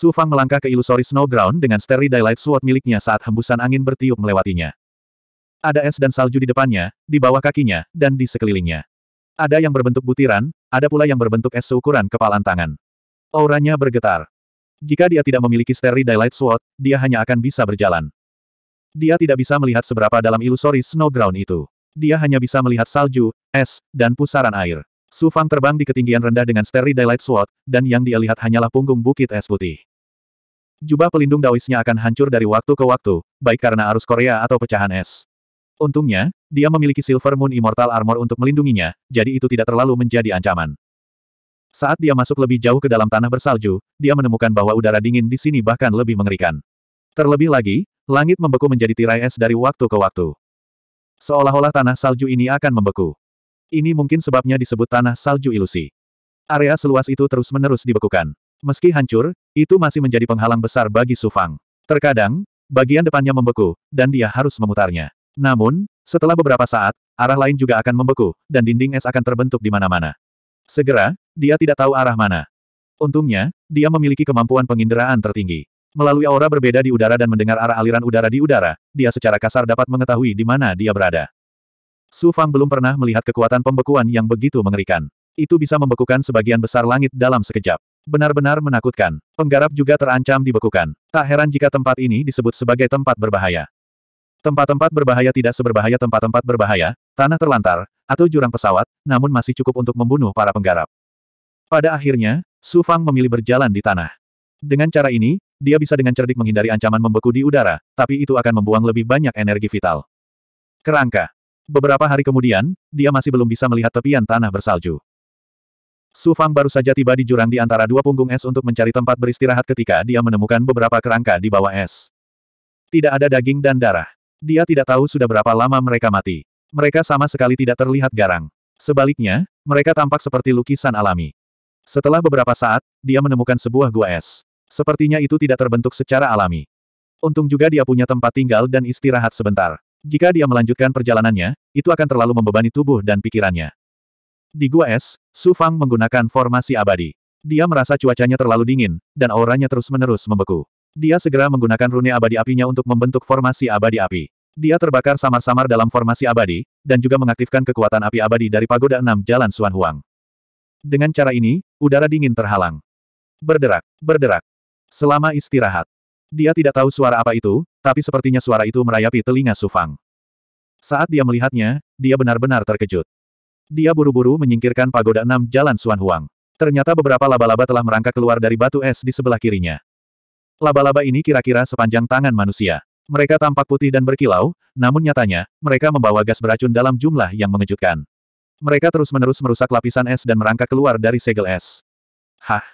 Su Fang melangkah ke Illusory Snowground dengan Steri Daylight Sword miliknya saat hembusan angin bertiup melewatinya. Ada es dan salju di depannya, di bawah kakinya, dan di sekelilingnya. Ada yang berbentuk butiran, ada pula yang berbentuk es seukuran kepalan tangan. Auranya bergetar. Jika dia tidak memiliki Steri Daylight Sword, dia hanya akan bisa berjalan. Dia tidak bisa melihat seberapa dalam Illusory Snowground itu. Dia hanya bisa melihat salju, es, dan pusaran air. Su Fang terbang di ketinggian rendah dengan Steri Daylight Sword, dan yang dia lihat hanyalah punggung bukit es putih. Jubah pelindung Daoisnya akan hancur dari waktu ke waktu, baik karena arus Korea atau pecahan es. Untungnya, dia memiliki Silver Moon Immortal Armor untuk melindunginya, jadi itu tidak terlalu menjadi ancaman. Saat dia masuk lebih jauh ke dalam tanah bersalju, dia menemukan bahwa udara dingin di sini bahkan lebih mengerikan. Terlebih lagi, langit membeku menjadi tirai es dari waktu ke waktu. Seolah-olah tanah salju ini akan membeku. Ini mungkin sebabnya disebut tanah salju ilusi. Area seluas itu terus-menerus dibekukan. Meski hancur, itu masih menjadi penghalang besar bagi Sufang. Terkadang, bagian depannya membeku, dan dia harus memutarnya. Namun, setelah beberapa saat, arah lain juga akan membeku, dan dinding es akan terbentuk di mana-mana. Segera, dia tidak tahu arah mana. Untungnya, dia memiliki kemampuan penginderaan tertinggi. Melalui aura berbeda di udara dan mendengar arah aliran udara di udara, dia secara kasar dapat mengetahui di mana dia berada. Su Fang belum pernah melihat kekuatan pembekuan yang begitu mengerikan. Itu bisa membekukan sebagian besar langit dalam sekejap. Benar-benar menakutkan. Penggarap juga terancam dibekukan. Tak heran jika tempat ini disebut sebagai tempat berbahaya. Tempat-tempat berbahaya tidak seberbahaya tempat-tempat berbahaya, tanah terlantar, atau jurang pesawat, namun masih cukup untuk membunuh para penggarap. Pada akhirnya, Su Fang memilih berjalan di tanah. Dengan cara ini, dia bisa dengan cerdik menghindari ancaman membeku di udara, tapi itu akan membuang lebih banyak energi vital. Kerangka. Beberapa hari kemudian, dia masih belum bisa melihat tepian tanah bersalju. Su Fang baru saja tiba di jurang di antara dua punggung es untuk mencari tempat beristirahat ketika dia menemukan beberapa kerangka di bawah es. Tidak ada daging dan darah. Dia tidak tahu sudah berapa lama mereka mati. Mereka sama sekali tidak terlihat garang. Sebaliknya, mereka tampak seperti lukisan alami. Setelah beberapa saat, dia menemukan sebuah gua es. Sepertinya itu tidak terbentuk secara alami. Untung juga dia punya tempat tinggal dan istirahat sebentar. Jika dia melanjutkan perjalanannya, itu akan terlalu membebani tubuh dan pikirannya. Di Gua Es, Su Fang menggunakan formasi abadi. Dia merasa cuacanya terlalu dingin, dan auranya terus-menerus membeku. Dia segera menggunakan rune abadi apinya untuk membentuk formasi abadi api. Dia terbakar samar-samar dalam formasi abadi, dan juga mengaktifkan kekuatan api abadi dari Pagoda Enam Jalan Suan Huang. Dengan cara ini, udara dingin terhalang. Berderak, berderak. Selama istirahat. Dia tidak tahu suara apa itu, tapi sepertinya suara itu merayapi telinga Su Fang. Saat dia melihatnya, dia benar-benar terkejut. Dia buru-buru menyingkirkan pagoda enam jalan Suan Huang. Ternyata beberapa laba-laba telah merangkak keluar dari batu es di sebelah kirinya. Laba-laba ini kira-kira sepanjang tangan manusia. Mereka tampak putih dan berkilau, namun nyatanya, mereka membawa gas beracun dalam jumlah yang mengejutkan. Mereka terus-menerus merusak lapisan es dan merangkak keluar dari segel es. Hah?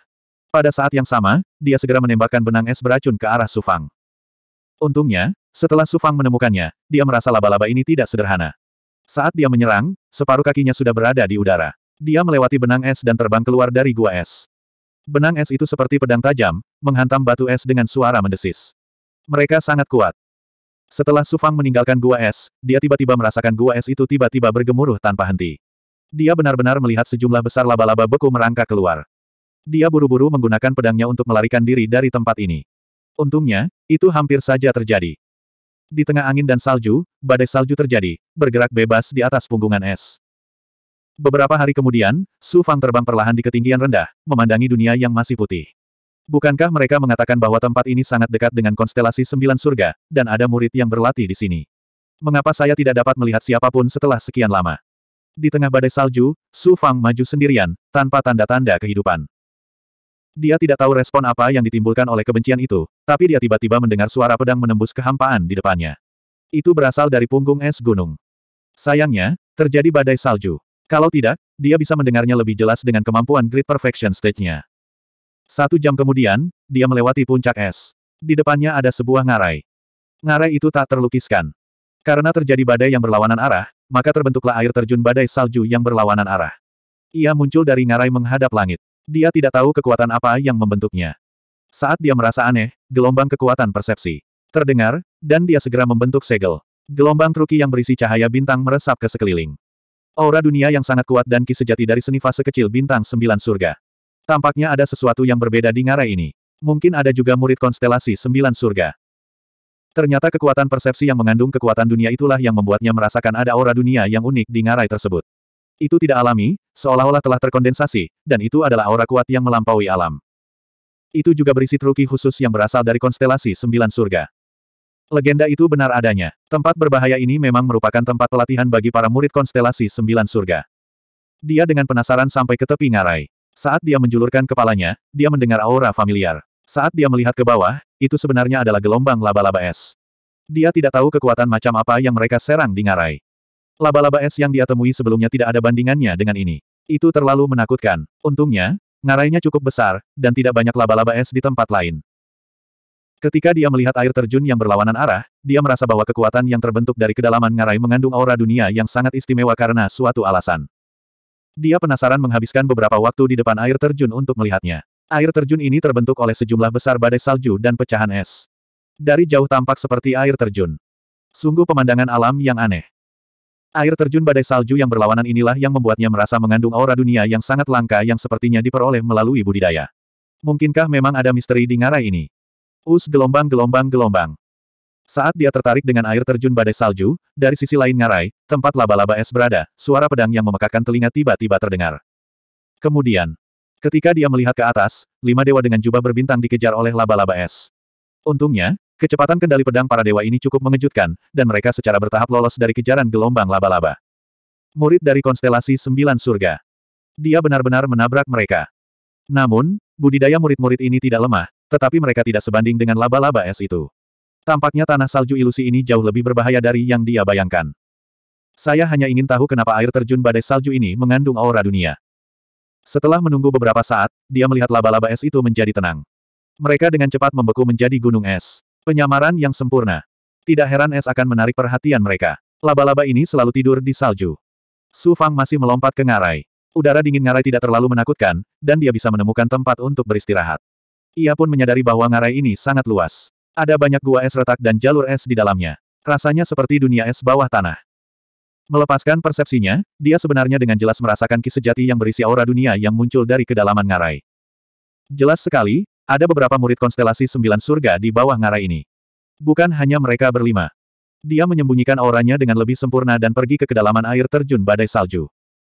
Pada saat yang sama, dia segera menembakkan benang es beracun ke arah Sufang. Untungnya, setelah Sufang menemukannya, dia merasa laba-laba ini tidak sederhana. Saat dia menyerang, separuh kakinya sudah berada di udara. Dia melewati benang es dan terbang keluar dari gua es. Benang es itu seperti pedang tajam, menghantam batu es dengan suara mendesis. Mereka sangat kuat. Setelah Sufang meninggalkan gua es, dia tiba-tiba merasakan gua es itu tiba-tiba bergemuruh tanpa henti. Dia benar-benar melihat sejumlah besar laba-laba beku merangkak keluar. Dia buru-buru menggunakan pedangnya untuk melarikan diri dari tempat ini. Untungnya, itu hampir saja terjadi. Di tengah angin dan salju, badai salju terjadi, bergerak bebas di atas punggungan es. Beberapa hari kemudian, Su Fang terbang perlahan di ketinggian rendah, memandangi dunia yang masih putih. Bukankah mereka mengatakan bahwa tempat ini sangat dekat dengan konstelasi sembilan surga, dan ada murid yang berlatih di sini? Mengapa saya tidak dapat melihat siapapun setelah sekian lama? Di tengah badai salju, Su Fang maju sendirian, tanpa tanda-tanda kehidupan. Dia tidak tahu respon apa yang ditimbulkan oleh kebencian itu, tapi dia tiba-tiba mendengar suara pedang menembus kehampaan di depannya. Itu berasal dari punggung es gunung. Sayangnya, terjadi badai salju. Kalau tidak, dia bisa mendengarnya lebih jelas dengan kemampuan Great Perfection Stage-nya. Satu jam kemudian, dia melewati puncak es. Di depannya ada sebuah ngarai. Ngarai itu tak terlukiskan. Karena terjadi badai yang berlawanan arah, maka terbentuklah air terjun badai salju yang berlawanan arah. Ia muncul dari ngarai menghadap langit. Dia tidak tahu kekuatan apa yang membentuknya. Saat dia merasa aneh, gelombang kekuatan persepsi terdengar, dan dia segera membentuk segel. Gelombang truki yang berisi cahaya bintang meresap ke sekeliling. Aura dunia yang sangat kuat dan ki sejati dari seni fase kecil bintang sembilan surga. Tampaknya ada sesuatu yang berbeda di ngarai ini. Mungkin ada juga murid konstelasi sembilan surga. Ternyata kekuatan persepsi yang mengandung kekuatan dunia itulah yang membuatnya merasakan ada aura dunia yang unik di ngarai tersebut. Itu tidak alami, seolah-olah telah terkondensasi, dan itu adalah aura kuat yang melampaui alam. Itu juga berisi truki khusus yang berasal dari konstelasi sembilan surga. Legenda itu benar adanya. Tempat berbahaya ini memang merupakan tempat pelatihan bagi para murid konstelasi sembilan surga. Dia dengan penasaran sampai ke tepi ngarai. Saat dia menjulurkan kepalanya, dia mendengar aura familiar. Saat dia melihat ke bawah, itu sebenarnya adalah gelombang laba-laba es. Dia tidak tahu kekuatan macam apa yang mereka serang di ngarai. Laba-laba es yang dia temui sebelumnya tidak ada bandingannya dengan ini. Itu terlalu menakutkan. Untungnya, ngarainya cukup besar, dan tidak banyak laba-laba es di tempat lain. Ketika dia melihat air terjun yang berlawanan arah, dia merasa bahwa kekuatan yang terbentuk dari kedalaman ngarai mengandung aura dunia yang sangat istimewa karena suatu alasan. Dia penasaran menghabiskan beberapa waktu di depan air terjun untuk melihatnya. Air terjun ini terbentuk oleh sejumlah besar badai salju dan pecahan es. Dari jauh tampak seperti air terjun. Sungguh pemandangan alam yang aneh. Air terjun badai salju yang berlawanan inilah yang membuatnya merasa mengandung aura dunia yang sangat langka yang sepertinya diperoleh melalui budidaya. Mungkinkah memang ada misteri di ngarai ini? Us gelombang-gelombang gelombang. Saat dia tertarik dengan air terjun badai salju, dari sisi lain ngarai, tempat laba-laba es berada, suara pedang yang memekakan telinga tiba-tiba terdengar. Kemudian, ketika dia melihat ke atas, lima dewa dengan jubah berbintang dikejar oleh laba-laba es. Untungnya, Kecepatan kendali pedang para dewa ini cukup mengejutkan, dan mereka secara bertahap lolos dari kejaran gelombang laba-laba. Murid dari konstelasi Sembilan Surga. Dia benar-benar menabrak mereka. Namun, budidaya murid-murid ini tidak lemah, tetapi mereka tidak sebanding dengan laba-laba es itu. Tampaknya tanah salju ilusi ini jauh lebih berbahaya dari yang dia bayangkan. Saya hanya ingin tahu kenapa air terjun badai salju ini mengandung aura dunia. Setelah menunggu beberapa saat, dia melihat laba-laba es itu menjadi tenang. Mereka dengan cepat membeku menjadi gunung es. Penyamaran yang sempurna. Tidak heran es akan menarik perhatian mereka. Laba-laba ini selalu tidur di salju. Su Fang masih melompat ke ngarai. Udara dingin ngarai tidak terlalu menakutkan, dan dia bisa menemukan tempat untuk beristirahat. Ia pun menyadari bahwa ngarai ini sangat luas. Ada banyak gua es retak dan jalur es di dalamnya. Rasanya seperti dunia es bawah tanah. Melepaskan persepsinya, dia sebenarnya dengan jelas merasakan ki sejati yang berisi aura dunia yang muncul dari kedalaman ngarai. Jelas sekali, ada beberapa murid konstelasi sembilan surga di bawah ngara ini. Bukan hanya mereka berlima. Dia menyembunyikan auranya dengan lebih sempurna dan pergi ke kedalaman air terjun badai salju.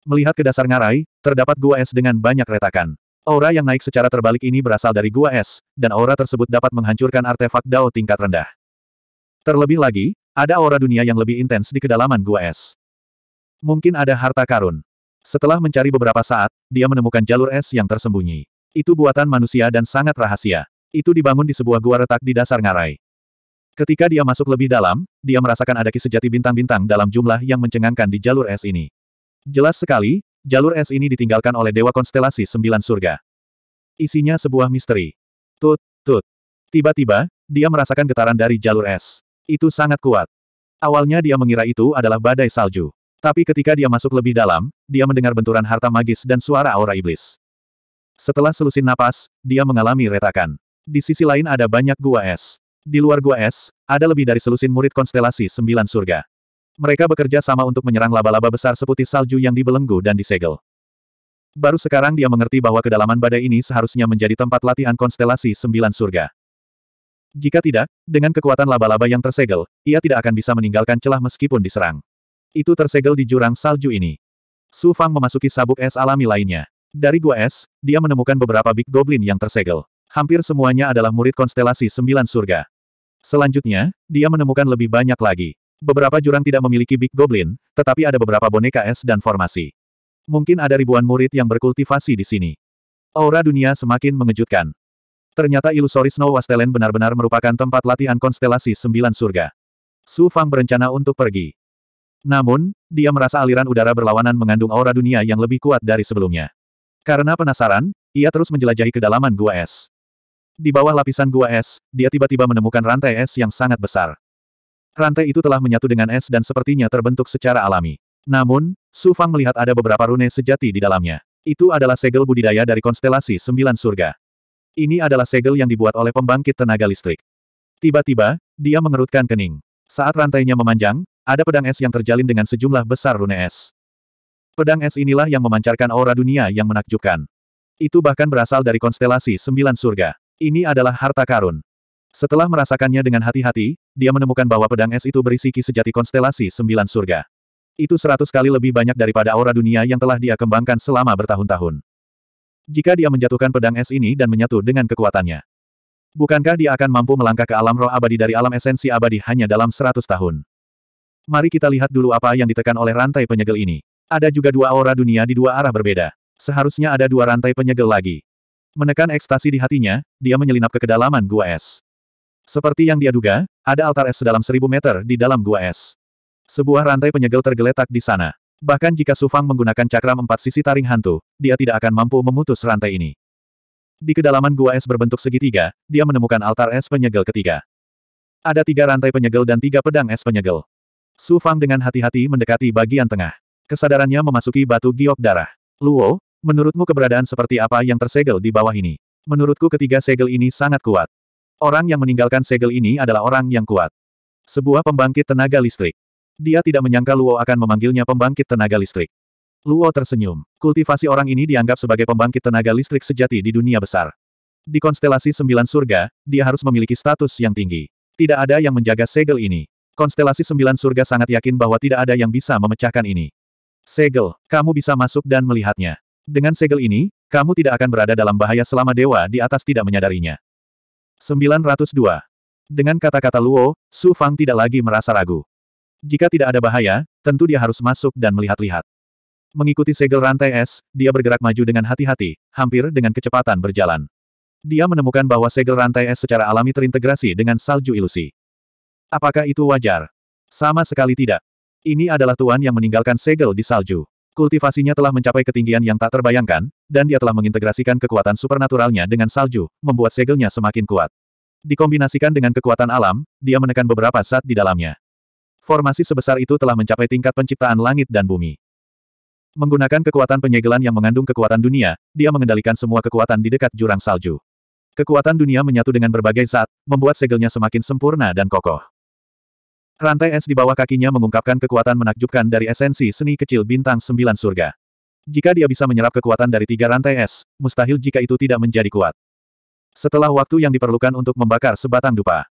Melihat ke dasar ngarai, terdapat gua es dengan banyak retakan. Aura yang naik secara terbalik ini berasal dari gua es, dan aura tersebut dapat menghancurkan artefak Dao tingkat rendah. Terlebih lagi, ada aura dunia yang lebih intens di kedalaman gua es. Mungkin ada harta karun. Setelah mencari beberapa saat, dia menemukan jalur es yang tersembunyi. Itu buatan manusia dan sangat rahasia. Itu dibangun di sebuah gua retak di dasar ngarai. Ketika dia masuk lebih dalam, dia merasakan ada sejati bintang-bintang dalam jumlah yang mencengangkan di jalur es ini. Jelas sekali, jalur es ini ditinggalkan oleh Dewa Konstelasi Sembilan Surga. Isinya sebuah misteri. Tut, tut. Tiba-tiba, dia merasakan getaran dari jalur es. Itu sangat kuat. Awalnya dia mengira itu adalah badai salju. Tapi ketika dia masuk lebih dalam, dia mendengar benturan harta magis dan suara aura iblis. Setelah selusin napas, dia mengalami retakan. Di sisi lain ada banyak gua es. Di luar gua es, ada lebih dari selusin murid konstelasi sembilan surga. Mereka bekerja sama untuk menyerang laba-laba besar seputih salju yang dibelenggu dan disegel. Baru sekarang dia mengerti bahwa kedalaman badai ini seharusnya menjadi tempat latihan konstelasi sembilan surga. Jika tidak, dengan kekuatan laba-laba yang tersegel, ia tidak akan bisa meninggalkan celah meskipun diserang. Itu tersegel di jurang salju ini. Su Fang memasuki sabuk es alami lainnya. Dari gua es, dia menemukan beberapa Big Goblin yang tersegel. Hampir semuanya adalah murid konstelasi sembilan surga. Selanjutnya, dia menemukan lebih banyak lagi. Beberapa jurang tidak memiliki Big Goblin, tetapi ada beberapa boneka es dan formasi. Mungkin ada ribuan murid yang berkultivasi di sini. Aura dunia semakin mengejutkan. Ternyata ilusori Snow Wastelen benar-benar merupakan tempat latihan konstelasi sembilan surga. Su Fang berencana untuk pergi. Namun, dia merasa aliran udara berlawanan mengandung aura dunia yang lebih kuat dari sebelumnya. Karena penasaran, ia terus menjelajahi kedalaman gua es. Di bawah lapisan gua es, dia tiba-tiba menemukan rantai es yang sangat besar. Rantai itu telah menyatu dengan es dan sepertinya terbentuk secara alami. Namun, Su Fang melihat ada beberapa rune sejati di dalamnya. Itu adalah segel budidaya dari konstelasi Sembilan Surga. Ini adalah segel yang dibuat oleh pembangkit tenaga listrik. Tiba-tiba, dia mengerutkan kening. Saat rantainya memanjang, ada pedang es yang terjalin dengan sejumlah besar rune es. Pedang es inilah yang memancarkan aura dunia yang menakjubkan. Itu bahkan berasal dari konstelasi sembilan surga. Ini adalah harta karun. Setelah merasakannya dengan hati-hati, dia menemukan bahwa pedang es itu berisi ki sejati konstelasi sembilan surga. Itu seratus kali lebih banyak daripada aura dunia yang telah dia kembangkan selama bertahun-tahun. Jika dia menjatuhkan pedang es ini dan menyatu dengan kekuatannya, bukankah dia akan mampu melangkah ke alam roh abadi dari alam esensi abadi hanya dalam seratus tahun? Mari kita lihat dulu apa yang ditekan oleh rantai penyegel ini. Ada juga dua aura dunia di dua arah berbeda. Seharusnya ada dua rantai penyegel lagi. Menekan ekstasi di hatinya, dia menyelinap ke kedalaman gua es. Seperti yang dia duga, ada altar es sedalam seribu meter di dalam gua es. Sebuah rantai penyegel tergeletak di sana. Bahkan jika Sufang menggunakan cakram empat sisi taring hantu, dia tidak akan mampu memutus rantai ini. Di kedalaman gua es berbentuk segitiga, dia menemukan altar es penyegel ketiga. Ada tiga rantai penyegel dan tiga pedang es penyegel. Sufang dengan hati-hati mendekati bagian tengah. Kesadarannya memasuki batu giok darah. Luo, menurutmu keberadaan seperti apa yang tersegel di bawah ini? Menurutku ketiga segel ini sangat kuat. Orang yang meninggalkan segel ini adalah orang yang kuat. Sebuah pembangkit tenaga listrik. Dia tidak menyangka Luo akan memanggilnya pembangkit tenaga listrik. Luo tersenyum. Kultivasi orang ini dianggap sebagai pembangkit tenaga listrik sejati di dunia besar. Di konstelasi sembilan surga, dia harus memiliki status yang tinggi. Tidak ada yang menjaga segel ini. Konstelasi sembilan surga sangat yakin bahwa tidak ada yang bisa memecahkan ini. Segel, kamu bisa masuk dan melihatnya. Dengan segel ini, kamu tidak akan berada dalam bahaya selama dewa di atas tidak menyadarinya. 902. Dengan kata-kata Luo, Su Fang tidak lagi merasa ragu. Jika tidak ada bahaya, tentu dia harus masuk dan melihat-lihat. Mengikuti segel rantai es, dia bergerak maju dengan hati-hati, hampir dengan kecepatan berjalan. Dia menemukan bahwa segel rantai es secara alami terintegrasi dengan salju ilusi. Apakah itu wajar? Sama sekali tidak. Ini adalah Tuan yang meninggalkan segel di salju. Kultivasinya telah mencapai ketinggian yang tak terbayangkan, dan dia telah mengintegrasikan kekuatan supernaturalnya dengan salju, membuat segelnya semakin kuat. Dikombinasikan dengan kekuatan alam, dia menekan beberapa zat di dalamnya. Formasi sebesar itu telah mencapai tingkat penciptaan langit dan bumi. Menggunakan kekuatan penyegelan yang mengandung kekuatan dunia, dia mengendalikan semua kekuatan di dekat jurang salju. Kekuatan dunia menyatu dengan berbagai zat, membuat segelnya semakin sempurna dan kokoh. Rantai es di bawah kakinya mengungkapkan kekuatan menakjubkan dari esensi seni kecil bintang sembilan surga. Jika dia bisa menyerap kekuatan dari tiga rantai es, mustahil jika itu tidak menjadi kuat. Setelah waktu yang diperlukan untuk membakar sebatang dupa,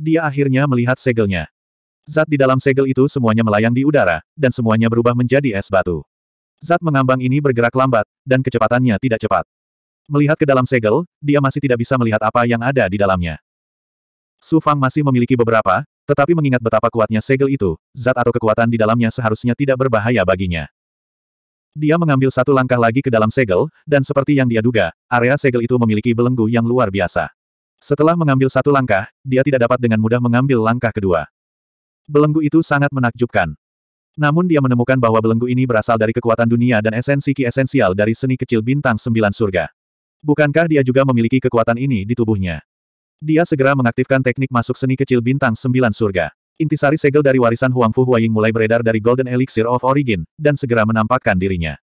dia akhirnya melihat segelnya. Zat di dalam segel itu semuanya melayang di udara, dan semuanya berubah menjadi es batu. Zat mengambang ini bergerak lambat, dan kecepatannya tidak cepat. Melihat ke dalam segel, dia masih tidak bisa melihat apa yang ada di dalamnya. Su Fang masih memiliki beberapa, tetapi mengingat betapa kuatnya segel itu, zat atau kekuatan di dalamnya seharusnya tidak berbahaya baginya. Dia mengambil satu langkah lagi ke dalam segel, dan seperti yang dia duga, area segel itu memiliki belenggu yang luar biasa. Setelah mengambil satu langkah, dia tidak dapat dengan mudah mengambil langkah kedua. Belenggu itu sangat menakjubkan. Namun dia menemukan bahwa belenggu ini berasal dari kekuatan dunia dan esensi ki esensial dari seni kecil bintang sembilan surga. Bukankah dia juga memiliki kekuatan ini di tubuhnya? Dia segera mengaktifkan teknik masuk seni kecil bintang sembilan surga. Intisari segel dari warisan Huang Fu Huaying mulai beredar dari Golden Elixir of Origin, dan segera menampakkan dirinya.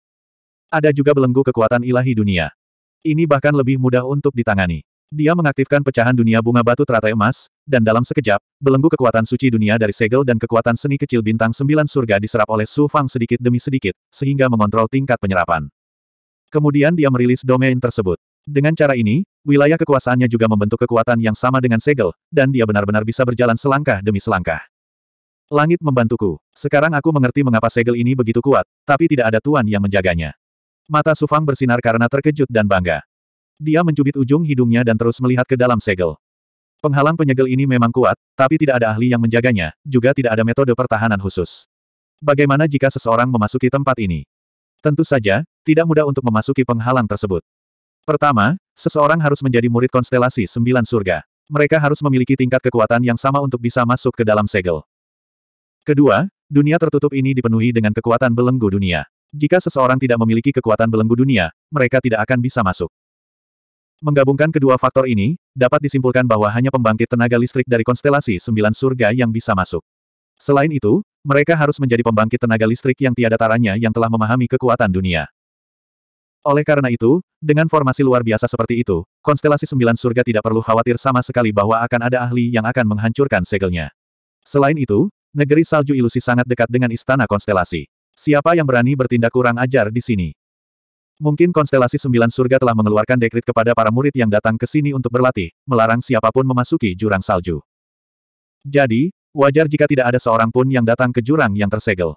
Ada juga belenggu kekuatan ilahi dunia. Ini bahkan lebih mudah untuk ditangani. Dia mengaktifkan pecahan dunia bunga batu teratai emas, dan dalam sekejap, belenggu kekuatan suci dunia dari segel dan kekuatan seni kecil bintang sembilan surga diserap oleh Su Fang sedikit demi sedikit, sehingga mengontrol tingkat penyerapan. Kemudian dia merilis domain tersebut. Dengan cara ini, wilayah kekuasaannya juga membentuk kekuatan yang sama dengan segel, dan dia benar-benar bisa berjalan selangkah demi selangkah. Langit membantuku. Sekarang aku mengerti mengapa segel ini begitu kuat, tapi tidak ada tuan yang menjaganya. Mata Sufang bersinar karena terkejut dan bangga. Dia mencubit ujung hidungnya dan terus melihat ke dalam segel. Penghalang penyegel ini memang kuat, tapi tidak ada ahli yang menjaganya, juga tidak ada metode pertahanan khusus. Bagaimana jika seseorang memasuki tempat ini? Tentu saja, tidak mudah untuk memasuki penghalang tersebut. Pertama, seseorang harus menjadi murid konstelasi sembilan surga. Mereka harus memiliki tingkat kekuatan yang sama untuk bisa masuk ke dalam segel. Kedua, dunia tertutup ini dipenuhi dengan kekuatan belenggu dunia. Jika seseorang tidak memiliki kekuatan belenggu dunia, mereka tidak akan bisa masuk. Menggabungkan kedua faktor ini, dapat disimpulkan bahwa hanya pembangkit tenaga listrik dari konstelasi sembilan surga yang bisa masuk. Selain itu, mereka harus menjadi pembangkit tenaga listrik yang tiada taranya yang telah memahami kekuatan dunia. Oleh karena itu, dengan formasi luar biasa seperti itu, konstelasi sembilan surga tidak perlu khawatir sama sekali bahwa akan ada ahli yang akan menghancurkan segelnya. Selain itu, negeri salju ilusi sangat dekat dengan istana konstelasi. Siapa yang berani bertindak kurang ajar di sini? Mungkin konstelasi sembilan surga telah mengeluarkan dekrit kepada para murid yang datang ke sini untuk berlatih, melarang siapapun memasuki jurang salju. Jadi, wajar jika tidak ada seorang pun yang datang ke jurang yang tersegel.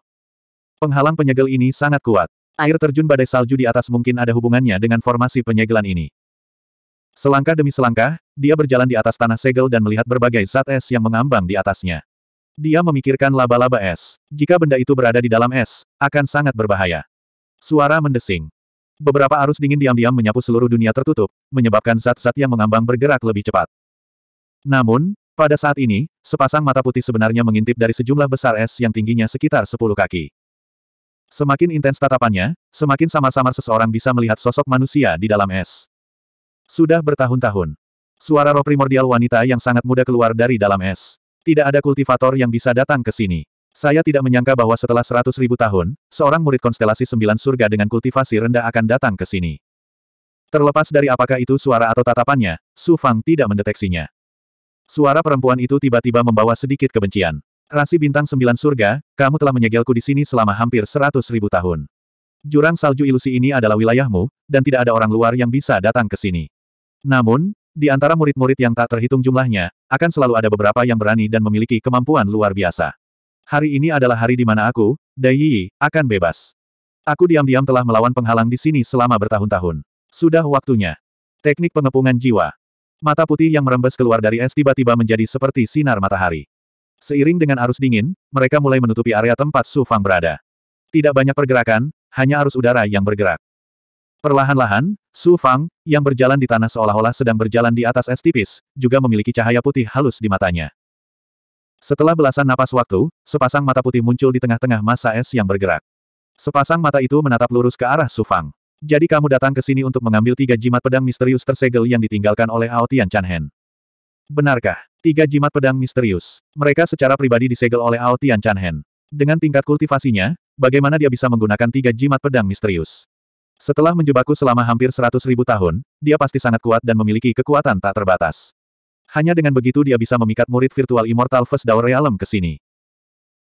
Penghalang penyegel ini sangat kuat. Air terjun badai salju di atas mungkin ada hubungannya dengan formasi penyegelan ini. Selangkah demi selangkah, dia berjalan di atas tanah segel dan melihat berbagai zat es yang mengambang di atasnya. Dia memikirkan laba-laba es. Jika benda itu berada di dalam es, akan sangat berbahaya. Suara mendesing. Beberapa arus dingin diam-diam menyapu seluruh dunia tertutup, menyebabkan zat-zat yang mengambang bergerak lebih cepat. Namun, pada saat ini, sepasang mata putih sebenarnya mengintip dari sejumlah besar es yang tingginya sekitar 10 kaki. Semakin intens tatapannya, semakin samar-samar seseorang bisa melihat sosok manusia di dalam es. Sudah bertahun-tahun. Suara roh primordial wanita yang sangat muda keluar dari dalam es. Tidak ada kultivator yang bisa datang ke sini. Saya tidak menyangka bahwa setelah seratus ribu tahun, seorang murid konstelasi sembilan surga dengan kultivasi rendah akan datang ke sini. Terlepas dari apakah itu suara atau tatapannya, Su Fang tidak mendeteksinya. Suara perempuan itu tiba-tiba membawa sedikit kebencian. Rasi bintang sembilan surga, kamu telah menyegelku di sini selama hampir seratus ribu tahun. Jurang salju ilusi ini adalah wilayahmu, dan tidak ada orang luar yang bisa datang ke sini. Namun, di antara murid-murid yang tak terhitung jumlahnya, akan selalu ada beberapa yang berani dan memiliki kemampuan luar biasa. Hari ini adalah hari di mana aku, Dai Yi, akan bebas. Aku diam-diam telah melawan penghalang di sini selama bertahun-tahun. Sudah waktunya. Teknik pengepungan jiwa. Mata putih yang merembes keluar dari es tiba-tiba menjadi seperti sinar matahari. Seiring dengan arus dingin, mereka mulai menutupi area tempat Su Fang berada. Tidak banyak pergerakan, hanya arus udara yang bergerak. Perlahan-lahan, Su Fang, yang berjalan di tanah seolah-olah sedang berjalan di atas es tipis, juga memiliki cahaya putih halus di matanya. Setelah belasan napas waktu, sepasang mata putih muncul di tengah-tengah masa es yang bergerak. Sepasang mata itu menatap lurus ke arah Su Fang. Jadi kamu datang ke sini untuk mengambil tiga jimat pedang misterius tersegel yang ditinggalkan oleh Ao Tian Hen. Benarkah? Tiga jimat pedang misterius. Mereka secara pribadi disegel oleh Ao Tian Chanhen. Dengan tingkat kultivasinya, bagaimana dia bisa menggunakan tiga jimat pedang misterius? Setelah menjebakku selama hampir seratus ribu tahun, dia pasti sangat kuat dan memiliki kekuatan tak terbatas. Hanya dengan begitu dia bisa memikat murid virtual Immortal First Dao Realm ke sini.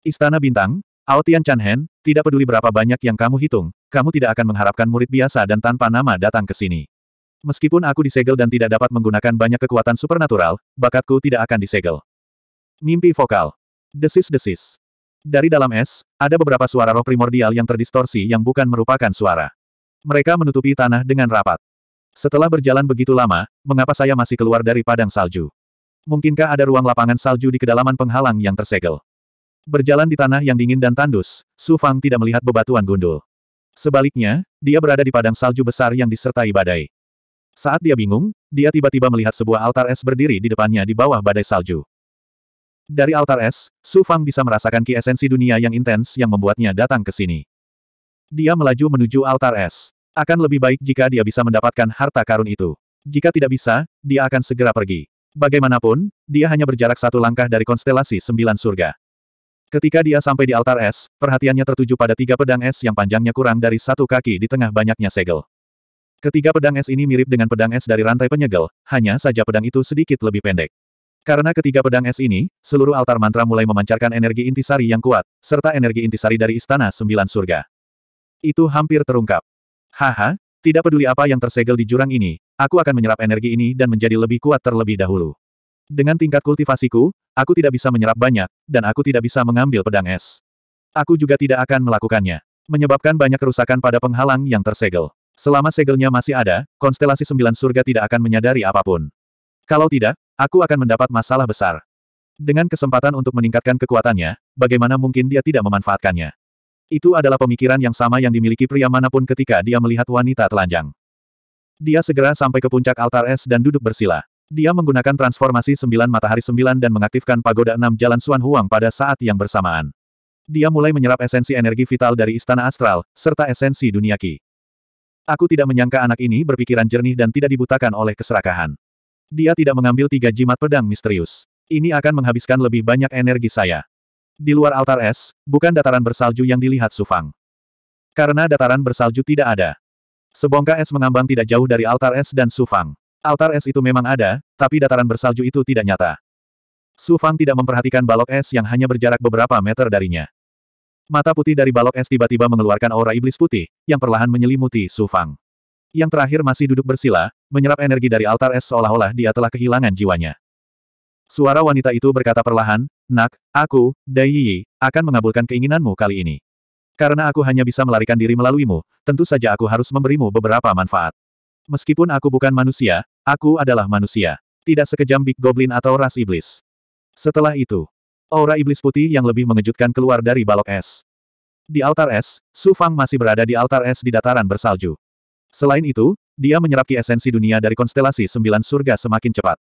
Istana Bintang, Ao Tian Chanhen, tidak peduli berapa banyak yang kamu hitung, kamu tidak akan mengharapkan murid biasa dan tanpa nama datang ke sini. Meskipun aku disegel dan tidak dapat menggunakan banyak kekuatan supernatural, bakatku tidak akan disegel. Mimpi vokal. Desis-desis. Dari dalam es, ada beberapa suara roh primordial yang terdistorsi yang bukan merupakan suara. Mereka menutupi tanah dengan rapat. Setelah berjalan begitu lama, mengapa saya masih keluar dari padang salju? Mungkinkah ada ruang lapangan salju di kedalaman penghalang yang tersegel? Berjalan di tanah yang dingin dan tandus, Su Fang tidak melihat bebatuan gundul. Sebaliknya, dia berada di padang salju besar yang disertai badai. Saat dia bingung, dia tiba-tiba melihat sebuah altar es berdiri di depannya di bawah badai salju. Dari altar es, Su Fang bisa merasakan ki esensi dunia yang intens yang membuatnya datang ke sini. Dia melaju menuju altar es. Akan lebih baik jika dia bisa mendapatkan harta karun itu. Jika tidak bisa, dia akan segera pergi. Bagaimanapun, dia hanya berjarak satu langkah dari konstelasi sembilan surga. Ketika dia sampai di altar es, perhatiannya tertuju pada tiga pedang es yang panjangnya kurang dari satu kaki di tengah banyaknya segel. Ketiga pedang es ini mirip dengan pedang es dari rantai penyegel, hanya saja pedang itu sedikit lebih pendek. Karena ketiga pedang es ini, seluruh altar mantra mulai memancarkan energi intisari yang kuat, serta energi intisari dari Istana Sembilan Surga. Itu hampir terungkap. Haha, tidak peduli apa yang tersegel di jurang ini, aku akan menyerap energi ini dan menjadi lebih kuat terlebih dahulu. Dengan tingkat kultivasiku, aku tidak bisa menyerap banyak, dan aku tidak bisa mengambil pedang es. Aku juga tidak akan melakukannya, menyebabkan banyak kerusakan pada penghalang yang tersegel. Selama segelnya masih ada, konstelasi sembilan surga tidak akan menyadari apapun. Kalau tidak, aku akan mendapat masalah besar. Dengan kesempatan untuk meningkatkan kekuatannya, bagaimana mungkin dia tidak memanfaatkannya? Itu adalah pemikiran yang sama yang dimiliki pria manapun ketika dia melihat wanita telanjang. Dia segera sampai ke puncak altar es dan duduk bersila. Dia menggunakan transformasi sembilan matahari sembilan dan mengaktifkan pagoda enam jalan Suan Huang pada saat yang bersamaan. Dia mulai menyerap esensi energi vital dari istana astral, serta esensi dunia ki. Aku tidak menyangka anak ini berpikiran jernih dan tidak dibutakan oleh keserakahan. Dia tidak mengambil tiga jimat pedang misterius. Ini akan menghabiskan lebih banyak energi saya. Di luar altar es, bukan dataran bersalju yang dilihat Sufang. Karena dataran bersalju tidak ada. Sebongkah es mengambang tidak jauh dari altar es dan Sufang. Altar es itu memang ada, tapi dataran bersalju itu tidak nyata. Sufang tidak memperhatikan balok es yang hanya berjarak beberapa meter darinya. Mata putih dari balok es tiba-tiba mengeluarkan aura iblis putih, yang perlahan menyelimuti Su Fang. Yang terakhir masih duduk bersila, menyerap energi dari altar es seolah-olah dia telah kehilangan jiwanya. Suara wanita itu berkata perlahan, Nak, aku, Dai Yi, akan mengabulkan keinginanmu kali ini. Karena aku hanya bisa melarikan diri melaluimu, tentu saja aku harus memberimu beberapa manfaat. Meskipun aku bukan manusia, aku adalah manusia. Tidak sekejam Big Goblin atau ras iblis. Setelah itu, Aura iblis putih yang lebih mengejutkan keluar dari balok es. Di altar es, Su Fang masih berada di altar es di dataran bersalju. Selain itu, dia menyerap ki esensi dunia dari konstelasi sembilan surga semakin cepat.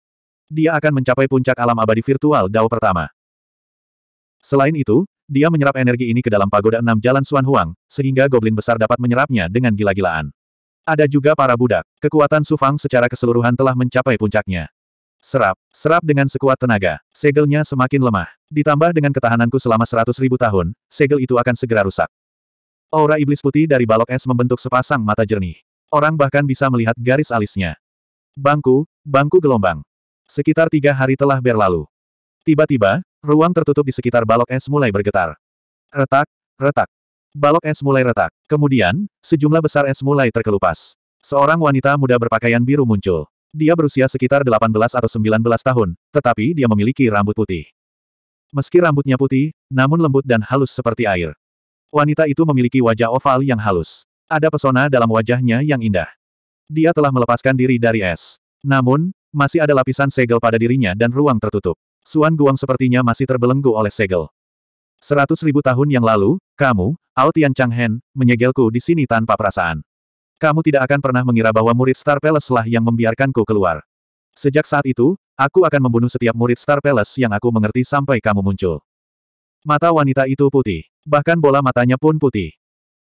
Dia akan mencapai puncak alam abadi virtual Dao pertama. Selain itu, dia menyerap energi ini ke dalam pagoda enam jalan Suan Huang, sehingga goblin besar dapat menyerapnya dengan gila-gilaan. Ada juga para budak. Kekuatan Su Fang secara keseluruhan telah mencapai puncaknya. Serap, serap dengan sekuat tenaga, segelnya semakin lemah. Ditambah dengan ketahananku selama seratus ribu tahun, segel itu akan segera rusak. Aura iblis putih dari balok es membentuk sepasang mata jernih. Orang bahkan bisa melihat garis alisnya. Bangku, bangku gelombang. Sekitar tiga hari telah berlalu. Tiba-tiba, ruang tertutup di sekitar balok es mulai bergetar. Retak, retak. Balok es mulai retak. Kemudian, sejumlah besar es mulai terkelupas. Seorang wanita muda berpakaian biru muncul. Dia berusia sekitar 18 atau 19 tahun, tetapi dia memiliki rambut putih. Meski rambutnya putih, namun lembut dan halus seperti air. Wanita itu memiliki wajah oval yang halus. Ada pesona dalam wajahnya yang indah. Dia telah melepaskan diri dari es. Namun, masih ada lapisan segel pada dirinya dan ruang tertutup. Suan Guang sepertinya masih terbelenggu oleh segel. Seratus ribu tahun yang lalu, kamu, Ao Tian Changhen, menyegelku di sini tanpa perasaan kamu tidak akan pernah mengira bahwa murid Star Palace lah yang membiarkanku keluar. Sejak saat itu, aku akan membunuh setiap murid Star Palace yang aku mengerti sampai kamu muncul. Mata wanita itu putih. Bahkan bola matanya pun putih.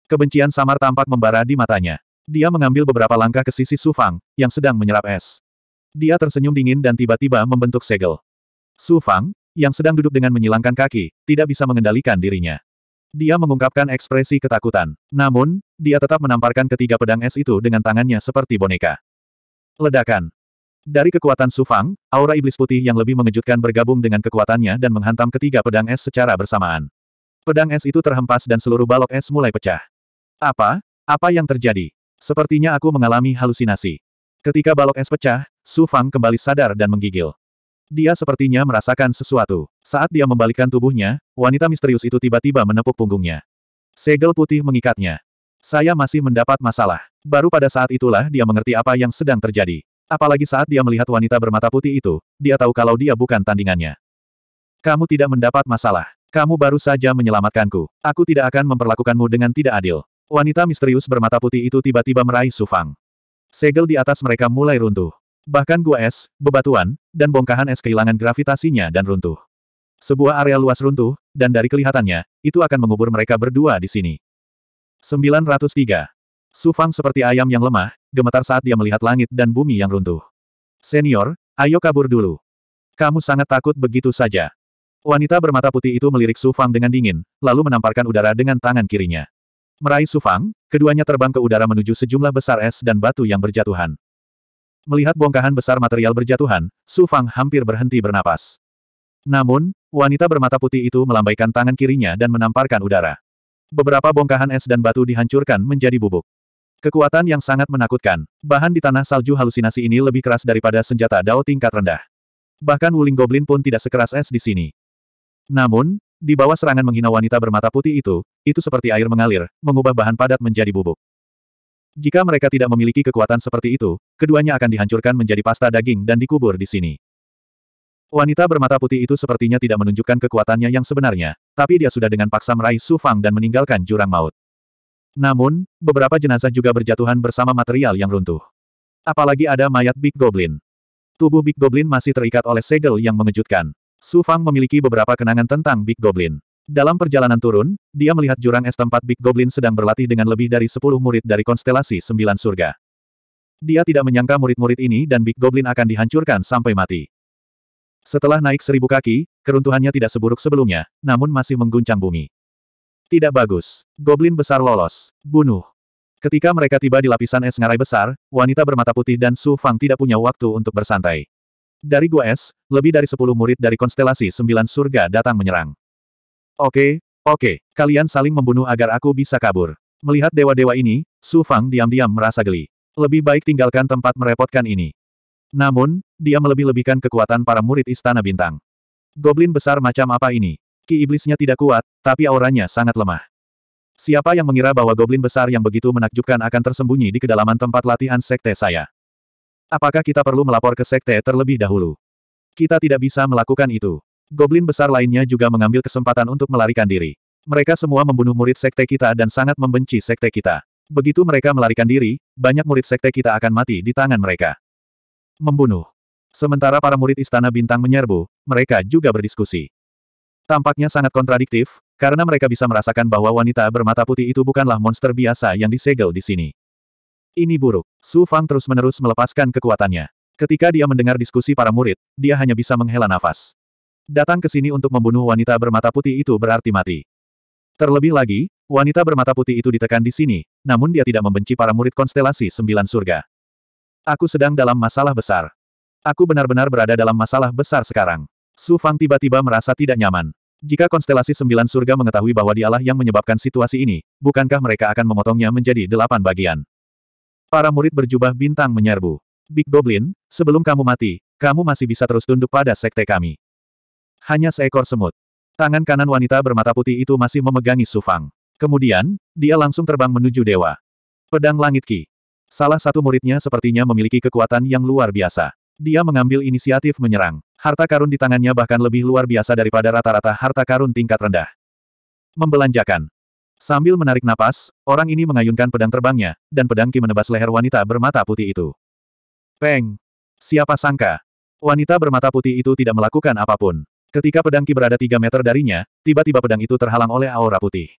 Kebencian samar tampak membara di matanya. Dia mengambil beberapa langkah ke sisi Sufang, yang sedang menyerap es. Dia tersenyum dingin dan tiba-tiba membentuk segel. Sufang, yang sedang duduk dengan menyilangkan kaki, tidak bisa mengendalikan dirinya. Dia mengungkapkan ekspresi ketakutan. Namun, dia tetap menamparkan ketiga pedang es itu dengan tangannya seperti boneka. Ledakan. Dari kekuatan Sufang, aura iblis putih yang lebih mengejutkan bergabung dengan kekuatannya dan menghantam ketiga pedang es secara bersamaan. Pedang es itu terhempas dan seluruh balok es mulai pecah. Apa? Apa yang terjadi? Sepertinya aku mengalami halusinasi. Ketika balok es pecah, Sufang kembali sadar dan menggigil. Dia sepertinya merasakan sesuatu. Saat dia membalikkan tubuhnya, wanita misterius itu tiba-tiba menepuk punggungnya. Segel putih mengikatnya. Saya masih mendapat masalah. Baru pada saat itulah dia mengerti apa yang sedang terjadi. Apalagi saat dia melihat wanita bermata putih itu, dia tahu kalau dia bukan tandingannya. Kamu tidak mendapat masalah. Kamu baru saja menyelamatkanku. Aku tidak akan memperlakukanmu dengan tidak adil. Wanita misterius bermata putih itu tiba-tiba meraih Sufang. Segel di atas mereka mulai runtuh. Bahkan gua es, bebatuan, dan bongkahan es kehilangan gravitasinya dan runtuh. Sebuah area luas runtuh, dan dari kelihatannya, itu akan mengubur mereka berdua di sini. 903. Su Fang seperti ayam yang lemah, gemetar saat dia melihat langit dan bumi yang runtuh. Senior, ayo kabur dulu. Kamu sangat takut begitu saja. Wanita bermata putih itu melirik Su Fang dengan dingin, lalu menamparkan udara dengan tangan kirinya. Meraih Su Fang, keduanya terbang ke udara menuju sejumlah besar es dan batu yang berjatuhan. Melihat bongkahan besar material berjatuhan, Su Fang hampir berhenti bernapas. Namun, wanita bermata putih itu melambaikan tangan kirinya dan menamparkan udara. Beberapa bongkahan es dan batu dihancurkan menjadi bubuk. Kekuatan yang sangat menakutkan. Bahan di tanah salju halusinasi ini lebih keras daripada senjata dao tingkat rendah. Bahkan Wuling Goblin pun tidak sekeras es di sini. Namun, di bawah serangan menghina wanita bermata putih itu, itu seperti air mengalir, mengubah bahan padat menjadi bubuk. Jika mereka tidak memiliki kekuatan seperti itu, keduanya akan dihancurkan menjadi pasta daging dan dikubur di sini. Wanita bermata putih itu sepertinya tidak menunjukkan kekuatannya yang sebenarnya, tapi dia sudah dengan paksa meraih Su Fang dan meninggalkan jurang maut. Namun, beberapa jenazah juga berjatuhan bersama material yang runtuh. Apalagi ada mayat Big Goblin. Tubuh Big Goblin masih terikat oleh segel yang mengejutkan. Su Fang memiliki beberapa kenangan tentang Big Goblin. Dalam perjalanan turun, dia melihat jurang es tempat Big Goblin sedang berlatih dengan lebih dari sepuluh murid dari konstelasi sembilan surga. Dia tidak menyangka murid-murid ini dan Big Goblin akan dihancurkan sampai mati. Setelah naik seribu kaki, keruntuhannya tidak seburuk sebelumnya, namun masih mengguncang bumi. Tidak bagus. Goblin besar lolos. Bunuh. Ketika mereka tiba di lapisan es ngarai besar, wanita bermata putih dan Su Fang tidak punya waktu untuk bersantai. Dari gua es, lebih dari sepuluh murid dari konstelasi sembilan surga datang menyerang. Oke, oke, kalian saling membunuh agar aku bisa kabur. Melihat dewa-dewa ini, Su Fang diam-diam merasa geli. Lebih baik tinggalkan tempat merepotkan ini. Namun, dia melebih-lebihkan kekuatan para murid Istana Bintang. Goblin besar macam apa ini? Ki iblisnya tidak kuat, tapi auranya sangat lemah. Siapa yang mengira bahwa goblin besar yang begitu menakjubkan akan tersembunyi di kedalaman tempat latihan sekte saya? Apakah kita perlu melapor ke sekte terlebih dahulu? Kita tidak bisa melakukan itu. Goblin besar lainnya juga mengambil kesempatan untuk melarikan diri. Mereka semua membunuh murid sekte kita dan sangat membenci sekte kita. Begitu mereka melarikan diri, banyak murid sekte kita akan mati di tangan mereka. Membunuh. Sementara para murid Istana Bintang menyerbu, mereka juga berdiskusi. Tampaknya sangat kontradiktif, karena mereka bisa merasakan bahwa wanita bermata putih itu bukanlah monster biasa yang disegel di sini. Ini buruk. Su Fang terus-menerus melepaskan kekuatannya. Ketika dia mendengar diskusi para murid, dia hanya bisa menghela nafas. Datang ke sini untuk membunuh wanita bermata putih itu berarti mati. Terlebih lagi, wanita bermata putih itu ditekan di sini, namun dia tidak membenci para murid konstelasi sembilan surga. Aku sedang dalam masalah besar. Aku benar-benar berada dalam masalah besar sekarang. Su Fang tiba-tiba merasa tidak nyaman. Jika konstelasi sembilan surga mengetahui bahwa dialah yang menyebabkan situasi ini, bukankah mereka akan memotongnya menjadi delapan bagian? Para murid berjubah bintang menyerbu. Big Goblin, sebelum kamu mati, kamu masih bisa terus tunduk pada sekte kami. Hanya seekor semut. Tangan kanan wanita bermata putih itu masih memegangi Sufang. Kemudian, dia langsung terbang menuju dewa. Pedang Langit Ki. Salah satu muridnya sepertinya memiliki kekuatan yang luar biasa. Dia mengambil inisiatif menyerang. Harta karun di tangannya bahkan lebih luar biasa daripada rata-rata harta karun tingkat rendah. Membelanjakan. Sambil menarik napas, orang ini mengayunkan pedang terbangnya, dan pedang Ki menebas leher wanita bermata putih itu. Peng! Siapa sangka? Wanita bermata putih itu tidak melakukan apapun. Ketika pedangki berada tiga meter darinya, tiba-tiba pedang itu terhalang oleh aura putih.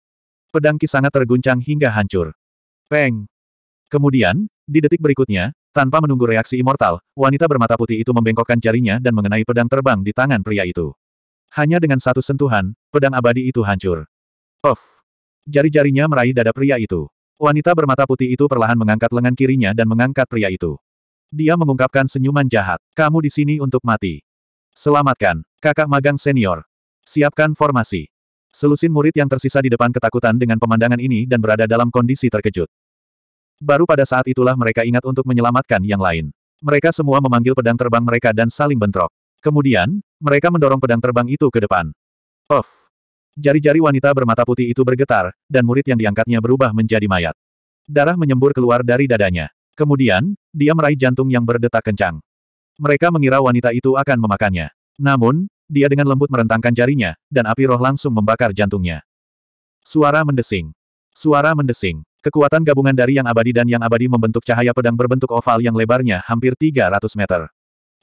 Pedangki sangat terguncang hingga hancur. Peng! Kemudian, di detik berikutnya, tanpa menunggu reaksi immortal, wanita bermata putih itu membengkokkan jarinya dan mengenai pedang terbang di tangan pria itu. Hanya dengan satu sentuhan, pedang abadi itu hancur. Of! Jari-jarinya meraih dada pria itu. Wanita bermata putih itu perlahan mengangkat lengan kirinya dan mengangkat pria itu. Dia mengungkapkan senyuman jahat. Kamu di sini untuk mati. Selamatkan, kakak magang senior. Siapkan formasi. Selusin murid yang tersisa di depan ketakutan dengan pemandangan ini dan berada dalam kondisi terkejut. Baru pada saat itulah mereka ingat untuk menyelamatkan yang lain. Mereka semua memanggil pedang terbang mereka dan saling bentrok. Kemudian, mereka mendorong pedang terbang itu ke depan. Of! Jari-jari wanita bermata putih itu bergetar, dan murid yang diangkatnya berubah menjadi mayat. Darah menyembur keluar dari dadanya. Kemudian, dia meraih jantung yang berdetak kencang. Mereka mengira wanita itu akan memakannya. Namun, dia dengan lembut merentangkan jarinya, dan api roh langsung membakar jantungnya. Suara mendesing. Suara mendesing. Kekuatan gabungan dari yang abadi dan yang abadi membentuk cahaya pedang berbentuk oval yang lebarnya hampir 300 meter.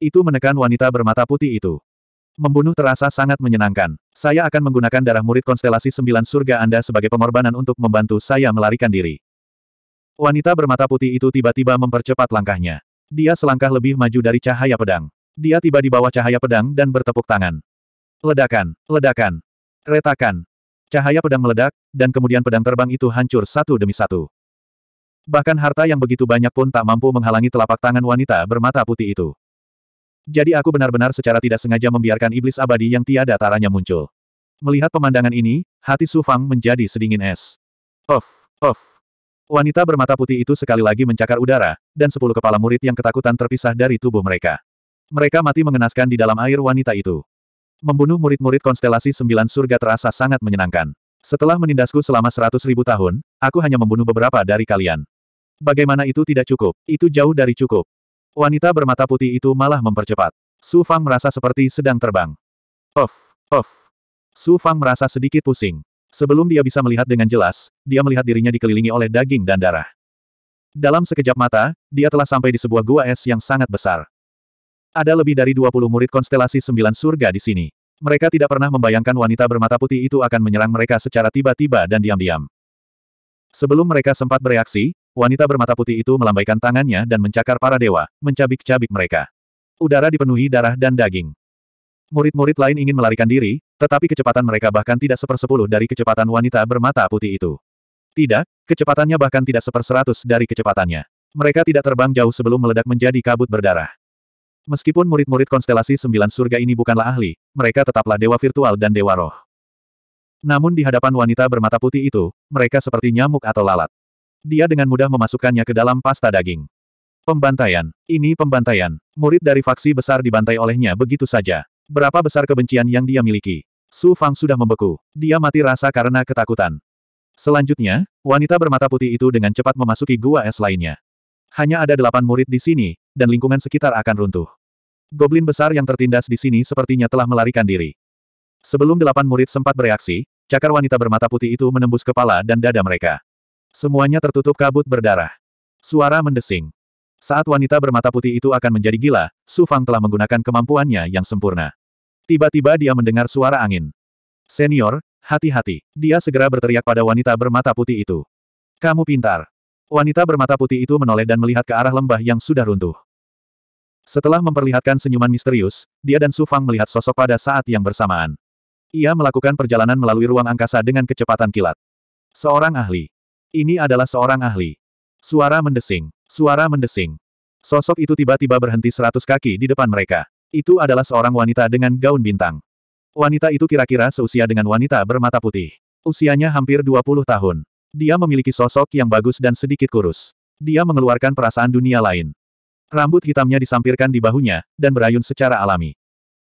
Itu menekan wanita bermata putih itu. Membunuh terasa sangat menyenangkan. Saya akan menggunakan darah murid konstelasi sembilan surga Anda sebagai pengorbanan untuk membantu saya melarikan diri. Wanita bermata putih itu tiba-tiba mempercepat langkahnya. Dia selangkah lebih maju dari cahaya pedang. Dia tiba di bawah cahaya pedang dan bertepuk tangan. Ledakan, ledakan, retakan. Cahaya pedang meledak, dan kemudian pedang terbang itu hancur satu demi satu. Bahkan harta yang begitu banyak pun tak mampu menghalangi telapak tangan wanita bermata putih itu. Jadi aku benar-benar secara tidak sengaja membiarkan iblis abadi yang tiada taranya muncul. Melihat pemandangan ini, hati Sufang menjadi sedingin es. Of, of. Wanita bermata putih itu sekali lagi mencakar udara, dan sepuluh kepala murid yang ketakutan terpisah dari tubuh mereka. Mereka mati mengenaskan di dalam air wanita itu. Membunuh murid-murid konstelasi sembilan surga terasa sangat menyenangkan. Setelah menindasku selama seratus ribu tahun, aku hanya membunuh beberapa dari kalian. Bagaimana itu tidak cukup, itu jauh dari cukup. Wanita bermata putih itu malah mempercepat. Su Fang merasa seperti sedang terbang. Puff, puff. Su Fang merasa sedikit pusing. Sebelum dia bisa melihat dengan jelas, dia melihat dirinya dikelilingi oleh daging dan darah. Dalam sekejap mata, dia telah sampai di sebuah gua es yang sangat besar. Ada lebih dari 20 murid konstelasi sembilan surga di sini. Mereka tidak pernah membayangkan wanita bermata putih itu akan menyerang mereka secara tiba-tiba dan diam-diam. Sebelum mereka sempat bereaksi, wanita bermata putih itu melambaikan tangannya dan mencakar para dewa, mencabik-cabik mereka. Udara dipenuhi darah dan daging. Murid-murid lain ingin melarikan diri, tetapi kecepatan mereka bahkan tidak sepersepuluh dari kecepatan wanita bermata putih itu. Tidak, kecepatannya bahkan tidak seperseratus dari kecepatannya. Mereka tidak terbang jauh sebelum meledak menjadi kabut berdarah. Meskipun murid-murid konstelasi sembilan surga ini bukanlah ahli, mereka tetaplah dewa virtual dan dewa roh. Namun di hadapan wanita bermata putih itu, mereka seperti nyamuk atau lalat. Dia dengan mudah memasukkannya ke dalam pasta daging. Pembantaian. Ini pembantaian. Murid dari faksi besar dibantai olehnya begitu saja. Berapa besar kebencian yang dia miliki? Su Fang sudah membeku. Dia mati rasa karena ketakutan. Selanjutnya, wanita bermata putih itu dengan cepat memasuki gua es lainnya. Hanya ada delapan murid di sini, dan lingkungan sekitar akan runtuh. Goblin besar yang tertindas di sini sepertinya telah melarikan diri. Sebelum delapan murid sempat bereaksi, cakar wanita bermata putih itu menembus kepala dan dada mereka. Semuanya tertutup kabut berdarah. Suara mendesing. Saat wanita bermata putih itu akan menjadi gila, Su Fang telah menggunakan kemampuannya yang sempurna. Tiba-tiba dia mendengar suara angin. Senior, hati-hati. Dia segera berteriak pada wanita bermata putih itu. Kamu pintar. Wanita bermata putih itu menoleh dan melihat ke arah lembah yang sudah runtuh. Setelah memperlihatkan senyuman misterius, dia dan Su Fang melihat sosok pada saat yang bersamaan. Ia melakukan perjalanan melalui ruang angkasa dengan kecepatan kilat. Seorang ahli. Ini adalah seorang ahli. Suara mendesing. Suara mendesing. Sosok itu tiba-tiba berhenti seratus kaki di depan mereka. Itu adalah seorang wanita dengan gaun bintang. Wanita itu kira-kira seusia dengan wanita bermata putih. Usianya hampir 20 tahun. Dia memiliki sosok yang bagus dan sedikit kurus. Dia mengeluarkan perasaan dunia lain. Rambut hitamnya disampirkan di bahunya, dan berayun secara alami.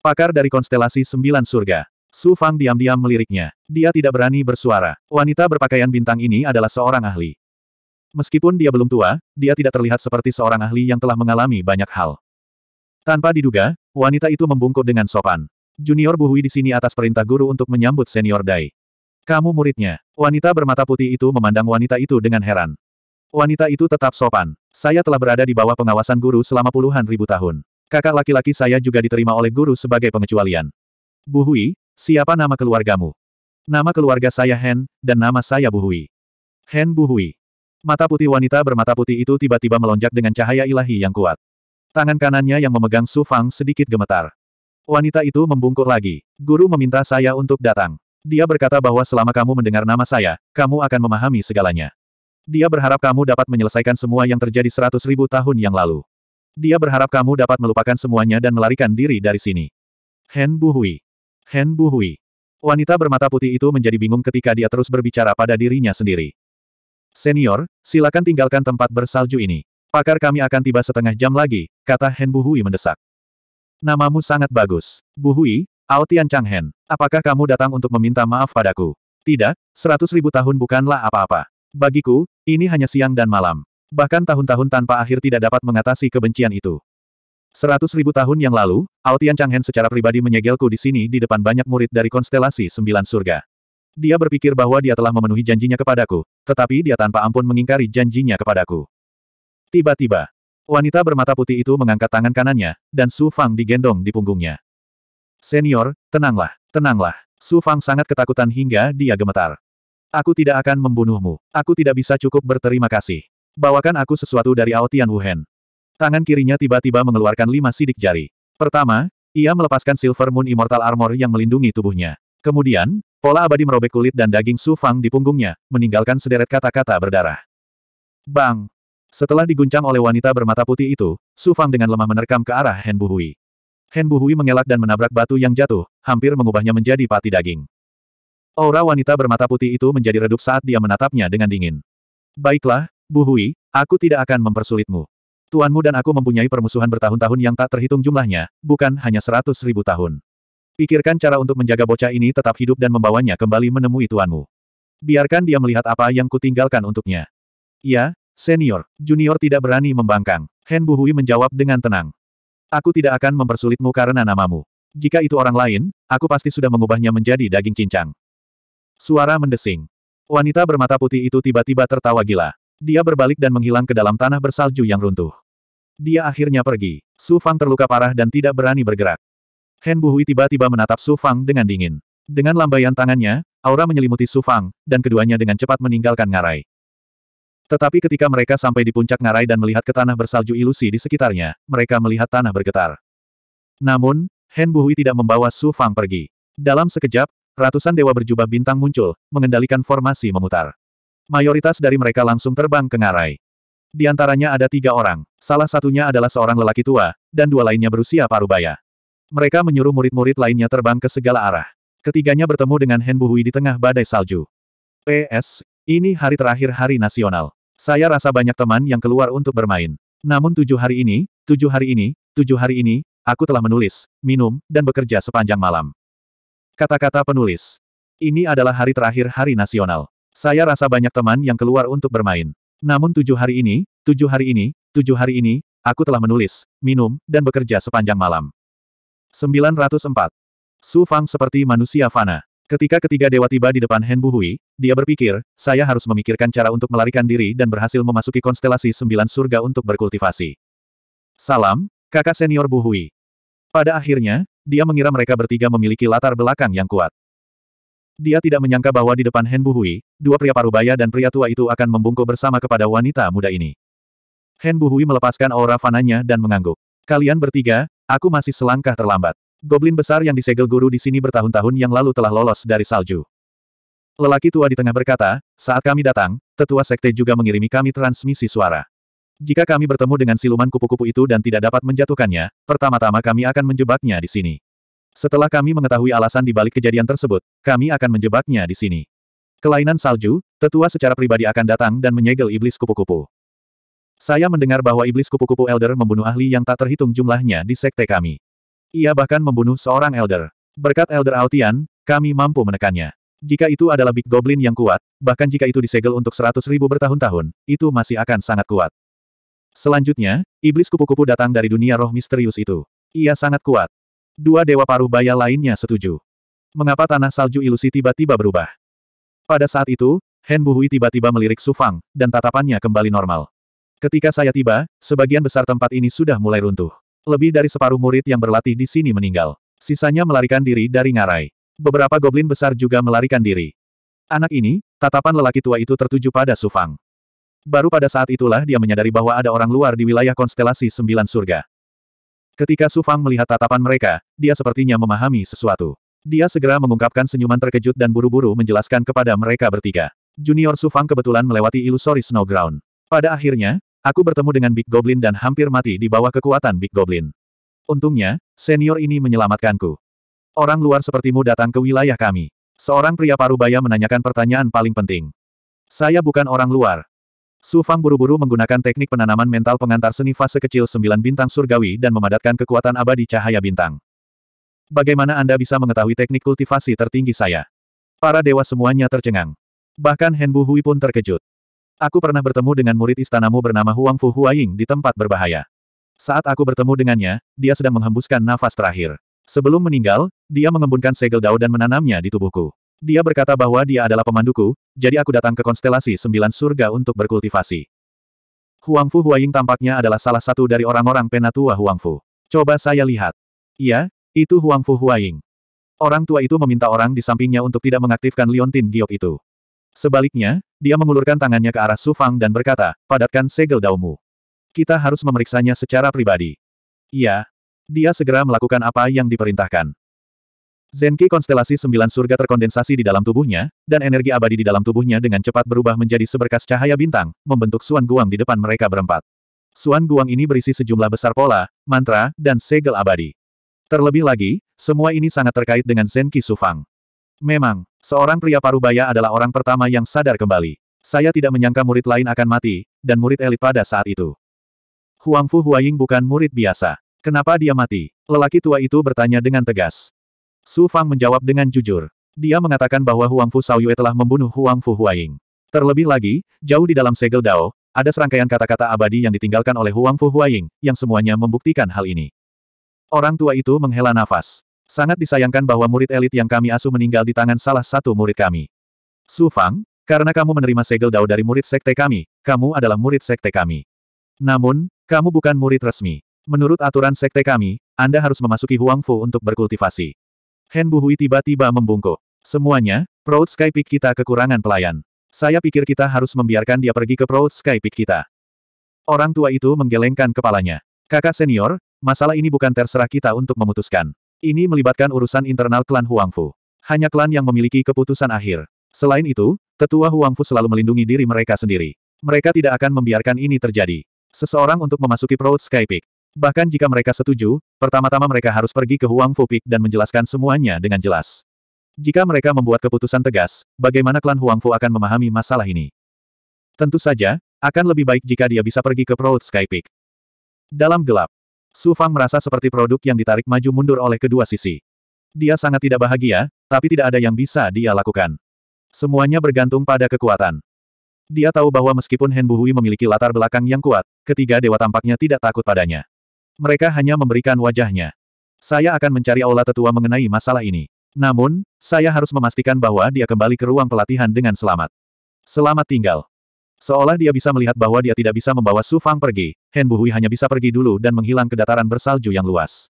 Pakar dari konstelasi sembilan surga. Su Fang diam-diam meliriknya. Dia tidak berani bersuara. Wanita berpakaian bintang ini adalah seorang ahli. Meskipun dia belum tua, dia tidak terlihat seperti seorang ahli yang telah mengalami banyak hal. Tanpa diduga, wanita itu membungkuk dengan sopan. Junior Buhui di sini atas perintah guru untuk menyambut senior Dai. Kamu muridnya. Wanita bermata putih itu memandang wanita itu dengan heran. Wanita itu tetap sopan. Saya telah berada di bawah pengawasan guru selama puluhan ribu tahun. Kakak laki-laki saya juga diterima oleh guru sebagai pengecualian. Buhui, siapa nama keluargamu? Nama keluarga saya Hen, dan nama saya Buhui. Hen Buhui. Mata putih wanita bermata putih itu tiba-tiba melonjak dengan cahaya ilahi yang kuat. Tangan kanannya yang memegang Su Fang sedikit gemetar. Wanita itu membungkuk lagi. Guru meminta saya untuk datang. Dia berkata bahwa selama kamu mendengar nama saya, kamu akan memahami segalanya. Dia berharap kamu dapat menyelesaikan semua yang terjadi seratus ribu tahun yang lalu. Dia berharap kamu dapat melupakan semuanya dan melarikan diri dari sini. Hen Buhui. Hen Buhui. Wanita bermata putih itu menjadi bingung ketika dia terus berbicara pada dirinya sendiri. Senior, silakan tinggalkan tempat bersalju ini. Pakar kami akan tiba setengah jam lagi, kata Hen Buhui mendesak. Namamu sangat bagus. Buhui, Ao Tian Chang Hen. Apakah kamu datang untuk meminta maaf padaku? Tidak, seratus ribu tahun bukanlah apa-apa. Bagiku, ini hanya siang dan malam. Bahkan tahun-tahun tanpa akhir tidak dapat mengatasi kebencian itu. Seratus ribu tahun yang lalu, Ao Tian Chang Hen secara pribadi menyegelku di sini di depan banyak murid dari konstelasi Sembilan Surga. Dia berpikir bahwa dia telah memenuhi janjinya kepadaku, tetapi dia tanpa ampun mengingkari janjinya kepadaku. Tiba-tiba, wanita bermata putih itu mengangkat tangan kanannya, dan Su Fang digendong di punggungnya. Senior, tenanglah, tenanglah. Su Fang sangat ketakutan hingga dia gemetar. Aku tidak akan membunuhmu. Aku tidak bisa cukup berterima kasih. Bawakan aku sesuatu dari Ao Tian Wuhen. Tangan kirinya tiba-tiba mengeluarkan lima sidik jari. Pertama, ia melepaskan Silver Moon Immortal Armor yang melindungi tubuhnya. Kemudian, Pola abadi merobek kulit dan daging Su Fang di punggungnya, meninggalkan sederet kata-kata berdarah. Bang! Setelah diguncang oleh wanita bermata putih itu, Su Fang dengan lemah menerkam ke arah Hen Buhui. Hen Buhui mengelak dan menabrak batu yang jatuh, hampir mengubahnya menjadi pati daging. Aura wanita bermata putih itu menjadi redup saat dia menatapnya dengan dingin. Baiklah, Buhui, aku tidak akan mempersulitmu. Tuanmu dan aku mempunyai permusuhan bertahun-tahun yang tak terhitung jumlahnya, bukan hanya seratus ribu tahun. Pikirkan cara untuk menjaga bocah ini tetap hidup dan membawanya kembali menemui tuanmu. Biarkan dia melihat apa yang kutinggalkan untuknya. Ya, senior. Junior tidak berani membangkang. Han Buhui menjawab dengan tenang. Aku tidak akan mempersulitmu karena namamu. Jika itu orang lain, aku pasti sudah mengubahnya menjadi daging cincang. Suara mendesing. Wanita bermata putih itu tiba-tiba tertawa gila. Dia berbalik dan menghilang ke dalam tanah bersalju yang runtuh. Dia akhirnya pergi. Su Fang terluka parah dan tidak berani bergerak. Hen Buhui tiba-tiba menatap Su Fang dengan dingin. Dengan lambaian tangannya, aura menyelimuti Su Fang, dan keduanya dengan cepat meninggalkan ngarai. Tetapi ketika mereka sampai di puncak ngarai dan melihat ke tanah bersalju ilusi di sekitarnya, mereka melihat tanah bergetar. Namun, Hen Buhui tidak membawa Su Fang pergi. Dalam sekejap, ratusan dewa berjubah bintang muncul, mengendalikan formasi memutar. Mayoritas dari mereka langsung terbang ke ngarai. Di antaranya ada tiga orang, salah satunya adalah seorang lelaki tua, dan dua lainnya berusia parubaya. Mereka menyuruh murid-murid lainnya terbang ke segala arah. Ketiganya bertemu dengan Hen Buhui di tengah badai salju. PS, ini hari terakhir hari nasional. Saya rasa banyak teman yang keluar untuk bermain. Namun tujuh hari ini, tujuh hari ini, tujuh hari ini, aku telah menulis, minum, dan bekerja sepanjang malam. Kata-kata penulis. Ini adalah hari terakhir hari nasional. Saya rasa banyak teman yang keluar untuk bermain. Namun tujuh hari ini, tujuh hari ini, tujuh hari ini, aku telah menulis, minum, dan bekerja sepanjang malam. 904. Su Fang seperti manusia fana. Ketika ketiga dewa tiba di depan Hen Buhui, dia berpikir, saya harus memikirkan cara untuk melarikan diri dan berhasil memasuki konstelasi sembilan surga untuk berkultivasi. Salam, kakak senior Buhui. Pada akhirnya, dia mengira mereka bertiga memiliki latar belakang yang kuat. Dia tidak menyangka bahwa di depan Hen Buhui, dua pria parubaya dan pria tua itu akan membungkuk bersama kepada wanita muda ini. Hen Buhui melepaskan aura fananya dan mengangguk. Kalian bertiga, Aku masih selangkah terlambat. Goblin besar yang disegel guru di sini bertahun-tahun yang lalu telah lolos dari salju. Lelaki tua di tengah berkata, saat kami datang, tetua sekte juga mengirimi kami transmisi suara. Jika kami bertemu dengan siluman kupu-kupu itu dan tidak dapat menjatuhkannya, pertama-tama kami akan menjebaknya di sini. Setelah kami mengetahui alasan di balik kejadian tersebut, kami akan menjebaknya di sini. Kelainan salju, tetua secara pribadi akan datang dan menyegel iblis kupu-kupu. Saya mendengar bahwa iblis kupu-kupu elder membunuh ahli yang tak terhitung jumlahnya di sekte kami. Ia bahkan membunuh seorang elder. Berkat elder Altian, kami mampu menekannya. Jika itu adalah Big Goblin yang kuat, bahkan jika itu disegel untuk seratus ribu bertahun-tahun, itu masih akan sangat kuat. Selanjutnya, iblis kupu-kupu datang dari dunia roh misterius itu. Ia sangat kuat. Dua dewa paruh baya lainnya setuju. Mengapa tanah salju ilusi tiba-tiba berubah? Pada saat itu, Hen Buhui tiba-tiba melirik Sufang, dan tatapannya kembali normal. Ketika saya tiba, sebagian besar tempat ini sudah mulai runtuh. Lebih dari separuh murid yang berlatih di sini meninggal. Sisanya melarikan diri dari ngarai. Beberapa goblin besar juga melarikan diri. Anak ini, tatapan lelaki tua itu tertuju pada Sufang. Baru pada saat itulah dia menyadari bahwa ada orang luar di wilayah konstelasi sembilan surga. Ketika Sufang melihat tatapan mereka, dia sepertinya memahami sesuatu. Dia segera mengungkapkan senyuman terkejut dan buru-buru menjelaskan kepada mereka bertiga. Junior Sufang kebetulan melewati Snow snowground. Pada akhirnya, Aku bertemu dengan Big Goblin dan hampir mati di bawah kekuatan Big Goblin. Untungnya, senior ini menyelamatkanku. Orang luar sepertimu datang ke wilayah kami. Seorang pria parubaya menanyakan pertanyaan paling penting. Saya bukan orang luar. Su Fang buru-buru menggunakan teknik penanaman mental pengantar seni fase kecil sembilan bintang surgawi dan memadatkan kekuatan abadi cahaya bintang. Bagaimana Anda bisa mengetahui teknik kultivasi tertinggi saya? Para dewa semuanya tercengang. Bahkan Bu Hui pun terkejut. Aku pernah bertemu dengan murid istanamu bernama Huang Fu Huaying di tempat berbahaya. Saat aku bertemu dengannya, dia sedang menghembuskan nafas terakhir. Sebelum meninggal, dia mengembunkan segel dao dan menanamnya di tubuhku. Dia berkata bahwa dia adalah pemanduku, jadi aku datang ke konstelasi sembilan surga untuk berkultivasi. Huang Fu Huaying tampaknya adalah salah satu dari orang-orang penatua Huang Fu. Coba saya lihat. Iya, itu Huang Fu Huaying. Orang tua itu meminta orang di sampingnya untuk tidak mengaktifkan liontin giok itu. Sebaliknya, dia mengulurkan tangannya ke arah Su Fang dan berkata, padatkan segel daumu. Kita harus memeriksanya secara pribadi. Iya. Dia segera melakukan apa yang diperintahkan. Zenki konstelasi sembilan surga terkondensasi di dalam tubuhnya, dan energi abadi di dalam tubuhnya dengan cepat berubah menjadi seberkas cahaya bintang, membentuk Suan Guang di depan mereka berempat. Suan Guang ini berisi sejumlah besar pola, mantra, dan segel abadi. Terlebih lagi, semua ini sangat terkait dengan Zenki Sufang. Memang, Seorang pria parubaya adalah orang pertama yang sadar kembali. Saya tidak menyangka murid lain akan mati, dan murid elit pada saat itu. Huang Fu Huaying bukan murid biasa. Kenapa dia mati? Lelaki tua itu bertanya dengan tegas. Su Fang menjawab dengan jujur. Dia mengatakan bahwa Huang Fu Saoyue telah membunuh Huang Fu Huaying. Terlebih lagi, jauh di dalam segel Dao, ada serangkaian kata-kata abadi yang ditinggalkan oleh Huang Fu Huaying, yang semuanya membuktikan hal ini. Orang tua itu menghela nafas. Sangat disayangkan bahwa murid elit yang kami asuh meninggal di tangan salah satu murid kami. Su Fang, karena kamu menerima segel dao dari murid sekte kami, kamu adalah murid sekte kami. Namun, kamu bukan murid resmi. Menurut aturan sekte kami, Anda harus memasuki Huang Fu untuk berkultivasi. Hen Buhui tiba-tiba membungkuk. Semuanya, Proud Sky Peak kita kekurangan pelayan. Saya pikir kita harus membiarkan dia pergi ke Proud Sky Peak kita. Orang tua itu menggelengkan kepalanya. Kakak senior, masalah ini bukan terserah kita untuk memutuskan. Ini melibatkan urusan internal klan Huangfu. Hanya klan yang memiliki keputusan akhir. Selain itu, tetua Huangfu selalu melindungi diri mereka sendiri. Mereka tidak akan membiarkan ini terjadi. Seseorang untuk memasuki Proud Sky Peak. Bahkan jika mereka setuju, pertama-tama mereka harus pergi ke Huangfu Peak dan menjelaskan semuanya dengan jelas. Jika mereka membuat keputusan tegas, bagaimana klan Huangfu akan memahami masalah ini? Tentu saja, akan lebih baik jika dia bisa pergi ke Proud Sky Peak. Dalam gelap, Su Fang merasa seperti produk yang ditarik maju mundur oleh kedua sisi. Dia sangat tidak bahagia, tapi tidak ada yang bisa dia lakukan. Semuanya bergantung pada kekuatan. Dia tahu bahwa meskipun Hen Buhui memiliki latar belakang yang kuat, ketiga dewa tampaknya tidak takut padanya. Mereka hanya memberikan wajahnya. Saya akan mencari aula tetua mengenai masalah ini. Namun, saya harus memastikan bahwa dia kembali ke ruang pelatihan dengan selamat. Selamat tinggal. Seolah dia bisa melihat bahwa dia tidak bisa membawa Su Fang pergi, Hen Buhui hanya bisa pergi dulu dan menghilang ke dataran bersalju yang luas.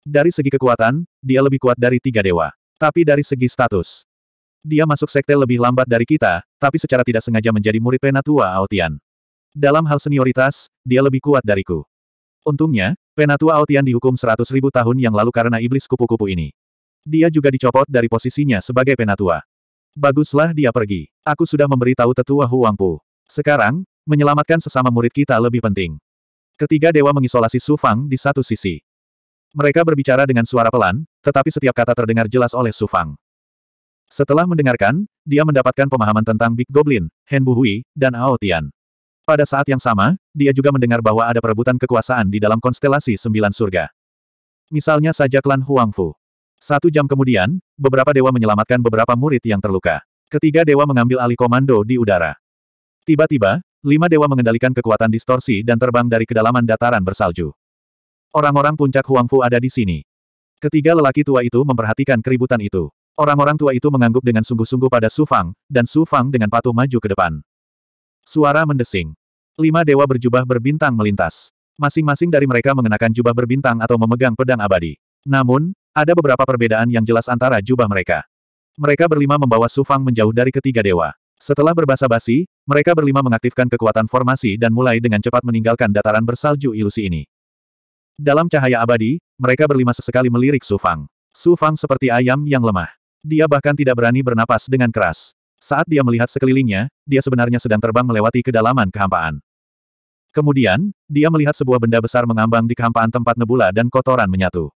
Dari segi kekuatan, dia lebih kuat dari tiga dewa. Tapi dari segi status, dia masuk sekte lebih lambat dari kita, tapi secara tidak sengaja menjadi murid Penatua Aotian. Dalam hal senioritas, dia lebih kuat dariku. Untungnya, Penatua Aotian dihukum seratus ribu tahun yang lalu karena iblis kupu-kupu ini. Dia juga dicopot dari posisinya sebagai Penatua. Baguslah dia pergi. Aku sudah memberitahu tetua Huangpu. Sekarang, menyelamatkan sesama murid kita lebih penting. Ketiga dewa mengisolasi Su Fang di satu sisi. Mereka berbicara dengan suara pelan, tetapi setiap kata terdengar jelas oleh Su Fang. Setelah mendengarkan, dia mendapatkan pemahaman tentang Big Goblin, Hen Buhui, dan Ao Tian. Pada saat yang sama, dia juga mendengar bahwa ada perebutan kekuasaan di dalam konstelasi sembilan surga. Misalnya saja klan Huangfu. Satu jam kemudian, beberapa dewa menyelamatkan beberapa murid yang terluka. Ketiga dewa mengambil alih komando di udara. Tiba-tiba, lima dewa mengendalikan kekuatan distorsi dan terbang dari kedalaman dataran bersalju. Orang-orang puncak Huangfu ada di sini. Ketiga lelaki tua itu memperhatikan keributan itu. Orang-orang tua itu mengangguk dengan sungguh-sungguh pada Su Fang, dan Su Fang dengan patuh maju ke depan. Suara mendesing. Lima dewa berjubah berbintang melintas. Masing-masing dari mereka mengenakan jubah berbintang atau memegang pedang abadi. Namun, ada beberapa perbedaan yang jelas antara jubah mereka. Mereka berlima membawa Su Fang menjauh dari ketiga dewa. Setelah berbasa-basi, mereka berlima mengaktifkan kekuatan formasi dan mulai dengan cepat meninggalkan dataran bersalju ilusi ini. Dalam cahaya abadi, mereka berlima sesekali melirik Su Fang. Su Fang seperti ayam yang lemah. Dia bahkan tidak berani bernapas dengan keras. Saat dia melihat sekelilingnya, dia sebenarnya sedang terbang melewati kedalaman kehampaan. Kemudian, dia melihat sebuah benda besar mengambang di kehampaan tempat nebula dan kotoran menyatu.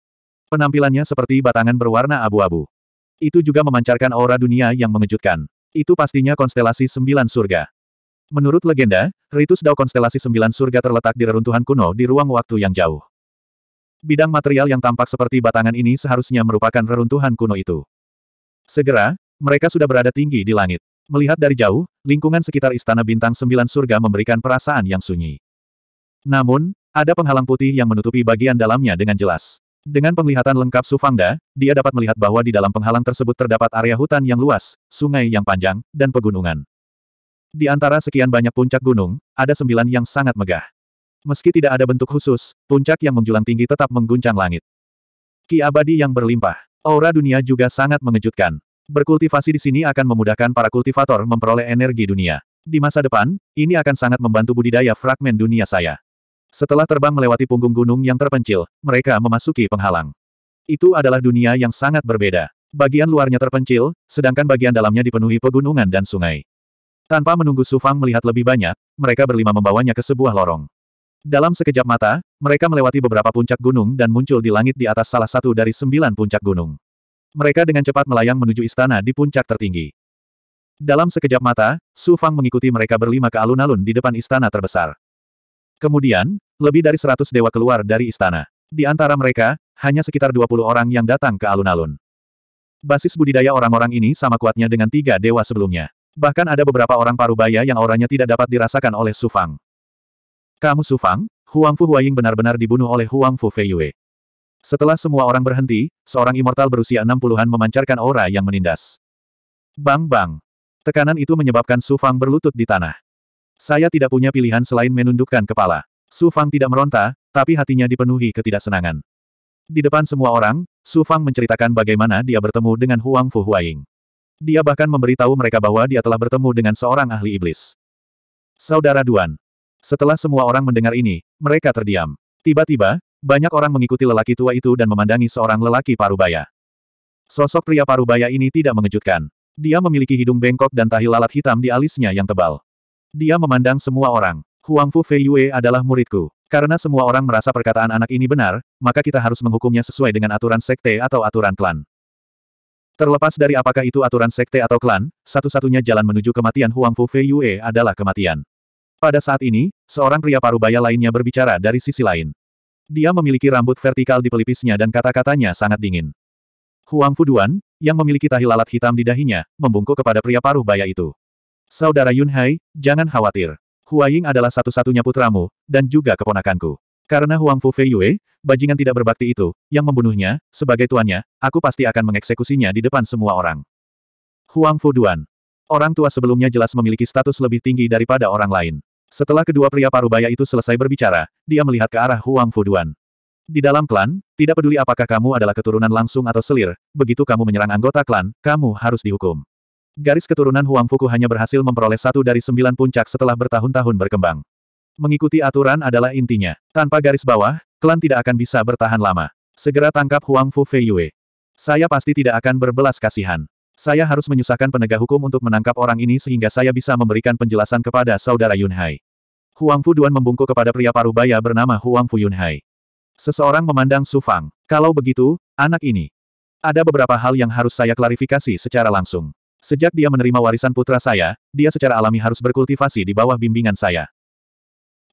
Penampilannya seperti batangan berwarna abu-abu. Itu juga memancarkan aura dunia yang mengejutkan. Itu pastinya konstelasi sembilan surga. Menurut legenda, ritus Dao konstelasi sembilan surga terletak di reruntuhan kuno di ruang waktu yang jauh. Bidang material yang tampak seperti batangan ini seharusnya merupakan reruntuhan kuno itu. Segera, mereka sudah berada tinggi di langit. Melihat dari jauh, lingkungan sekitar Istana Bintang Sembilan Surga memberikan perasaan yang sunyi. Namun, ada penghalang putih yang menutupi bagian dalamnya dengan jelas. Dengan penglihatan lengkap Sufangda, dia dapat melihat bahwa di dalam penghalang tersebut terdapat area hutan yang luas, sungai yang panjang, dan pegunungan. Di antara sekian banyak puncak gunung, ada sembilan yang sangat megah. Meski tidak ada bentuk khusus, puncak yang menjulang tinggi tetap mengguncang langit. Ki abadi yang berlimpah, aura dunia juga sangat mengejutkan. Berkultivasi di sini akan memudahkan para kultivator memperoleh energi dunia. Di masa depan, ini akan sangat membantu budidaya fragmen dunia saya. Setelah terbang melewati punggung gunung yang terpencil, mereka memasuki penghalang. Itu adalah dunia yang sangat berbeda. Bagian luarnya terpencil, sedangkan bagian dalamnya dipenuhi pegunungan dan sungai. Tanpa menunggu Sufang melihat lebih banyak, mereka berlima membawanya ke sebuah lorong. Dalam sekejap mata, mereka melewati beberapa puncak gunung dan muncul di langit di atas salah satu dari sembilan puncak gunung. Mereka dengan cepat melayang menuju istana di puncak tertinggi. Dalam sekejap mata, Sufang mengikuti mereka berlima ke alun-alun di depan istana terbesar. Kemudian, lebih dari seratus dewa keluar dari istana. Di antara mereka, hanya sekitar dua puluh orang yang datang ke alun-alun. Basis budidaya orang-orang ini sama kuatnya dengan tiga dewa sebelumnya. Bahkan ada beberapa orang parubaya yang auranya tidak dapat dirasakan oleh Sufang. Kamu Sufang, Huang Fu Huaying benar-benar dibunuh oleh Huang Fu Fei Yue. Setelah semua orang berhenti, seorang immortal berusia enam puluhan memancarkan aura yang menindas. Bang-bang. Tekanan itu menyebabkan Sufang berlutut di tanah. Saya tidak punya pilihan selain menundukkan kepala. Su Fang tidak meronta, tapi hatinya dipenuhi ketidaksenangan. Di depan semua orang, Su Fang menceritakan bagaimana dia bertemu dengan Huang Fu Huaying. Dia bahkan memberitahu mereka bahwa dia telah bertemu dengan seorang ahli iblis. Saudara Duan. Setelah semua orang mendengar ini, mereka terdiam. Tiba-tiba, banyak orang mengikuti lelaki tua itu dan memandangi seorang lelaki parubaya. Sosok pria parubaya ini tidak mengejutkan. Dia memiliki hidung bengkok dan tahi lalat hitam di alisnya yang tebal. Dia memandang semua orang. Huang Fu Fei Yue adalah muridku. Karena semua orang merasa perkataan anak ini benar, maka kita harus menghukumnya sesuai dengan aturan sekte atau aturan klan. Terlepas dari apakah itu aturan sekte atau klan, satu-satunya jalan menuju kematian Huang Fu Fei Yue adalah kematian. Pada saat ini, seorang pria parubaya lainnya berbicara dari sisi lain. Dia memiliki rambut vertikal di pelipisnya dan kata-katanya sangat dingin. Huang Fu Duan, yang memiliki tahi lalat hitam di dahinya, membungkuk kepada pria paruh baya itu. Saudara Yunhai, jangan khawatir. Huaying adalah satu-satunya putramu, dan juga keponakanku. Karena Huang Fu Fei Yue, bajingan tidak berbakti itu, yang membunuhnya, sebagai tuannya, aku pasti akan mengeksekusinya di depan semua orang. Huang Fu Duan. Orang tua sebelumnya jelas memiliki status lebih tinggi daripada orang lain. Setelah kedua pria parubaya itu selesai berbicara, dia melihat ke arah Huang Fu Duan. Di dalam klan, tidak peduli apakah kamu adalah keturunan langsung atau selir, begitu kamu menyerang anggota klan, kamu harus dihukum. Garis keturunan Huang Fuku hanya berhasil memperoleh satu dari sembilan puncak setelah bertahun-tahun berkembang. Mengikuti aturan adalah intinya. Tanpa garis bawah, klan tidak akan bisa bertahan lama. Segera tangkap Huang Fu Fei Yue. Saya pasti tidak akan berbelas kasihan. Saya harus menyusahkan penegak hukum untuk menangkap orang ini sehingga saya bisa memberikan penjelasan kepada saudara Yunhai. Huang Fu Duan membungkuk kepada pria parubaya bernama Huang Fu Yunhai. Seseorang memandang Su Fang. Kalau begitu, anak ini. Ada beberapa hal yang harus saya klarifikasi secara langsung. Sejak dia menerima warisan putra saya, dia secara alami harus berkultivasi di bawah bimbingan saya.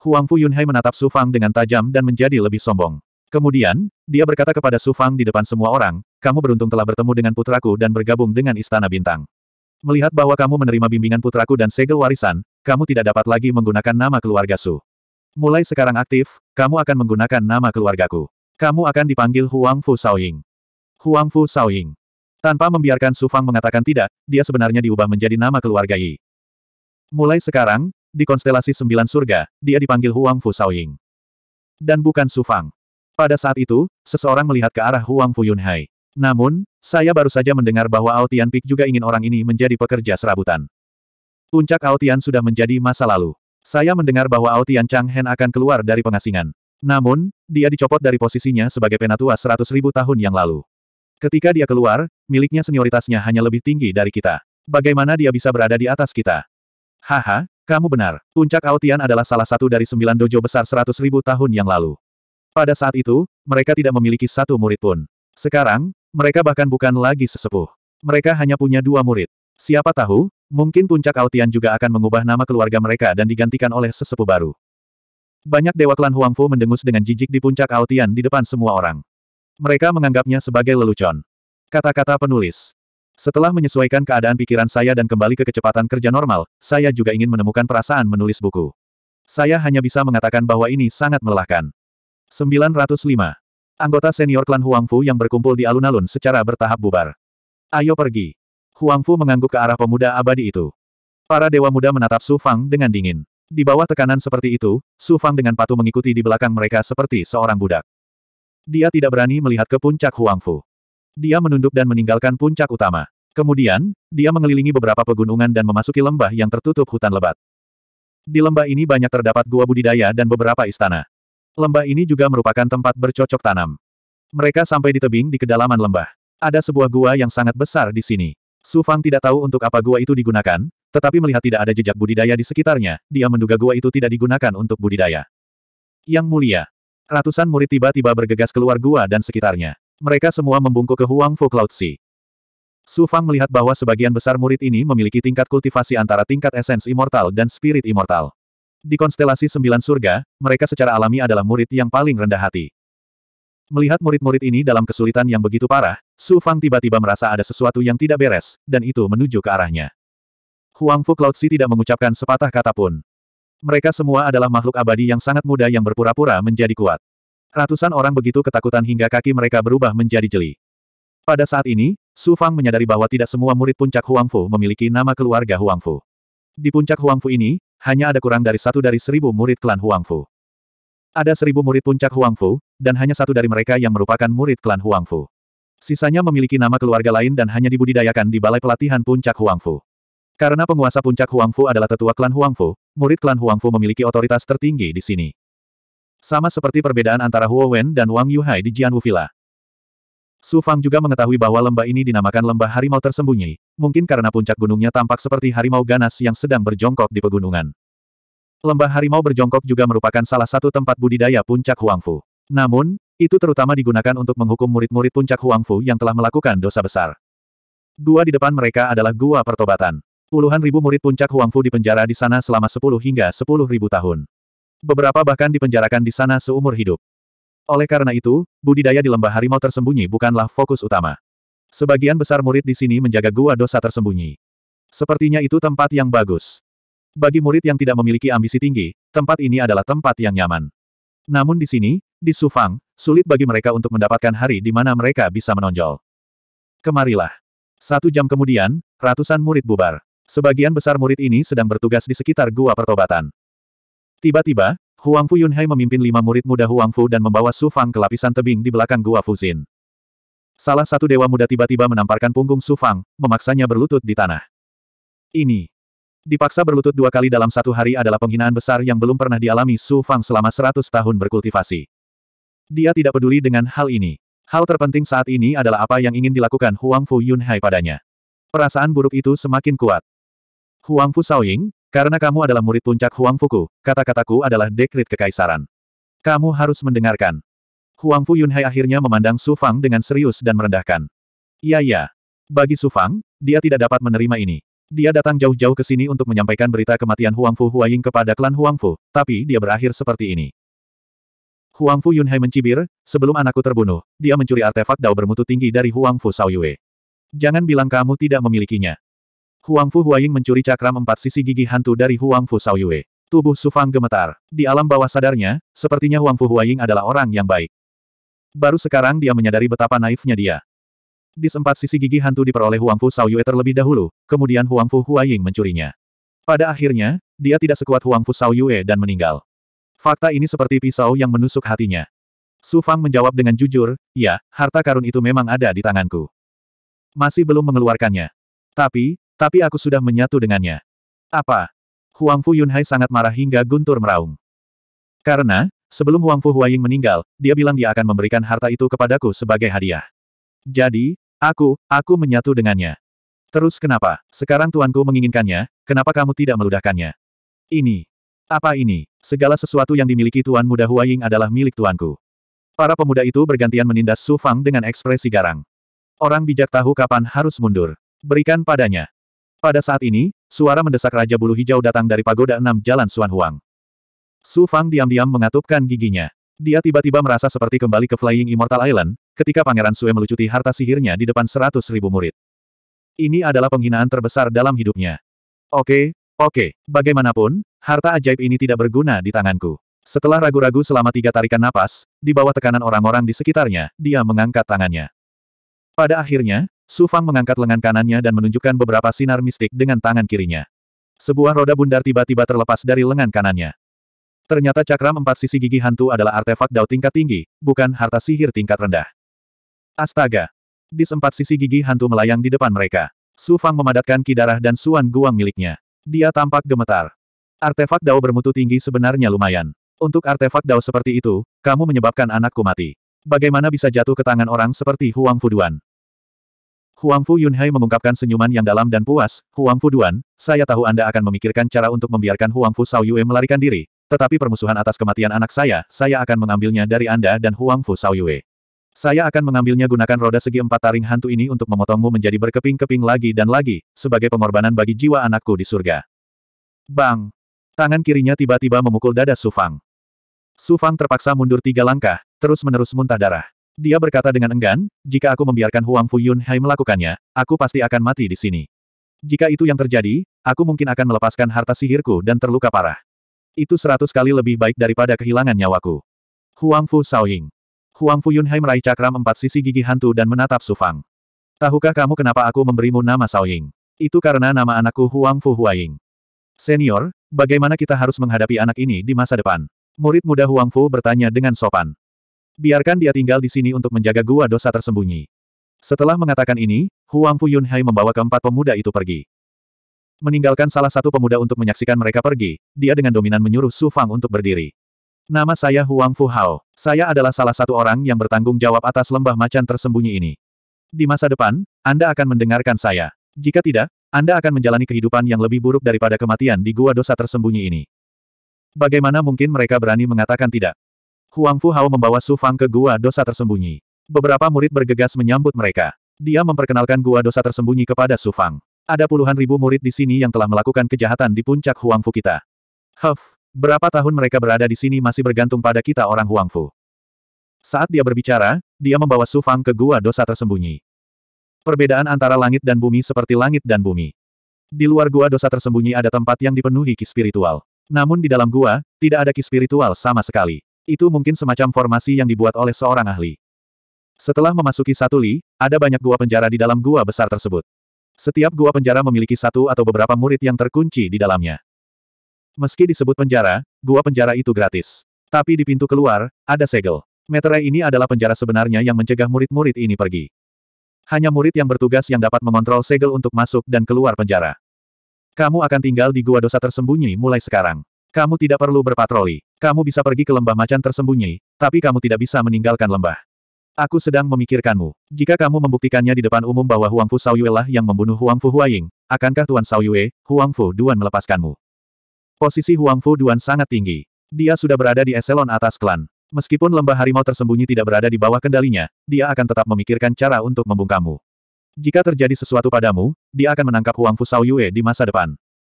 Huang Fu Yunhai menatap Su Fang dengan tajam dan menjadi lebih sombong. Kemudian, dia berkata kepada Su Fang di depan semua orang, kamu beruntung telah bertemu dengan putraku dan bergabung dengan Istana Bintang. Melihat bahwa kamu menerima bimbingan putraku dan segel warisan, kamu tidak dapat lagi menggunakan nama keluarga Su. Mulai sekarang aktif, kamu akan menggunakan nama keluargaku. Kamu akan dipanggil Huang Fu Saoying. Huang Fu Saoying. Tanpa membiarkan Su Fang mengatakan tidak, dia sebenarnya diubah menjadi nama keluarga Yi. Mulai sekarang, di konstelasi sembilan surga, dia dipanggil Huang Fu Ying. Dan bukan Su Fang. Pada saat itu, seseorang melihat ke arah Huang Fu Yunhai. Namun, saya baru saja mendengar bahwa Ao Tian Pik juga ingin orang ini menjadi pekerja serabutan. Puncak Ao Tian sudah menjadi masa lalu. Saya mendengar bahwa Ao Tian Chang Hen akan keluar dari pengasingan. Namun, dia dicopot dari posisinya sebagai penatua seratus ribu tahun yang lalu. Ketika dia keluar, miliknya senioritasnya hanya lebih tinggi dari kita. Bagaimana dia bisa berada di atas kita? Haha, kamu benar. Puncak Aotian adalah salah satu dari sembilan dojo besar seratus ribu tahun yang lalu. Pada saat itu, mereka tidak memiliki satu murid pun. Sekarang, mereka bahkan bukan lagi sesepuh. Mereka hanya punya dua murid. Siapa tahu, mungkin Puncak Aotian juga akan mengubah nama keluarga mereka dan digantikan oleh sesepuh baru. Banyak dewa klan Huangfu mendengus dengan jijik di puncak Aotian di depan semua orang. Mereka menganggapnya sebagai lelucon. Kata-kata penulis. Setelah menyesuaikan keadaan pikiran saya dan kembali ke kecepatan kerja normal, saya juga ingin menemukan perasaan menulis buku. Saya hanya bisa mengatakan bahwa ini sangat melelahkan. 905. Anggota senior klan Huangfu yang berkumpul di alun-alun secara bertahap bubar. Ayo pergi. Huangfu mengangguk ke arah pemuda abadi itu. Para dewa muda menatap Su Fang dengan dingin. Di bawah tekanan seperti itu, Su Fang dengan patuh mengikuti di belakang mereka seperti seorang budak. Dia tidak berani melihat ke puncak Huangfu. Dia menunduk dan meninggalkan puncak utama. Kemudian, dia mengelilingi beberapa pegunungan dan memasuki lembah yang tertutup hutan lebat. Di lembah ini banyak terdapat gua budidaya dan beberapa istana. Lembah ini juga merupakan tempat bercocok tanam. Mereka sampai di tebing di kedalaman lembah. Ada sebuah gua yang sangat besar di sini. Su Fang tidak tahu untuk apa gua itu digunakan, tetapi melihat tidak ada jejak budidaya di sekitarnya, dia menduga gua itu tidak digunakan untuk budidaya. Yang mulia, Ratusan murid tiba-tiba bergegas keluar gua dan sekitarnya. Mereka semua membungkuk ke Huang Fu Cloud Sea. Su Fang melihat bahwa sebagian besar murid ini memiliki tingkat kultivasi antara tingkat esens immortal dan spirit immortal. Di konstelasi sembilan surga, mereka secara alami adalah murid yang paling rendah hati. Melihat murid-murid ini dalam kesulitan yang begitu parah, Su Fang tiba-tiba merasa ada sesuatu yang tidak beres, dan itu menuju ke arahnya. Huang Fu Cloud Sea tidak mengucapkan sepatah kata pun. Mereka semua adalah makhluk abadi yang sangat muda yang berpura-pura menjadi kuat. Ratusan orang begitu ketakutan hingga kaki mereka berubah menjadi jeli. Pada saat ini, Su Fang menyadari bahwa tidak semua murid puncak Huangfu memiliki nama keluarga Huangfu. Di puncak Huangfu ini, hanya ada kurang dari satu dari seribu murid klan Huangfu. Ada seribu murid puncak Huangfu, dan hanya satu dari mereka yang merupakan murid klan Huangfu. Sisanya memiliki nama keluarga lain dan hanya dibudidayakan di balai pelatihan puncak Huangfu. Karena penguasa puncak Huangfu adalah tetua klan Huangfu, murid klan Huangfu memiliki otoritas tertinggi di sini. Sama seperti perbedaan antara Huo Wen dan Wang Yuhai di Jianwu Villa. Su Fang juga mengetahui bahwa lembah ini dinamakan lembah harimau tersembunyi, mungkin karena puncak gunungnya tampak seperti harimau ganas yang sedang berjongkok di pegunungan. Lembah harimau berjongkok juga merupakan salah satu tempat budidaya puncak Huangfu. Namun, itu terutama digunakan untuk menghukum murid-murid puncak Huangfu yang telah melakukan dosa besar. Gua di depan mereka adalah gua pertobatan. Puluhan ribu murid puncak Huangfu dipenjara di sana selama 10 hingga 10 ribu tahun. Beberapa bahkan dipenjarakan di sana seumur hidup. Oleh karena itu, budidaya di lembah harimau tersembunyi bukanlah fokus utama. Sebagian besar murid di sini menjaga gua dosa tersembunyi. Sepertinya itu tempat yang bagus. Bagi murid yang tidak memiliki ambisi tinggi, tempat ini adalah tempat yang nyaman. Namun di sini, di Sufang, sulit bagi mereka untuk mendapatkan hari di mana mereka bisa menonjol. Kemarilah. Satu jam kemudian, ratusan murid bubar. Sebagian besar murid ini sedang bertugas di sekitar gua pertobatan. Tiba-tiba, Huang Fu Yunhai memimpin lima murid muda Huang Fu dan membawa Su Fang ke lapisan tebing di belakang gua Fuzin. Salah satu dewa muda tiba-tiba menamparkan punggung Su Fang, memaksanya berlutut di tanah. Ini. Dipaksa berlutut dua kali dalam satu hari adalah penghinaan besar yang belum pernah dialami Su Fang selama seratus tahun berkultivasi. Dia tidak peduli dengan hal ini. Hal terpenting saat ini adalah apa yang ingin dilakukan Huang Fu Yunhai padanya. Perasaan buruk itu semakin kuat. Huang Fu Saoying, karena kamu adalah murid puncak Huang Fuku, kata-kataku adalah dekrit kekaisaran. Kamu harus mendengarkan. Huang Fu Yunhai akhirnya memandang Su Fang dengan serius dan merendahkan. Iya ya. Bagi Su Fang, dia tidak dapat menerima ini. Dia datang jauh-jauh ke sini untuk menyampaikan berita kematian Huang Fu Huaying kepada klan Huang Fu, tapi dia berakhir seperti ini. Huang Fu Yunhai mencibir, sebelum anakku terbunuh, dia mencuri artefak dao bermutu tinggi dari Huang Fu Saoyue. Jangan bilang kamu tidak memilikinya. Huang Fu Huaying mencuri cakram empat sisi gigi hantu dari Huang Fu Yue. Tubuh Sufang gemetar. Di alam bawah sadarnya, sepertinya Huang Fu Huaying adalah orang yang baik. Baru sekarang dia menyadari betapa naifnya dia. Di empat sisi gigi hantu diperoleh Huang Fu Yue terlebih dahulu, kemudian Huang Fu Huaying mencurinya. Pada akhirnya, dia tidak sekuat Huang Fu Yue dan meninggal. Fakta ini seperti pisau yang menusuk hatinya. Sufang menjawab dengan jujur, ya, harta karun itu memang ada di tanganku. Masih belum mengeluarkannya. Tapi, tapi aku sudah menyatu dengannya. Apa? Huang Fu Yunhai sangat marah hingga guntur meraung. Karena, sebelum Huang Fu Huaying meninggal, dia bilang dia akan memberikan harta itu kepadaku sebagai hadiah. Jadi, aku, aku menyatu dengannya. Terus kenapa? Sekarang tuanku menginginkannya, kenapa kamu tidak meludahkannya? Ini. Apa ini? Segala sesuatu yang dimiliki tuan muda Huaying adalah milik tuanku. Para pemuda itu bergantian menindas Su Fang dengan ekspresi garang. Orang bijak tahu kapan harus mundur. Berikan padanya. Pada saat ini, suara mendesak Raja Bulu Hijau datang dari Pagoda Enam Jalan Suan Huang. Su Fang diam-diam mengatupkan giginya. Dia tiba-tiba merasa seperti kembali ke Flying Immortal Island, ketika Pangeran Sue melucuti harta sihirnya di depan seratus ribu murid. Ini adalah penghinaan terbesar dalam hidupnya. Oke, oke, bagaimanapun, harta ajaib ini tidak berguna di tanganku. Setelah ragu-ragu selama tiga tarikan napas, di bawah tekanan orang-orang di sekitarnya, dia mengangkat tangannya. Pada akhirnya, Su Fang mengangkat lengan kanannya dan menunjukkan beberapa sinar mistik dengan tangan kirinya. Sebuah roda bundar tiba-tiba terlepas dari lengan kanannya. Ternyata cakram empat sisi gigi hantu adalah artefak dao tingkat tinggi, bukan harta sihir tingkat rendah. Astaga! Di empat sisi gigi hantu melayang di depan mereka. Su Fang memadatkan kidarah dan suan guang miliknya. Dia tampak gemetar. Artefak dao bermutu tinggi sebenarnya lumayan. Untuk artefak dao seperti itu, kamu menyebabkan anakku mati. Bagaimana bisa jatuh ke tangan orang seperti Huang Fuduan? Huang Fu Yunhai mengungkapkan senyuman yang dalam dan puas, Huang Fu Duan, saya tahu Anda akan memikirkan cara untuk membiarkan Huang Fu Sao Yue melarikan diri, tetapi permusuhan atas kematian anak saya, saya akan mengambilnya dari Anda dan Huang Fu Sao Yue. Saya akan mengambilnya gunakan roda segi empat taring hantu ini untuk memotongmu menjadi berkeping-keping lagi dan lagi, sebagai pengorbanan bagi jiwa anakku di surga. Bang! Tangan kirinya tiba-tiba memukul dada Sufang. Sufang terpaksa mundur tiga langkah, terus-menerus muntah darah. Dia berkata dengan enggan, jika aku membiarkan Huang Fuyun Hai melakukannya, aku pasti akan mati di sini. Jika itu yang terjadi, aku mungkin akan melepaskan harta sihirku dan terluka parah. Itu seratus kali lebih baik daripada kehilangan nyawaku. Huang Fu Shaoying. Huang Fuyun Hai meraih cakram empat sisi gigi hantu dan menatap Sufang. Tahukah kamu kenapa aku memberimu nama Shaoying? Itu karena nama anakku Huang Fu Huaying. Senior, bagaimana kita harus menghadapi anak ini di masa depan? Murid muda Huang Fu bertanya dengan sopan. Biarkan dia tinggal di sini untuk menjaga gua dosa tersembunyi. Setelah mengatakan ini, Huang Fu Hai membawa keempat pemuda itu pergi. Meninggalkan salah satu pemuda untuk menyaksikan mereka pergi, dia dengan dominan menyuruh Su Fang untuk berdiri. Nama saya Huang Fu Hao, Saya adalah salah satu orang yang bertanggung jawab atas lembah macan tersembunyi ini. Di masa depan, Anda akan mendengarkan saya. Jika tidak, Anda akan menjalani kehidupan yang lebih buruk daripada kematian di gua dosa tersembunyi ini. Bagaimana mungkin mereka berani mengatakan tidak? Huang Fu Hao membawa Su Fang ke gua dosa tersembunyi. Beberapa murid bergegas menyambut mereka. Dia memperkenalkan gua dosa tersembunyi kepada Su Fang. Ada puluhan ribu murid di sini yang telah melakukan kejahatan di puncak Huang Fu kita. Huff, berapa tahun mereka berada di sini masih bergantung pada kita orang Huang Fu. Saat dia berbicara, dia membawa Su Fang ke gua dosa tersembunyi. Perbedaan antara langit dan bumi seperti langit dan bumi. Di luar gua dosa tersembunyi ada tempat yang dipenuhi ki spiritual. Namun di dalam gua, tidak ada ki spiritual sama sekali. Itu mungkin semacam formasi yang dibuat oleh seorang ahli. Setelah memasuki satu li, ada banyak gua penjara di dalam gua besar tersebut. Setiap gua penjara memiliki satu atau beberapa murid yang terkunci di dalamnya. Meski disebut penjara, gua penjara itu gratis. Tapi di pintu keluar, ada segel. Meterai ini adalah penjara sebenarnya yang mencegah murid-murid ini pergi. Hanya murid yang bertugas yang dapat mengontrol segel untuk masuk dan keluar penjara. Kamu akan tinggal di gua dosa tersembunyi mulai sekarang. Kamu tidak perlu berpatroli. Kamu bisa pergi ke lembah macan tersembunyi, tapi kamu tidak bisa meninggalkan lembah. Aku sedang memikirkanmu. Jika kamu membuktikannya di depan umum bahwa Huangfu Saoyue lah yang membunuh Huangfu Huaying, akankah Tuan Saoyue, Huangfu Duan melepaskanmu? Posisi Huangfu Duan sangat tinggi. Dia sudah berada di eselon atas klan. Meskipun lembah harimau tersembunyi tidak berada di bawah kendalinya, dia akan tetap memikirkan cara untuk membungkamu. Jika terjadi sesuatu padamu, dia akan menangkap Huangfu Saoyue di masa depan.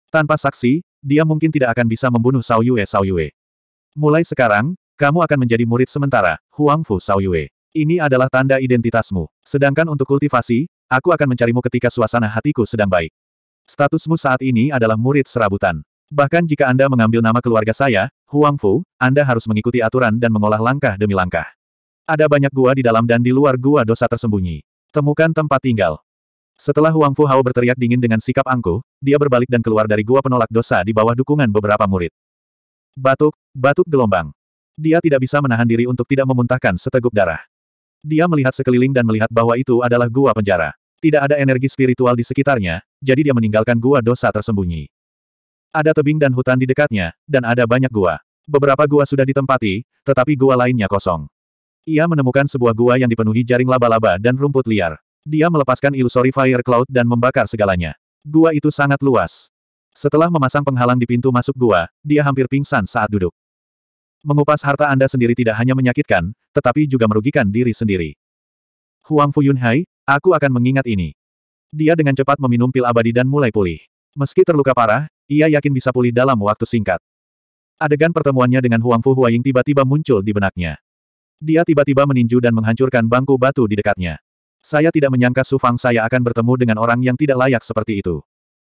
Tanpa saksi, dia mungkin tidak akan bisa membunuh Sao Yue Sao Yue. Mulai sekarang, kamu akan menjadi murid sementara, Huang Fu Sao Yue. Ini adalah tanda identitasmu. Sedangkan untuk kultivasi, aku akan mencarimu ketika suasana hatiku sedang baik. Statusmu saat ini adalah murid serabutan. Bahkan jika Anda mengambil nama keluarga saya, Huang Fu, Anda harus mengikuti aturan dan mengolah langkah demi langkah. Ada banyak gua di dalam dan di luar gua dosa tersembunyi. Temukan tempat tinggal. Setelah Huang Fu Hao berteriak dingin dengan sikap angkuh, dia berbalik dan keluar dari gua penolak dosa di bawah dukungan beberapa murid. Batuk, batuk gelombang. Dia tidak bisa menahan diri untuk tidak memuntahkan seteguk darah. Dia melihat sekeliling dan melihat bahwa itu adalah gua penjara. Tidak ada energi spiritual di sekitarnya, jadi dia meninggalkan gua dosa tersembunyi. Ada tebing dan hutan di dekatnya, dan ada banyak gua. Beberapa gua sudah ditempati, tetapi gua lainnya kosong. Ia menemukan sebuah gua yang dipenuhi jaring laba-laba dan rumput liar. Dia melepaskan ilusori fire cloud dan membakar segalanya. Gua itu sangat luas. Setelah memasang penghalang di pintu masuk gua, dia hampir pingsan saat duduk. Mengupas harta Anda sendiri tidak hanya menyakitkan, tetapi juga merugikan diri sendiri. Huang Fuyunhai, aku akan mengingat ini. Dia dengan cepat meminum pil abadi dan mulai pulih. Meski terluka parah, ia yakin bisa pulih dalam waktu singkat. Adegan pertemuannya dengan Huang Fu Huaying tiba-tiba muncul di benaknya. Dia tiba-tiba meninju dan menghancurkan bangku batu di dekatnya. Saya tidak menyangka Su Fang saya akan bertemu dengan orang yang tidak layak seperti itu.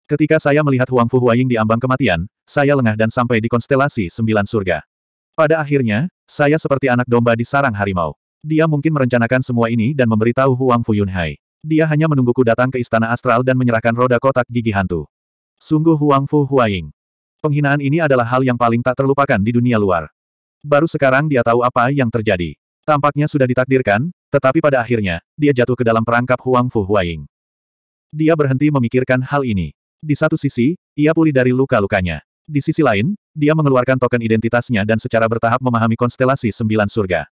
Ketika saya melihat Huang Fu Huaying di ambang kematian, saya lengah dan sampai di konstelasi sembilan surga. Pada akhirnya, saya seperti anak domba di sarang harimau. Dia mungkin merencanakan semua ini dan memberitahu Huang Fu Yunhai. Dia hanya menungguku datang ke Istana Astral dan menyerahkan roda kotak gigi hantu. Sungguh Huang Fu Huaying. Penghinaan ini adalah hal yang paling tak terlupakan di dunia luar. Baru sekarang dia tahu apa yang terjadi. Tampaknya sudah ditakdirkan, tetapi pada akhirnya, dia jatuh ke dalam perangkap Huang Fu Huaying. Dia berhenti memikirkan hal ini. Di satu sisi, ia pulih dari luka-lukanya. Di sisi lain, dia mengeluarkan token identitasnya dan secara bertahap memahami konstelasi sembilan surga.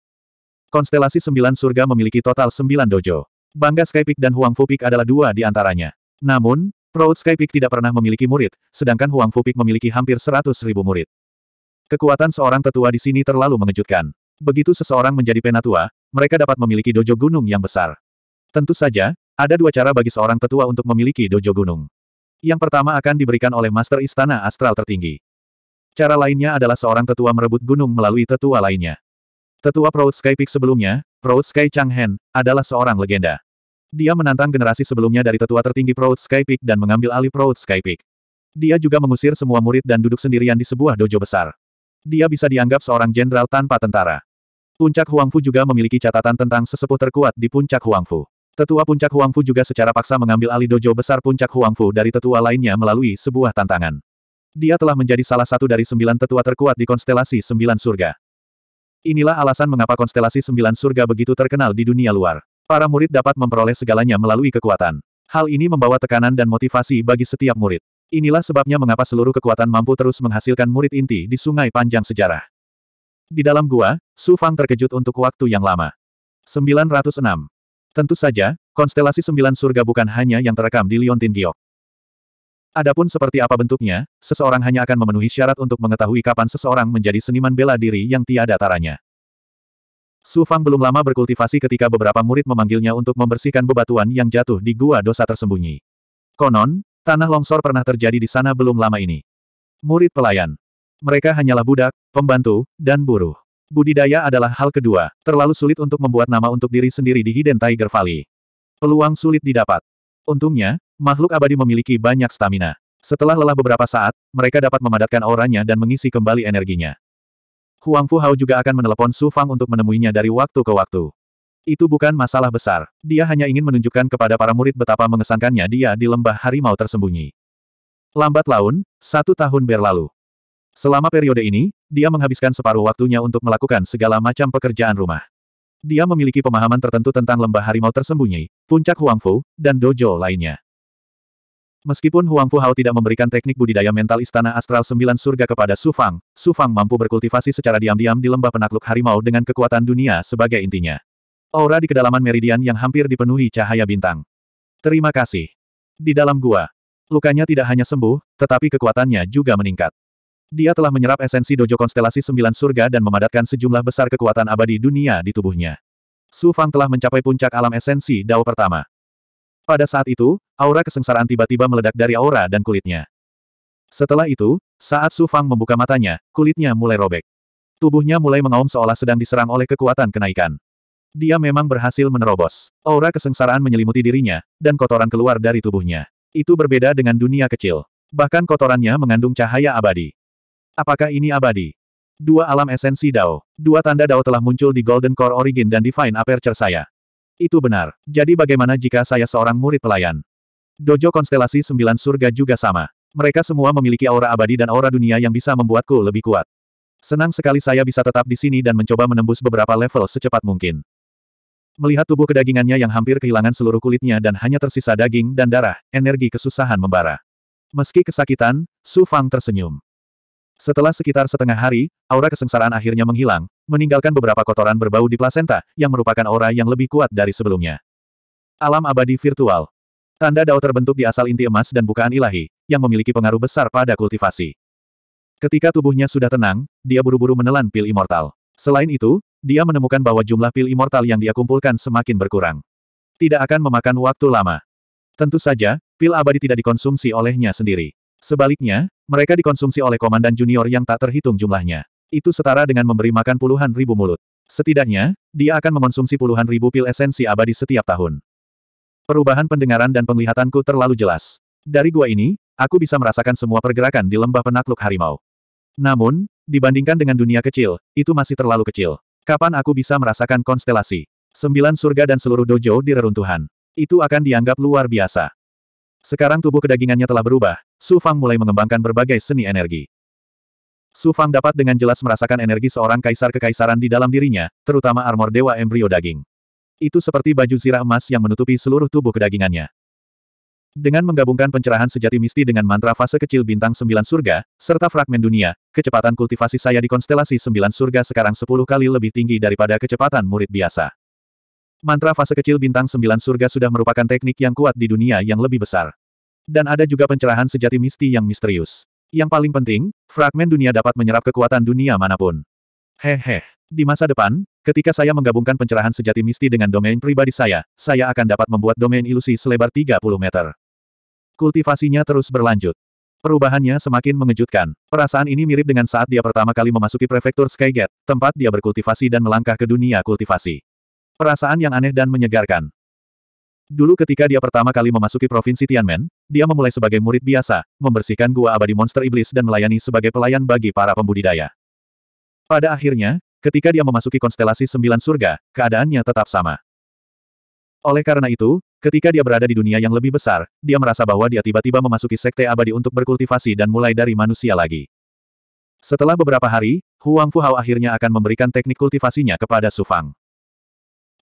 Konstelasi sembilan surga memiliki total sembilan dojo. Bangga Skypik dan Huang Fu Pik adalah dua di antaranya. Namun, Proud Skypik tidak pernah memiliki murid, sedangkan Huang Fu Pik memiliki hampir seratus ribu murid. Kekuatan seorang tetua di sini terlalu mengejutkan begitu seseorang menjadi penatua, mereka dapat memiliki dojo gunung yang besar. Tentu saja, ada dua cara bagi seorang tetua untuk memiliki dojo gunung. Yang pertama akan diberikan oleh Master Istana Astral tertinggi. Cara lainnya adalah seorang tetua merebut gunung melalui tetua lainnya. Tetua Proud Sky Peak sebelumnya, Proud Sky Changhen, adalah seorang legenda. Dia menantang generasi sebelumnya dari tetua tertinggi Proud Sky Peak dan mengambil alih Proud Sky Peak. Dia juga mengusir semua murid dan duduk sendirian di sebuah dojo besar. Dia bisa dianggap seorang jenderal tanpa tentara. Puncak Huangfu juga memiliki catatan tentang sesepuh terkuat di Puncak Huangfu. Tetua Puncak Huangfu juga secara paksa mengambil alih dojo besar Puncak Huangfu dari tetua lainnya melalui sebuah tantangan. Dia telah menjadi salah satu dari sembilan tetua terkuat di konstelasi Sembilan Surga. Inilah alasan mengapa konstelasi Sembilan Surga begitu terkenal di dunia luar. Para murid dapat memperoleh segalanya melalui kekuatan. Hal ini membawa tekanan dan motivasi bagi setiap murid. Inilah sebabnya mengapa seluruh kekuatan mampu terus menghasilkan murid inti di Sungai Panjang Sejarah. Di dalam gua, Su Fang terkejut untuk waktu yang lama. 906. Tentu saja, konstelasi sembilan surga bukan hanya yang terekam di Liontin Giok. Adapun seperti apa bentuknya, seseorang hanya akan memenuhi syarat untuk mengetahui kapan seseorang menjadi seniman bela diri yang tiada taranya. Su Fang belum lama berkultivasi ketika beberapa murid memanggilnya untuk membersihkan bebatuan yang jatuh di gua dosa tersembunyi. Konon, tanah longsor pernah terjadi di sana belum lama ini. Murid pelayan, mereka hanyalah budak, pembantu, dan buruh. Budidaya adalah hal kedua, terlalu sulit untuk membuat nama untuk diri sendiri di Hidden Tiger Valley. Peluang sulit didapat. Untungnya, makhluk abadi memiliki banyak stamina. Setelah lelah beberapa saat, mereka dapat memadatkan auranya dan mengisi kembali energinya. Huang Fu Hao juga akan menelepon Su Fang untuk menemuinya dari waktu ke waktu. Itu bukan masalah besar. Dia hanya ingin menunjukkan kepada para murid betapa mengesankannya dia di lembah harimau tersembunyi. Lambat laun, satu tahun berlalu. Selama periode ini, dia menghabiskan separuh waktunya untuk melakukan segala macam pekerjaan rumah. Dia memiliki pemahaman tertentu tentang lembah harimau tersembunyi, puncak Huangfu, dan dojo lainnya. Meskipun huangfu Fu Hao tidak memberikan teknik budidaya mental istana astral sembilan surga kepada Su Fang, Su Fang mampu berkultivasi secara diam-diam di lembah penakluk harimau dengan kekuatan dunia sebagai intinya. Aura di kedalaman meridian yang hampir dipenuhi cahaya bintang. Terima kasih. Di dalam gua, lukanya tidak hanya sembuh, tetapi kekuatannya juga meningkat. Dia telah menyerap esensi dojo konstelasi sembilan surga dan memadatkan sejumlah besar kekuatan abadi dunia di tubuhnya. Su Fang telah mencapai puncak alam esensi Dao pertama. Pada saat itu, aura kesengsaraan tiba-tiba meledak dari aura dan kulitnya. Setelah itu, saat Su Fang membuka matanya, kulitnya mulai robek. Tubuhnya mulai mengaum seolah sedang diserang oleh kekuatan kenaikan. Dia memang berhasil menerobos. Aura kesengsaraan menyelimuti dirinya, dan kotoran keluar dari tubuhnya. Itu berbeda dengan dunia kecil. Bahkan kotorannya mengandung cahaya abadi. Apakah ini abadi? Dua alam esensi Dao. Dua tanda Dao telah muncul di Golden Core Origin dan Divine Aperture saya. Itu benar. Jadi bagaimana jika saya seorang murid pelayan? Dojo konstelasi sembilan surga juga sama. Mereka semua memiliki aura abadi dan aura dunia yang bisa membuatku lebih kuat. Senang sekali saya bisa tetap di sini dan mencoba menembus beberapa level secepat mungkin. Melihat tubuh kedagingannya yang hampir kehilangan seluruh kulitnya dan hanya tersisa daging dan darah, energi kesusahan membara. Meski kesakitan, Su Fang tersenyum. Setelah sekitar setengah hari, aura kesengsaraan akhirnya menghilang, meninggalkan beberapa kotoran berbau di plasenta, yang merupakan aura yang lebih kuat dari sebelumnya. Alam abadi virtual. Tanda dao terbentuk di asal inti emas dan bukaan ilahi, yang memiliki pengaruh besar pada kultivasi. Ketika tubuhnya sudah tenang, dia buru-buru menelan pil immortal. Selain itu, dia menemukan bahwa jumlah pil immortal yang dia kumpulkan semakin berkurang. Tidak akan memakan waktu lama. Tentu saja, pil abadi tidak dikonsumsi olehnya sendiri. Sebaliknya, mereka dikonsumsi oleh komandan junior yang tak terhitung jumlahnya. Itu setara dengan memberi makan puluhan ribu mulut. Setidaknya, dia akan mengonsumsi puluhan ribu pil esensi abadi setiap tahun. Perubahan pendengaran dan penglihatanku terlalu jelas. Dari gua ini, aku bisa merasakan semua pergerakan di lembah penakluk harimau. Namun, dibandingkan dengan dunia kecil, itu masih terlalu kecil. Kapan aku bisa merasakan konstelasi? Sembilan surga dan seluruh dojo di reruntuhan. Itu akan dianggap luar biasa. Sekarang tubuh kedagingannya telah berubah, Su Fang mulai mengembangkan berbagai seni energi. Su Fang dapat dengan jelas merasakan energi seorang kaisar kekaisaran di dalam dirinya, terutama armor dewa embrio daging. Itu seperti baju zirah emas yang menutupi seluruh tubuh kedagingannya. Dengan menggabungkan pencerahan sejati misti dengan mantra fase kecil bintang sembilan surga, serta fragmen dunia, kecepatan kultivasi saya di konstelasi sembilan surga sekarang sepuluh kali lebih tinggi daripada kecepatan murid biasa. Mantra fase kecil bintang sembilan surga sudah merupakan teknik yang kuat di dunia yang lebih besar. Dan ada juga pencerahan sejati misti yang misterius. Yang paling penting, fragmen dunia dapat menyerap kekuatan dunia manapun. Hehe. Di masa depan, ketika saya menggabungkan pencerahan sejati misti dengan domain pribadi saya, saya akan dapat membuat domain ilusi selebar 30 meter. Kultivasinya terus berlanjut. Perubahannya semakin mengejutkan. Perasaan ini mirip dengan saat dia pertama kali memasuki prefektur Skygate, tempat dia berkultivasi dan melangkah ke dunia kultivasi. Perasaan yang aneh dan menyegarkan. Dulu ketika dia pertama kali memasuki provinsi Tianmen, dia memulai sebagai murid biasa, membersihkan gua abadi monster iblis dan melayani sebagai pelayan bagi para pembudidaya. Pada akhirnya, ketika dia memasuki konstelasi sembilan surga, keadaannya tetap sama. Oleh karena itu, ketika dia berada di dunia yang lebih besar, dia merasa bahwa dia tiba-tiba memasuki sekte abadi untuk berkultivasi dan mulai dari manusia lagi. Setelah beberapa hari, Huang Hao akhirnya akan memberikan teknik kultivasinya kepada Su Fang.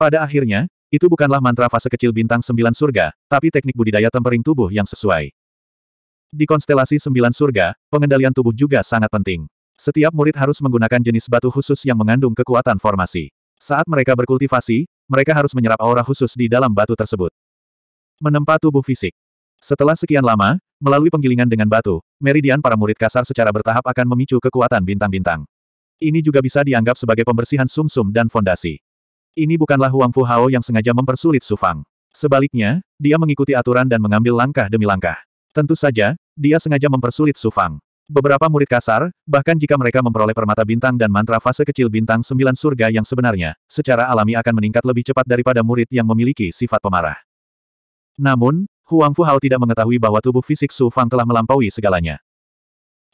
Pada akhirnya, itu bukanlah mantra fase kecil bintang sembilan surga, tapi teknik budidaya tempering tubuh yang sesuai. Di konstelasi sembilan surga, pengendalian tubuh juga sangat penting. Setiap murid harus menggunakan jenis batu khusus yang mengandung kekuatan formasi. Saat mereka berkultivasi, mereka harus menyerap aura khusus di dalam batu tersebut. Menempa tubuh fisik. Setelah sekian lama, melalui penggilingan dengan batu, meridian para murid kasar secara bertahap akan memicu kekuatan bintang-bintang. Ini juga bisa dianggap sebagai pembersihan sumsum -sum dan fondasi. Ini bukanlah Huang Fu Hao yang sengaja mempersulit Su Fang. Sebaliknya, dia mengikuti aturan dan mengambil langkah demi langkah. Tentu saja, dia sengaja mempersulit Su Fang. Beberapa murid kasar, bahkan jika mereka memperoleh permata bintang dan mantra fase kecil bintang sembilan surga yang sebenarnya, secara alami akan meningkat lebih cepat daripada murid yang memiliki sifat pemarah. Namun, Huang Fu Hao tidak mengetahui bahwa tubuh fisik Su Fang telah melampaui segalanya.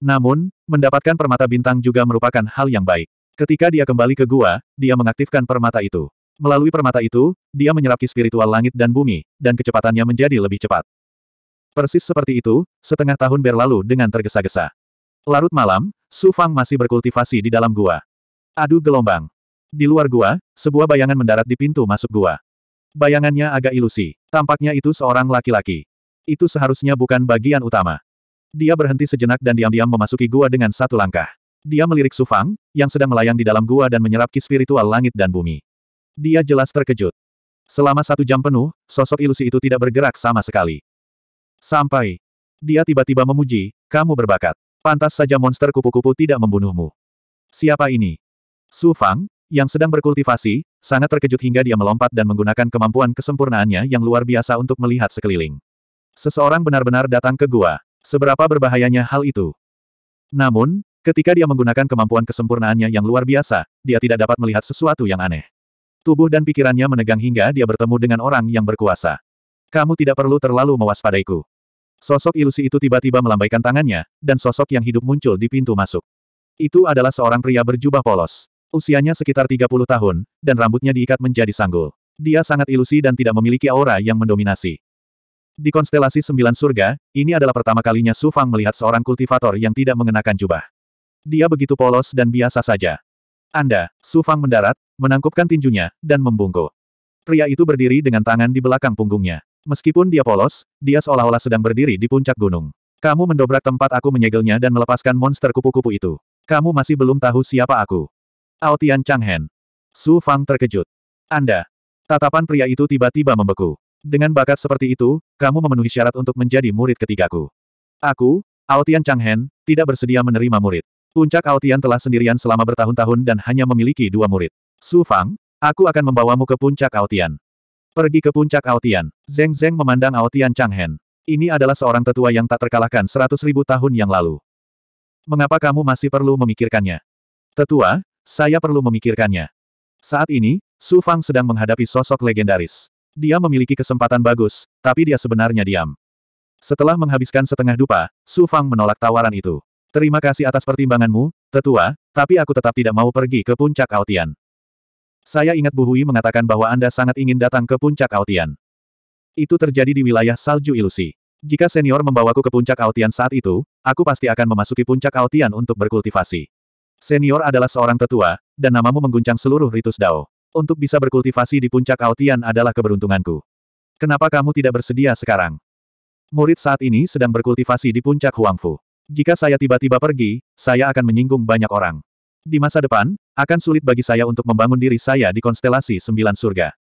Namun, mendapatkan permata bintang juga merupakan hal yang baik. Ketika dia kembali ke gua, dia mengaktifkan permata itu. Melalui permata itu, dia menyerap ki spiritual langit dan bumi, dan kecepatannya menjadi lebih cepat. Persis seperti itu, setengah tahun berlalu dengan tergesa-gesa. Larut malam, Su Fang masih berkultivasi di dalam gua. aduh gelombang. Di luar gua, sebuah bayangan mendarat di pintu masuk gua. Bayangannya agak ilusi. Tampaknya itu seorang laki-laki. Itu seharusnya bukan bagian utama. Dia berhenti sejenak dan diam-diam memasuki gua dengan satu langkah. Dia melirik Sufang, yang sedang melayang di dalam gua dan menyerap ki spiritual langit dan bumi. Dia jelas terkejut. Selama satu jam penuh, sosok ilusi itu tidak bergerak sama sekali. Sampai dia tiba-tiba memuji, kamu berbakat. Pantas saja monster kupu-kupu tidak membunuhmu. Siapa ini? Su Fang, yang sedang berkultivasi, sangat terkejut hingga dia melompat dan menggunakan kemampuan kesempurnaannya yang luar biasa untuk melihat sekeliling. Seseorang benar-benar datang ke gua. Seberapa berbahayanya hal itu? Namun, Ketika dia menggunakan kemampuan kesempurnaannya yang luar biasa, dia tidak dapat melihat sesuatu yang aneh. Tubuh dan pikirannya menegang hingga dia bertemu dengan orang yang berkuasa. Kamu tidak perlu terlalu mewaspadaiku. Sosok ilusi itu tiba-tiba melambaikan tangannya, dan sosok yang hidup muncul di pintu masuk. Itu adalah seorang pria berjubah polos. Usianya sekitar 30 tahun, dan rambutnya diikat menjadi sanggul. Dia sangat ilusi dan tidak memiliki aura yang mendominasi. Di konstelasi Sembilan Surga, ini adalah pertama kalinya Su Fang melihat seorang kultivator yang tidak mengenakan jubah. Dia begitu polos dan biasa saja. Anda, Su Fang mendarat, menangkupkan tinjunya, dan membungkuk. Pria itu berdiri dengan tangan di belakang punggungnya. Meskipun dia polos, dia seolah-olah sedang berdiri di puncak gunung. Kamu mendobrak tempat aku menyegelnya dan melepaskan monster kupu-kupu itu. Kamu masih belum tahu siapa aku. Aotian Changhen. Su Fang terkejut. Anda. Tatapan pria itu tiba-tiba membeku. Dengan bakat seperti itu, kamu memenuhi syarat untuk menjadi murid ketigaku. Aku, Aotian Changhen, tidak bersedia menerima murid. Puncak Altian telah sendirian selama bertahun-tahun dan hanya memiliki dua murid. Su Fang, aku akan membawamu ke puncak Altian. Pergi ke puncak Altian. Zeng Zeng memandang Altian Changhen. Ini adalah seorang tetua yang tak terkalahkan seratus ribu tahun yang lalu. Mengapa kamu masih perlu memikirkannya? Tetua, saya perlu memikirkannya. Saat ini, Su Fang sedang menghadapi sosok legendaris. Dia memiliki kesempatan bagus, tapi dia sebenarnya diam. Setelah menghabiskan setengah dupa, Su Fang menolak tawaran itu. Terima kasih atas pertimbanganmu, tetua, tapi aku tetap tidak mau pergi ke puncak Aotian. Saya ingat Bu Hui mengatakan bahwa Anda sangat ingin datang ke puncak Aotian. Itu terjadi di wilayah salju ilusi. Jika senior membawaku ke puncak Aotian saat itu, aku pasti akan memasuki puncak Aotian untuk berkultivasi. Senior adalah seorang tetua, dan namamu mengguncang seluruh ritus Dao. Untuk bisa berkultivasi di puncak Aotian adalah keberuntunganku. Kenapa kamu tidak bersedia sekarang? Murid saat ini sedang berkultivasi di puncak Huangfu. Jika saya tiba-tiba pergi, saya akan menyinggung banyak orang. Di masa depan, akan sulit bagi saya untuk membangun diri saya di konstelasi sembilan surga.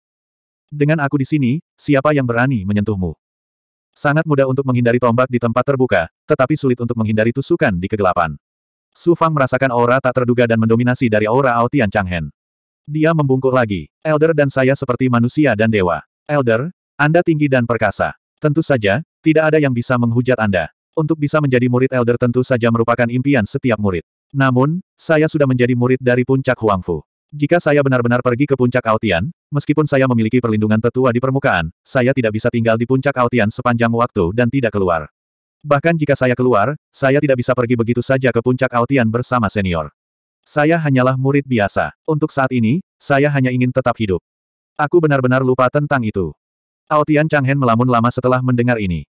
Dengan aku di sini, siapa yang berani menyentuhmu? Sangat mudah untuk menghindari tombak di tempat terbuka, tetapi sulit untuk menghindari tusukan di kegelapan. Su Fang merasakan aura tak terduga dan mendominasi dari aura Ao Tian Changhen. Dia membungkuk lagi. Elder dan saya seperti manusia dan dewa. Elder, Anda tinggi dan perkasa. Tentu saja, tidak ada yang bisa menghujat Anda. Untuk bisa menjadi murid elder tentu saja merupakan impian setiap murid. Namun, saya sudah menjadi murid dari puncak Huangfu. Jika saya benar-benar pergi ke puncak Aotian, meskipun saya memiliki perlindungan tetua di permukaan, saya tidak bisa tinggal di puncak Aotian sepanjang waktu dan tidak keluar. Bahkan jika saya keluar, saya tidak bisa pergi begitu saja ke puncak Aotian bersama senior. Saya hanyalah murid biasa. Untuk saat ini, saya hanya ingin tetap hidup. Aku benar-benar lupa tentang itu. Aotian Changhen melamun lama setelah mendengar ini.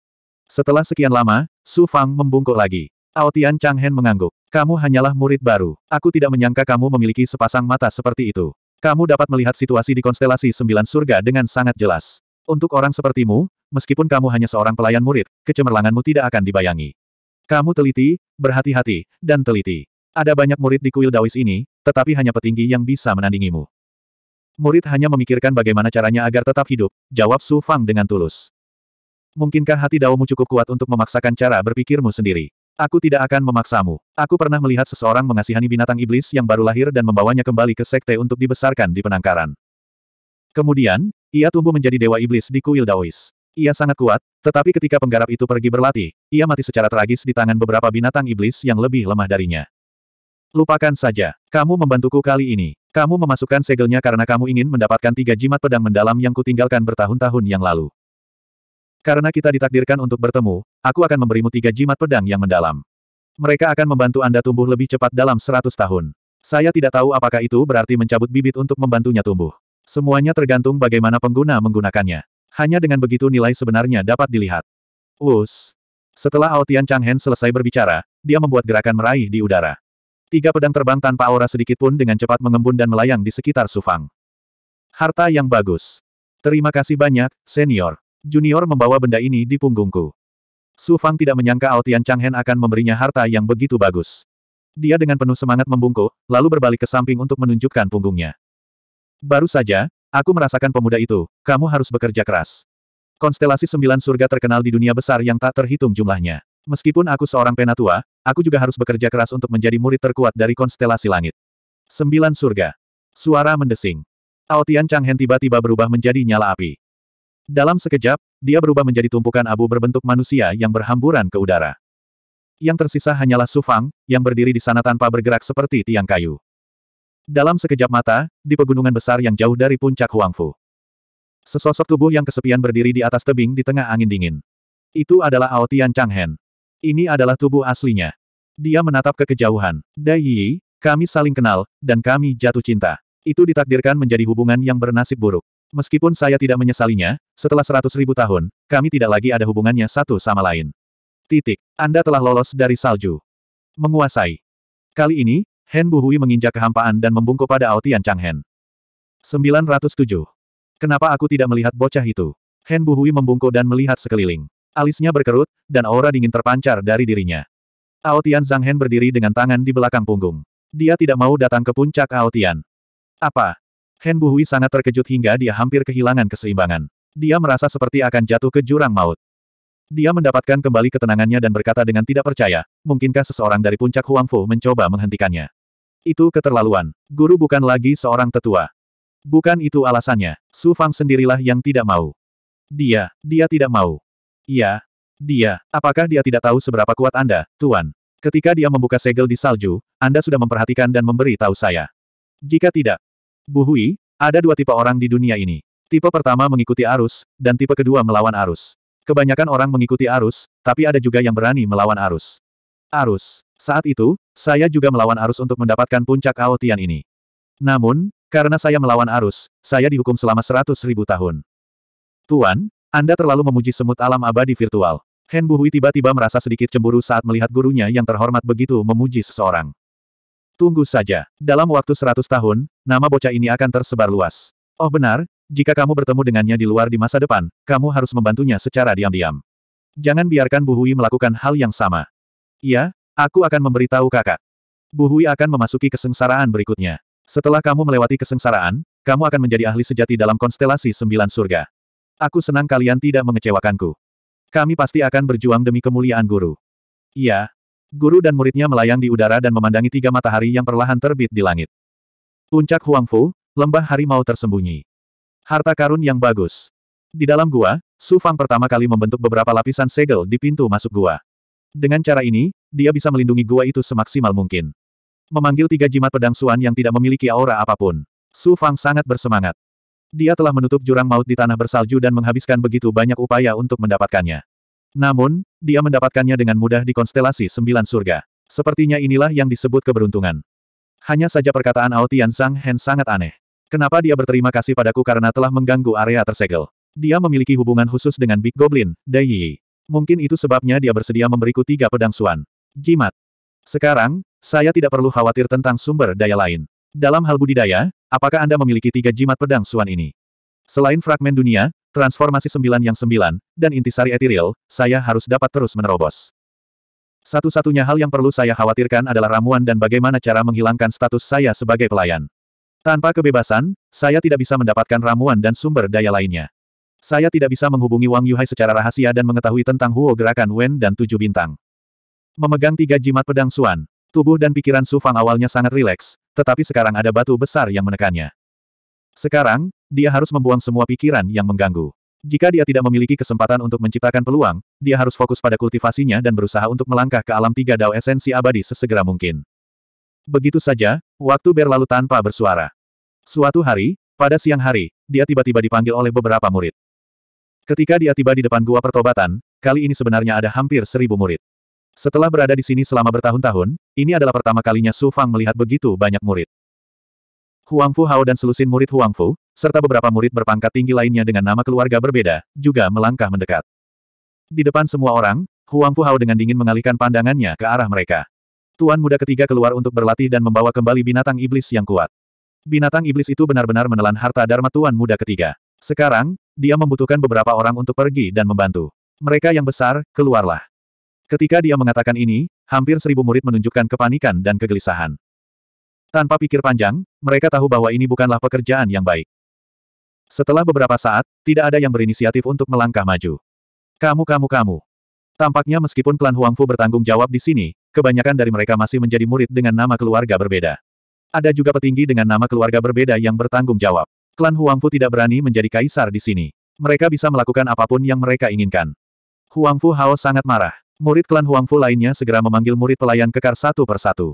Setelah sekian lama, Su Fang membungkuk lagi. Aotian Hen mengangguk. Kamu hanyalah murid baru. Aku tidak menyangka kamu memiliki sepasang mata seperti itu. Kamu dapat melihat situasi di konstelasi sembilan surga dengan sangat jelas. Untuk orang sepertimu, meskipun kamu hanya seorang pelayan murid, kecemerlanganmu tidak akan dibayangi. Kamu teliti, berhati-hati, dan teliti. Ada banyak murid di kuil Dawis ini, tetapi hanya petinggi yang bisa menandingimu. Murid hanya memikirkan bagaimana caranya agar tetap hidup, jawab Su Fang dengan tulus. Mungkinkah hati Daomu cukup kuat untuk memaksakan cara berpikirmu sendiri? Aku tidak akan memaksamu. Aku pernah melihat seseorang mengasihani binatang iblis yang baru lahir dan membawanya kembali ke sekte untuk dibesarkan di penangkaran. Kemudian, ia tumbuh menjadi dewa iblis di kuil Daois. Ia sangat kuat, tetapi ketika penggarap itu pergi berlatih, ia mati secara tragis di tangan beberapa binatang iblis yang lebih lemah darinya. Lupakan saja. Kamu membantuku kali ini. Kamu memasukkan segelnya karena kamu ingin mendapatkan tiga jimat pedang mendalam yang kutinggalkan bertahun-tahun yang lalu. Karena kita ditakdirkan untuk bertemu, aku akan memberimu tiga jimat pedang yang mendalam. Mereka akan membantu Anda tumbuh lebih cepat dalam seratus tahun. Saya tidak tahu apakah itu berarti mencabut bibit untuk membantunya tumbuh. Semuanya tergantung bagaimana pengguna menggunakannya. Hanya dengan begitu nilai sebenarnya dapat dilihat. Us. Setelah Aotian Changhen selesai berbicara, dia membuat gerakan meraih di udara. Tiga pedang terbang tanpa aura sedikit pun dengan cepat mengembun dan melayang di sekitar Sufang. Harta yang bagus. Terima kasih banyak, senior. Junior membawa benda ini di punggungku. Su Fang tidak menyangka Aotian Changhen akan memberinya harta yang begitu bagus. Dia dengan penuh semangat membungkuk, lalu berbalik ke samping untuk menunjukkan punggungnya. Baru saja, aku merasakan pemuda itu, kamu harus bekerja keras. Konstelasi sembilan surga terkenal di dunia besar yang tak terhitung jumlahnya. Meskipun aku seorang penatua, aku juga harus bekerja keras untuk menjadi murid terkuat dari konstelasi langit. Sembilan surga. Suara mendesing. Aotian Changhen tiba-tiba berubah menjadi nyala api. Dalam sekejap, dia berubah menjadi tumpukan abu berbentuk manusia yang berhamburan ke udara. Yang tersisa hanyalah Sufang, yang berdiri di sana tanpa bergerak seperti tiang kayu. Dalam sekejap mata, di pegunungan besar yang jauh dari puncak Huangfu. Sesosok tubuh yang kesepian berdiri di atas tebing di tengah angin dingin. Itu adalah Ao Tian Changhen. Ini adalah tubuh aslinya. Dia menatap ke kejauhan. Dai Yi, kami saling kenal, dan kami jatuh cinta. Itu ditakdirkan menjadi hubungan yang bernasib buruk. Meskipun saya tidak menyesalinya, setelah seratus ribu tahun, kami tidak lagi ada hubungannya satu sama lain. Titik. Anda telah lolos dari salju. Menguasai. Kali ini, Hen Buhui menginjak kehampaan dan membungkuk pada Ao Tian Changhen. 907. Kenapa aku tidak melihat bocah itu? Hen Buhui membungkuk dan melihat sekeliling. Alisnya berkerut, dan aura dingin terpancar dari dirinya. Ao Tian Zhang Hen berdiri dengan tangan di belakang punggung. Dia tidak mau datang ke puncak Ao Tian. Apa? Hen Buhui sangat terkejut hingga dia hampir kehilangan keseimbangan. Dia merasa seperti akan jatuh ke jurang maut. Dia mendapatkan kembali ketenangannya dan berkata dengan tidak percaya, mungkinkah seseorang dari puncak Huangfu mencoba menghentikannya? Itu keterlaluan. Guru bukan lagi seorang tetua. Bukan itu alasannya. Su Fang sendirilah yang tidak mau. Dia, dia tidak mau. Iya, dia, apakah dia tidak tahu seberapa kuat Anda, Tuan? Ketika dia membuka segel di salju, Anda sudah memperhatikan dan memberi tahu saya. Jika tidak, Bu Hui, ada dua tipe orang di dunia ini. Tipe pertama mengikuti arus, dan tipe kedua melawan arus. Kebanyakan orang mengikuti arus, tapi ada juga yang berani melawan arus. Arus. Saat itu, saya juga melawan arus untuk mendapatkan puncak Aotian ini. Namun, karena saya melawan arus, saya dihukum selama seratus ribu tahun. Tuan, Anda terlalu memuji semut alam abadi virtual. Hen Buhui tiba-tiba merasa sedikit cemburu saat melihat gurunya yang terhormat begitu memuji seseorang. Tunggu saja. Dalam waktu seratus tahun, nama bocah ini akan tersebar luas. Oh benar, jika kamu bertemu dengannya di luar di masa depan, kamu harus membantunya secara diam-diam. Jangan biarkan Bu Hui melakukan hal yang sama. Iya, aku akan memberitahu kakak. Bu Hui akan memasuki kesengsaraan berikutnya. Setelah kamu melewati kesengsaraan, kamu akan menjadi ahli sejati dalam konstelasi sembilan surga. Aku senang kalian tidak mengecewakanku. Kami pasti akan berjuang demi kemuliaan guru. Iya, Guru dan muridnya melayang di udara dan memandangi tiga matahari yang perlahan terbit di langit. Puncak Huangfu, lembah harimau tersembunyi. Harta karun yang bagus. Di dalam gua, Su Fang pertama kali membentuk beberapa lapisan segel di pintu masuk gua. Dengan cara ini, dia bisa melindungi gua itu semaksimal mungkin. Memanggil tiga jimat pedang Suan yang tidak memiliki aura apapun. Su Fang sangat bersemangat. Dia telah menutup jurang maut di tanah bersalju dan menghabiskan begitu banyak upaya untuk mendapatkannya. Namun, dia mendapatkannya dengan mudah di konstelasi sembilan surga. Sepertinya inilah yang disebut keberuntungan. Hanya saja perkataan Ao Tian Sang Hen sangat aneh. Kenapa dia berterima kasih padaku karena telah mengganggu area tersegel? Dia memiliki hubungan khusus dengan Big Goblin, Dai Yi. Mungkin itu sebabnya dia bersedia memberiku tiga pedang suan. Jimat. Sekarang, saya tidak perlu khawatir tentang sumber daya lain. Dalam hal budidaya, apakah Anda memiliki tiga jimat pedang suan ini? Selain fragmen dunia, transformasi sembilan yang sembilan, dan intisari etiril, saya harus dapat terus menerobos. Satu-satunya hal yang perlu saya khawatirkan adalah ramuan dan bagaimana cara menghilangkan status saya sebagai pelayan. Tanpa kebebasan, saya tidak bisa mendapatkan ramuan dan sumber daya lainnya. Saya tidak bisa menghubungi Wang Yuhai secara rahasia dan mengetahui tentang Huo gerakan Wen dan tujuh bintang. Memegang tiga jimat pedang Suan, tubuh dan pikiran Su Fang awalnya sangat rileks, tetapi sekarang ada batu besar yang menekannya. Sekarang, dia harus membuang semua pikiran yang mengganggu. Jika dia tidak memiliki kesempatan untuk menciptakan peluang, dia harus fokus pada kultivasinya dan berusaha untuk melangkah ke alam tiga dao esensi abadi sesegera mungkin. Begitu saja, waktu berlalu tanpa bersuara. Suatu hari, pada siang hari, dia tiba-tiba dipanggil oleh beberapa murid. Ketika dia tiba di depan gua pertobatan, kali ini sebenarnya ada hampir seribu murid. Setelah berada di sini selama bertahun-tahun, ini adalah pertama kalinya Su Fang melihat begitu banyak murid. Huang Fu Hao dan selusin murid Huang Fu, serta beberapa murid berpangkat tinggi lainnya dengan nama keluarga berbeda, juga melangkah mendekat. Di depan semua orang, Huang Fu Hao dengan dingin mengalihkan pandangannya ke arah mereka. Tuan muda ketiga keluar untuk berlatih dan membawa kembali binatang iblis yang kuat. Binatang iblis itu benar-benar menelan harta Dharma Tuan muda ketiga. Sekarang, dia membutuhkan beberapa orang untuk pergi dan membantu. Mereka yang besar, keluarlah. Ketika dia mengatakan ini, hampir seribu murid menunjukkan kepanikan dan kegelisahan. Tanpa pikir panjang, mereka tahu bahwa ini bukanlah pekerjaan yang baik. Setelah beberapa saat, tidak ada yang berinisiatif untuk melangkah maju. Kamu kamu kamu. Tampaknya meskipun klan Huangfu bertanggung jawab di sini, kebanyakan dari mereka masih menjadi murid dengan nama keluarga berbeda. Ada juga petinggi dengan nama keluarga berbeda yang bertanggung jawab. Klan Huangfu tidak berani menjadi kaisar di sini. Mereka bisa melakukan apapun yang mereka inginkan. Huangfu Hao sangat marah. Murid klan Huangfu lainnya segera memanggil murid pelayan kekar satu persatu.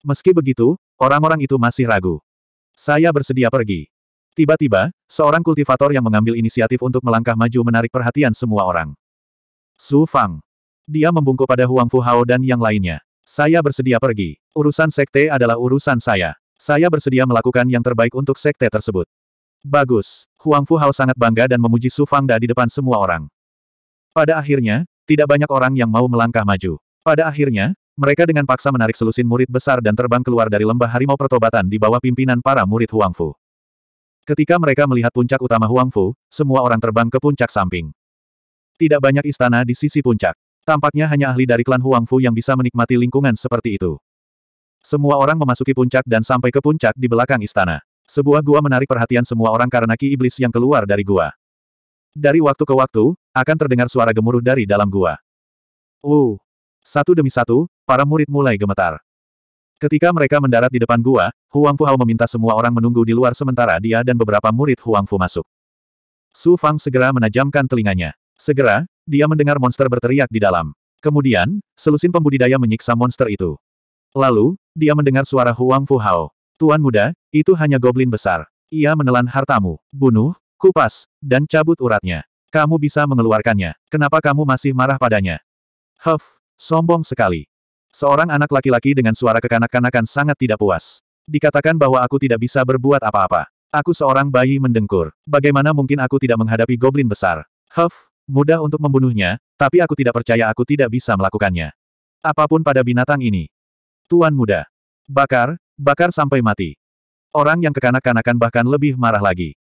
Meski begitu, orang-orang itu masih ragu. Saya bersedia pergi. Tiba-tiba, seorang kultivator yang mengambil inisiatif untuk melangkah maju menarik perhatian semua orang. Su Fang. Dia membungkuk pada Huang Fu Hao dan yang lainnya. Saya bersedia pergi. Urusan sekte adalah urusan saya. Saya bersedia melakukan yang terbaik untuk sekte tersebut. Bagus. Huang Fu Hao sangat bangga dan memuji Su Fang Da di depan semua orang. Pada akhirnya, tidak banyak orang yang mau melangkah maju. Pada akhirnya, mereka dengan paksa menarik selusin murid besar dan terbang keluar dari lembah harimau pertobatan di bawah pimpinan para murid Huangfu. Ketika mereka melihat puncak utama Huangfu, semua orang terbang ke puncak samping. Tidak banyak istana di sisi puncak. Tampaknya hanya ahli dari klan Huangfu yang bisa menikmati lingkungan seperti itu. Semua orang memasuki puncak dan sampai ke puncak di belakang istana. Sebuah gua menarik perhatian semua orang karena ki iblis yang keluar dari gua. Dari waktu ke waktu, akan terdengar suara gemuruh dari dalam gua. Uh! Satu demi satu, para murid mulai gemetar. Ketika mereka mendarat di depan gua, Huang Fu Hao meminta semua orang menunggu di luar sementara dia dan beberapa murid Huang Fu masuk. Su Fang segera menajamkan telinganya. Segera, dia mendengar monster berteriak di dalam. Kemudian, selusin pembudidaya menyiksa monster itu. Lalu, dia mendengar suara Huang Fu Hao. Tuan muda, itu hanya goblin besar. Ia menelan hartamu, bunuh, kupas, dan cabut uratnya. Kamu bisa mengeluarkannya. Kenapa kamu masih marah padanya? Huff, sombong sekali. Seorang anak laki-laki dengan suara kekanak-kanakan sangat tidak puas. Dikatakan bahwa aku tidak bisa berbuat apa-apa. Aku seorang bayi mendengkur. Bagaimana mungkin aku tidak menghadapi goblin besar? Huff, mudah untuk membunuhnya, tapi aku tidak percaya aku tidak bisa melakukannya. Apapun pada binatang ini. Tuan muda. Bakar, bakar sampai mati. Orang yang kekanak-kanakan bahkan lebih marah lagi.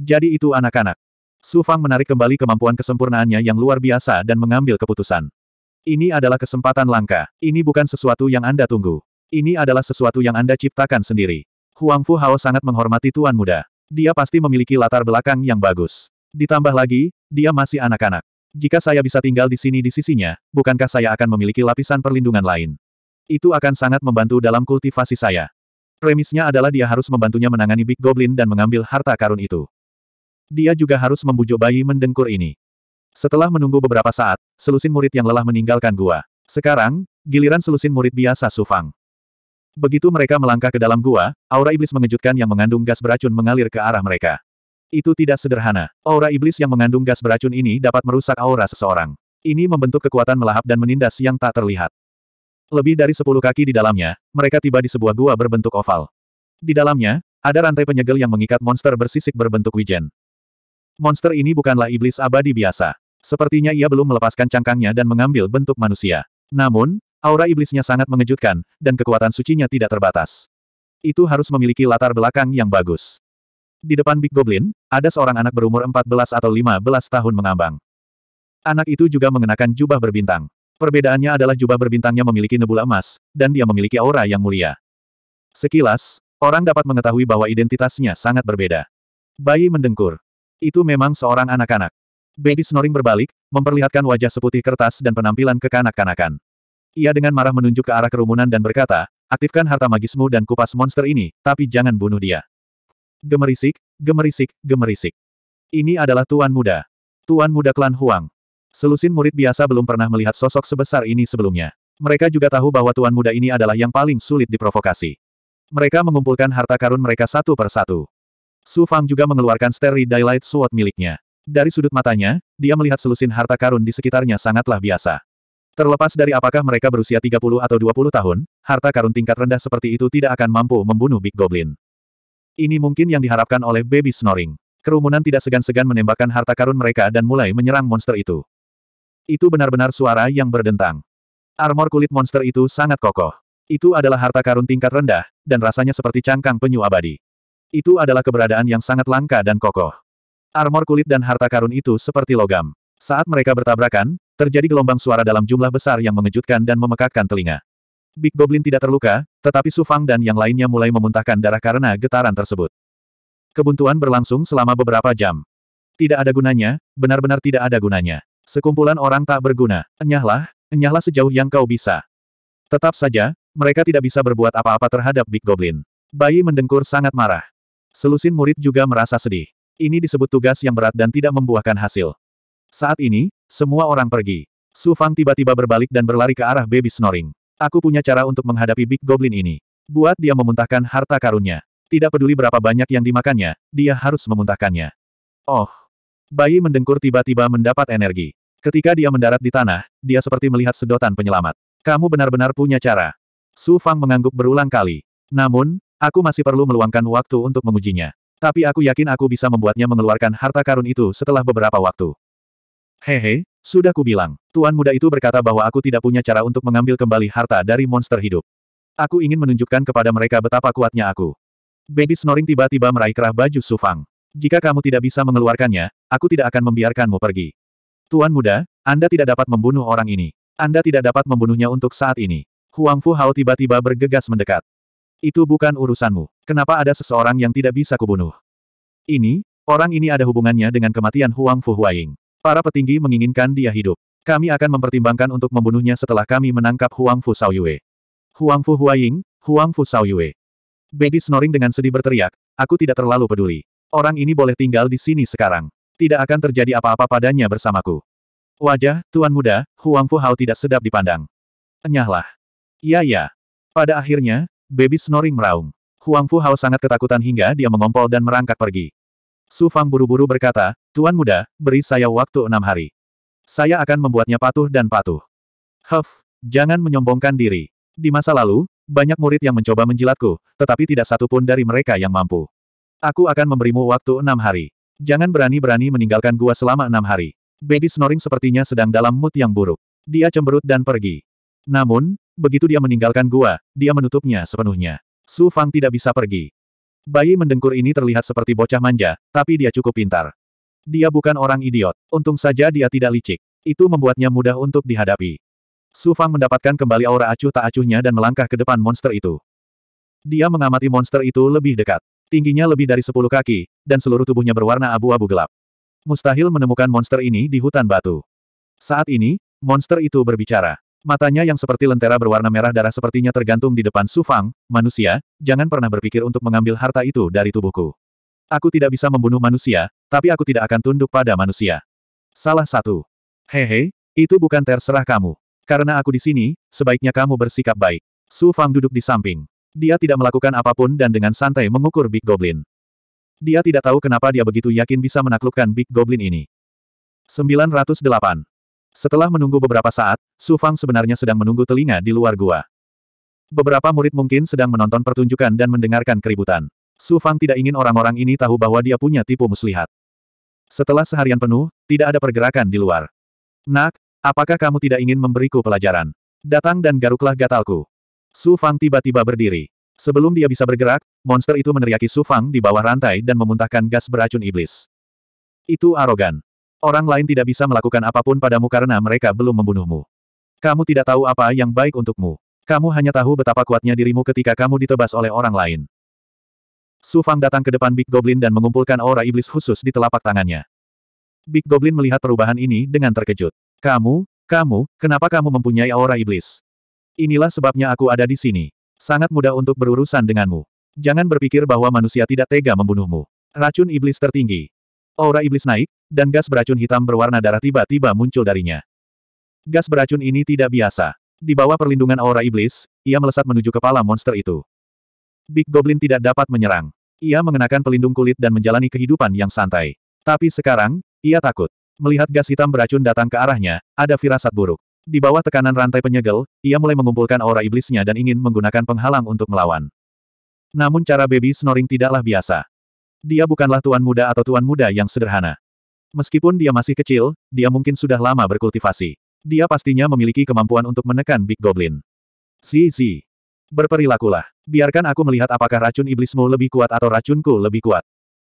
Jadi itu anak-anak. Su Fang menarik kembali kemampuan kesempurnaannya yang luar biasa dan mengambil keputusan. Ini adalah kesempatan langka. Ini bukan sesuatu yang Anda tunggu. Ini adalah sesuatu yang Anda ciptakan sendiri. Huang Fu Hao sangat menghormati Tuan Muda. Dia pasti memiliki latar belakang yang bagus. Ditambah lagi, dia masih anak-anak. Jika saya bisa tinggal di sini di sisinya, bukankah saya akan memiliki lapisan perlindungan lain? Itu akan sangat membantu dalam kultivasi saya. Premisnya adalah dia harus membantunya menangani Big Goblin dan mengambil harta karun itu. Dia juga harus membujuk bayi mendengkur ini. Setelah menunggu beberapa saat, selusin murid yang lelah meninggalkan gua. Sekarang, giliran selusin murid biasa Sufang. Begitu mereka melangkah ke dalam gua, aura iblis mengejutkan yang mengandung gas beracun mengalir ke arah mereka. Itu tidak sederhana. Aura iblis yang mengandung gas beracun ini dapat merusak aura seseorang. Ini membentuk kekuatan melahap dan menindas yang tak terlihat. Lebih dari sepuluh kaki di dalamnya, mereka tiba di sebuah gua berbentuk oval. Di dalamnya, ada rantai penyegel yang mengikat monster bersisik berbentuk wijen. Monster ini bukanlah iblis abadi biasa. Sepertinya ia belum melepaskan cangkangnya dan mengambil bentuk manusia. Namun, aura iblisnya sangat mengejutkan, dan kekuatan sucinya tidak terbatas. Itu harus memiliki latar belakang yang bagus. Di depan Big Goblin, ada seorang anak berumur 14 atau 15 tahun mengambang. Anak itu juga mengenakan jubah berbintang. Perbedaannya adalah jubah berbintangnya memiliki nebula emas, dan dia memiliki aura yang mulia. Sekilas, orang dapat mengetahui bahwa identitasnya sangat berbeda. Bayi mendengkur. Itu memang seorang anak-anak. Baby Snoring berbalik, memperlihatkan wajah seputih kertas dan penampilan kekanak-kanakan. Ia dengan marah menunjuk ke arah kerumunan dan berkata, aktifkan harta magismu dan kupas monster ini, tapi jangan bunuh dia. Gemerisik, gemerisik, gemerisik. Ini adalah Tuan Muda. Tuan Muda Klan Huang. Selusin murid biasa belum pernah melihat sosok sebesar ini sebelumnya. Mereka juga tahu bahwa Tuan Muda ini adalah yang paling sulit diprovokasi. Mereka mengumpulkan harta karun mereka satu per satu. Su Fang juga mengeluarkan Starry Daylight Sword miliknya. Dari sudut matanya, dia melihat selusin harta karun di sekitarnya sangatlah biasa. Terlepas dari apakah mereka berusia 30 atau 20 tahun, harta karun tingkat rendah seperti itu tidak akan mampu membunuh Big Goblin. Ini mungkin yang diharapkan oleh Baby Snoring. Kerumunan tidak segan-segan menembakkan harta karun mereka dan mulai menyerang monster itu. Itu benar-benar suara yang berdentang. Armor kulit monster itu sangat kokoh. Itu adalah harta karun tingkat rendah, dan rasanya seperti cangkang penyu abadi. Itu adalah keberadaan yang sangat langka dan kokoh. Armor kulit dan harta karun itu seperti logam. Saat mereka bertabrakan, terjadi gelombang suara dalam jumlah besar yang mengejutkan dan memekakkan telinga. Big Goblin tidak terluka, tetapi Su Fang dan yang lainnya mulai memuntahkan darah karena getaran tersebut. Kebuntuan berlangsung selama beberapa jam. Tidak ada gunanya, benar-benar tidak ada gunanya. Sekumpulan orang tak berguna. Enyahlah, enyahlah sejauh yang kau bisa. Tetap saja, mereka tidak bisa berbuat apa-apa terhadap Big Goblin. Bayi mendengkur sangat marah. Selusin murid juga merasa sedih. Ini disebut tugas yang berat dan tidak membuahkan hasil. Saat ini, semua orang pergi. Su Fang tiba-tiba berbalik dan berlari ke arah baby snoring. Aku punya cara untuk menghadapi Big Goblin ini. Buat dia memuntahkan harta karunnya. Tidak peduli berapa banyak yang dimakannya, dia harus memuntahkannya. Oh. Bayi mendengkur tiba-tiba mendapat energi. Ketika dia mendarat di tanah, dia seperti melihat sedotan penyelamat. Kamu benar-benar punya cara. Su Fang mengangguk berulang kali. Namun, aku masih perlu meluangkan waktu untuk mengujinya. Tapi aku yakin aku bisa membuatnya mengeluarkan harta karun itu setelah beberapa waktu. Hehe, sudah kubilang. Tuan muda itu berkata bahwa aku tidak punya cara untuk mengambil kembali harta dari monster hidup. Aku ingin menunjukkan kepada mereka betapa kuatnya aku. Baby snoring tiba-tiba meraih kerah baju Sufang. Jika kamu tidak bisa mengeluarkannya, aku tidak akan membiarkanmu pergi. Tuan muda, Anda tidak dapat membunuh orang ini. Anda tidak dapat membunuhnya untuk saat ini. Huang Fu Hao tiba-tiba bergegas mendekat. Itu bukan urusanmu. Kenapa ada seseorang yang tidak bisa kubunuh? Ini, orang ini ada hubungannya dengan kematian Huang Fu Huaying. Para petinggi menginginkan dia hidup. Kami akan mempertimbangkan untuk membunuhnya setelah kami menangkap Huang Fu Yue. Huang Fu Huaying, Huang Fu Yue. Baby snoring dengan sedih berteriak, aku tidak terlalu peduli. Orang ini boleh tinggal di sini sekarang. Tidak akan terjadi apa-apa padanya bersamaku. Wajah, Tuan Muda, Huang Fu Hao tidak sedap dipandang. Enyahlah. Iya ya. Pada akhirnya, Baby snoring meraung. Huang Fu Hao sangat ketakutan hingga dia mengompol dan merangkak pergi. Su Fang buru-buru berkata, Tuan muda, beri saya waktu enam hari. Saya akan membuatnya patuh dan patuh. Huff, jangan menyombongkan diri. Di masa lalu, banyak murid yang mencoba menjilatku, tetapi tidak satupun dari mereka yang mampu. Aku akan memberimu waktu enam hari. Jangan berani-berani meninggalkan gua selama enam hari. Baby snoring sepertinya sedang dalam mood yang buruk. Dia cemberut dan pergi. Namun, Begitu dia meninggalkan gua, dia menutupnya sepenuhnya. Su Fang tidak bisa pergi. Bayi mendengkur ini terlihat seperti bocah manja, tapi dia cukup pintar. Dia bukan orang idiot. Untung saja dia tidak licik. Itu membuatnya mudah untuk dihadapi. Su Fang mendapatkan kembali aura acuh tak acuhnya dan melangkah ke depan monster itu. Dia mengamati monster itu lebih dekat. Tingginya lebih dari 10 kaki, dan seluruh tubuhnya berwarna abu-abu gelap. Mustahil menemukan monster ini di hutan batu. Saat ini, monster itu berbicara. Matanya yang seperti lentera berwarna merah darah sepertinya tergantung di depan Su Fang, manusia, jangan pernah berpikir untuk mengambil harta itu dari tubuhku. Aku tidak bisa membunuh manusia, tapi aku tidak akan tunduk pada manusia. Salah satu. Hehe, itu bukan terserah kamu. Karena aku di sini, sebaiknya kamu bersikap baik. Su Fang duduk di samping. Dia tidak melakukan apapun dan dengan santai mengukur Big Goblin. Dia tidak tahu kenapa dia begitu yakin bisa menaklukkan Big Goblin ini. 908. Setelah menunggu beberapa saat, Su Fang sebenarnya sedang menunggu telinga di luar gua. Beberapa murid mungkin sedang menonton pertunjukan dan mendengarkan keributan. Su Fang tidak ingin orang-orang ini tahu bahwa dia punya tipu muslihat. Setelah seharian penuh, tidak ada pergerakan di luar. Nak, apakah kamu tidak ingin memberiku pelajaran? Datang dan garuklah gatalku. Su Fang tiba-tiba berdiri. Sebelum dia bisa bergerak, monster itu meneriaki Su Fang di bawah rantai dan memuntahkan gas beracun iblis. Itu arogan. Orang lain tidak bisa melakukan apapun padamu karena mereka belum membunuhmu. Kamu tidak tahu apa yang baik untukmu. Kamu hanya tahu betapa kuatnya dirimu ketika kamu ditebas oleh orang lain. Su Fang datang ke depan Big Goblin dan mengumpulkan aura iblis khusus di telapak tangannya. Big Goblin melihat perubahan ini dengan terkejut. Kamu, kamu, kenapa kamu mempunyai aura iblis? Inilah sebabnya aku ada di sini. Sangat mudah untuk berurusan denganmu. Jangan berpikir bahwa manusia tidak tega membunuhmu. Racun iblis tertinggi. Aura iblis naik, dan gas beracun hitam berwarna darah tiba-tiba muncul darinya. Gas beracun ini tidak biasa. Di bawah perlindungan aura iblis, ia melesat menuju kepala monster itu. Big Goblin tidak dapat menyerang. Ia mengenakan pelindung kulit dan menjalani kehidupan yang santai. Tapi sekarang, ia takut. Melihat gas hitam beracun datang ke arahnya, ada firasat buruk. Di bawah tekanan rantai penyegel, ia mulai mengumpulkan aura iblisnya dan ingin menggunakan penghalang untuk melawan. Namun cara baby snoring tidaklah biasa. Dia bukanlah tuan muda atau tuan muda yang sederhana. Meskipun dia masih kecil, dia mungkin sudah lama berkultivasi. Dia pastinya memiliki kemampuan untuk menekan Big Goblin. Si si. Berperilakulah. Biarkan aku melihat apakah racun iblismu lebih kuat atau racunku lebih kuat.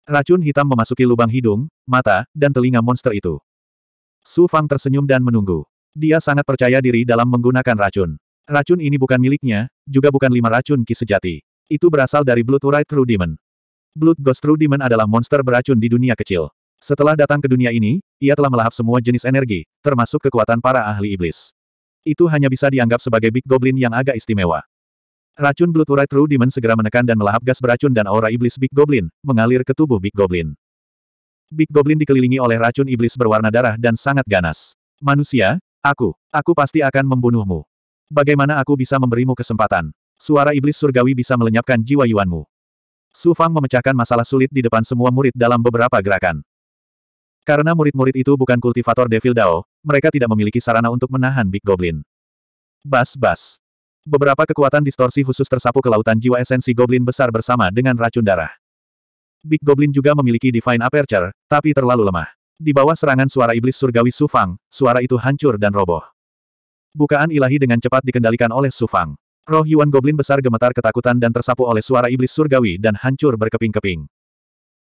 Racun hitam memasuki lubang hidung, mata, dan telinga monster itu. Su Fang tersenyum dan menunggu. Dia sangat percaya diri dalam menggunakan racun. Racun ini bukan miliknya, juga bukan lima racun ki sejati. Itu berasal dari Blood Right True Demon. Blood Ghost True Demon adalah monster beracun di dunia kecil. Setelah datang ke dunia ini, ia telah melahap semua jenis energi, termasuk kekuatan para ahli iblis. Itu hanya bisa dianggap sebagai Big Goblin yang agak istimewa. Racun Blood Urai True Demon segera menekan dan melahap gas beracun dan aura iblis Big Goblin, mengalir ke tubuh Big Goblin. Big Goblin dikelilingi oleh racun iblis berwarna darah dan sangat ganas. Manusia, aku, aku pasti akan membunuhmu. Bagaimana aku bisa memberimu kesempatan? Suara iblis surgawi bisa melenyapkan jiwa Yuanmu. Su Fang memecahkan masalah sulit di depan semua murid dalam beberapa gerakan. Karena murid-murid itu bukan kultivator Devil Dao, mereka tidak memiliki sarana untuk menahan Big Goblin. Bas-bas. Beberapa kekuatan distorsi khusus tersapu ke lautan jiwa esensi Goblin besar bersama dengan racun darah. Big Goblin juga memiliki Divine Aperture, tapi terlalu lemah. Di bawah serangan suara iblis surgawi Su Fang, suara itu hancur dan roboh. Bukaan ilahi dengan cepat dikendalikan oleh Su Fang. Roh Yuan Goblin besar gemetar ketakutan dan tersapu oleh suara iblis surgawi dan hancur berkeping-keping.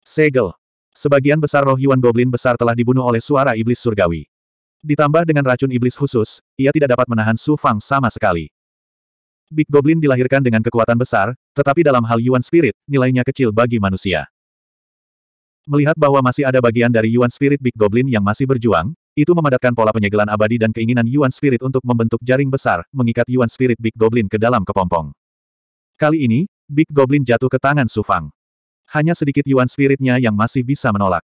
Segel. Sebagian besar roh Yuan Goblin besar telah dibunuh oleh suara iblis surgawi. Ditambah dengan racun iblis khusus, ia tidak dapat menahan Su Fang sama sekali. Big Goblin dilahirkan dengan kekuatan besar, tetapi dalam hal Yuan Spirit, nilainya kecil bagi manusia. Melihat bahwa masih ada bagian dari Yuan Spirit Big Goblin yang masih berjuang, itu memadatkan pola penyegelan abadi dan keinginan Yuan Spirit untuk membentuk jaring besar, mengikat Yuan Spirit Big Goblin ke dalam kepompong. Kali ini, Big Goblin jatuh ke tangan Sufang. Hanya sedikit Yuan Spiritnya yang masih bisa menolak.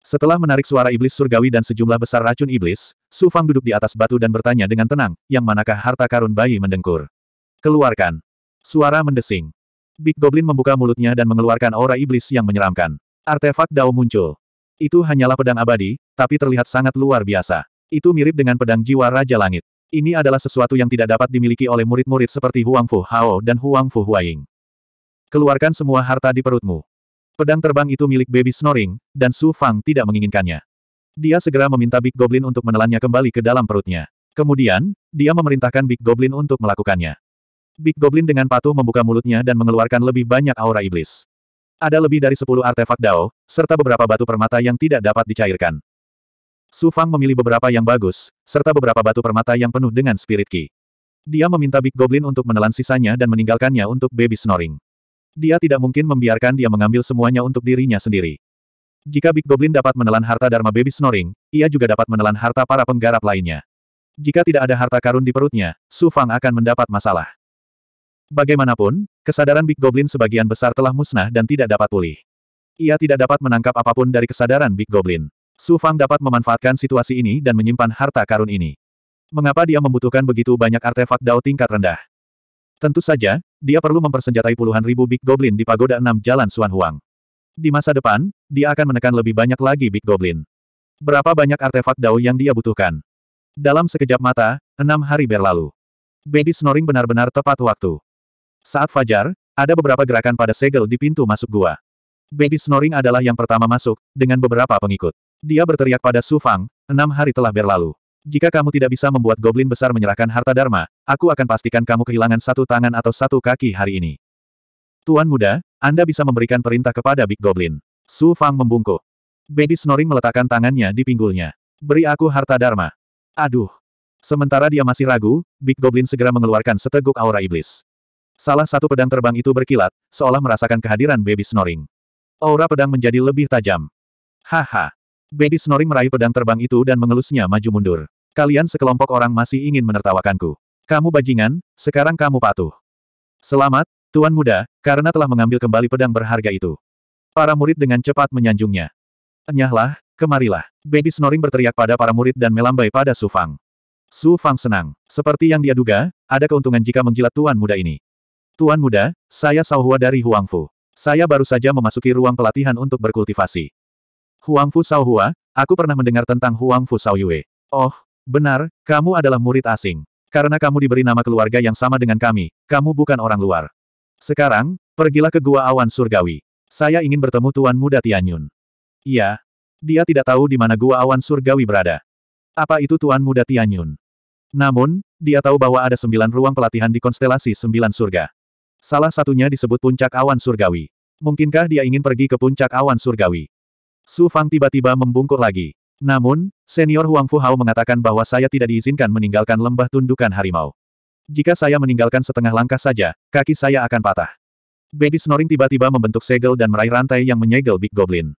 Setelah menarik suara iblis surgawi dan sejumlah besar racun iblis, Sufang duduk di atas batu dan bertanya dengan tenang, yang manakah harta karun bayi mendengkur. Keluarkan. Suara mendesing. Big Goblin membuka mulutnya dan mengeluarkan aura iblis yang menyeramkan. Artefak Dao muncul. Itu hanyalah pedang abadi, tapi terlihat sangat luar biasa. Itu mirip dengan pedang jiwa Raja Langit. Ini adalah sesuatu yang tidak dapat dimiliki oleh murid-murid seperti Huang Fu Hao dan Huang Fu Huaying. Keluarkan semua harta di perutmu. Pedang terbang itu milik baby snoring, dan Su Fang tidak menginginkannya. Dia segera meminta Big Goblin untuk menelannya kembali ke dalam perutnya. Kemudian, dia memerintahkan Big Goblin untuk melakukannya. Big Goblin dengan patuh membuka mulutnya dan mengeluarkan lebih banyak aura iblis. Ada lebih dari sepuluh artefak Dao, serta beberapa batu permata yang tidak dapat dicairkan. Su Fang memilih beberapa yang bagus, serta beberapa batu permata yang penuh dengan spirit ki. Dia meminta Big Goblin untuk menelan sisanya dan meninggalkannya untuk baby snoring. Dia tidak mungkin membiarkan dia mengambil semuanya untuk dirinya sendiri. Jika Big Goblin dapat menelan harta Dharma Baby Snoring, ia juga dapat menelan harta para penggarap lainnya. Jika tidak ada harta karun di perutnya, Su Fang akan mendapat masalah. Bagaimanapun, kesadaran Big Goblin sebagian besar telah musnah dan tidak dapat pulih. Ia tidak dapat menangkap apapun dari kesadaran Big Goblin. Su Fang dapat memanfaatkan situasi ini dan menyimpan harta karun ini. Mengapa dia membutuhkan begitu banyak artefak Dao tingkat rendah? Tentu saja, dia perlu mempersenjatai puluhan ribu Big Goblin di Pagoda enam Jalan Suan Huang. Di masa depan, dia akan menekan lebih banyak lagi Big Goblin. Berapa banyak artefak Dao yang dia butuhkan? Dalam sekejap mata, enam hari berlalu. Baby snoring benar-benar tepat waktu. Saat fajar, ada beberapa gerakan pada segel di pintu masuk gua. Baby Snoring adalah yang pertama masuk, dengan beberapa pengikut. Dia berteriak pada Su Fang, enam hari telah berlalu. Jika kamu tidak bisa membuat goblin besar menyerahkan harta Dharma, aku akan pastikan kamu kehilangan satu tangan atau satu kaki hari ini. Tuan muda, Anda bisa memberikan perintah kepada Big Goblin. Su Fang membungkuk. Baby Snoring meletakkan tangannya di pinggulnya. Beri aku harta Dharma. Aduh. Sementara dia masih ragu, Big Goblin segera mengeluarkan seteguk aura iblis. Salah satu pedang terbang itu berkilat, seolah merasakan kehadiran baby snoring. Aura pedang menjadi lebih tajam. Haha. Baby snoring meraih pedang terbang itu dan mengelusnya maju mundur. Kalian sekelompok orang masih ingin menertawakanku. Kamu bajingan, sekarang kamu patuh. Selamat, Tuan Muda, karena telah mengambil kembali pedang berharga itu. Para murid dengan cepat menyanjungnya. Enyahlah, kemarilah. Baby snoring berteriak pada para murid dan melambai pada Sufang. Su Fang senang. Seperti yang dia duga, ada keuntungan jika menjilat tuan muda ini. Tuan muda, saya Sauhua dari Huangfu. Saya baru saja memasuki ruang pelatihan untuk berkultivasi. Huangfu Sauhua, aku pernah mendengar tentang Huangfu Sauyue. Oh, benar, kamu adalah murid asing. Karena kamu diberi nama keluarga yang sama dengan kami, kamu bukan orang luar. Sekarang, pergilah ke Gua Awan Surgawi. Saya ingin bertemu Tuan Muda Tianyun. Iya. Dia tidak tahu di mana Gua Awan Surgawi berada. Apa itu Tuan Muda Tianyun? Namun, dia tahu bahwa ada sembilan ruang pelatihan di konstelasi sembilan surga. Salah satunya disebut puncak awan surgawi. Mungkinkah dia ingin pergi ke puncak awan surgawi? Su Fang tiba-tiba membungkuk lagi. Namun, senior Huang Fu Hao mengatakan bahwa saya tidak diizinkan meninggalkan lembah tundukan harimau. Jika saya meninggalkan setengah langkah saja, kaki saya akan patah. Baby Snoring tiba-tiba membentuk segel dan meraih rantai yang menyegel Big Goblin.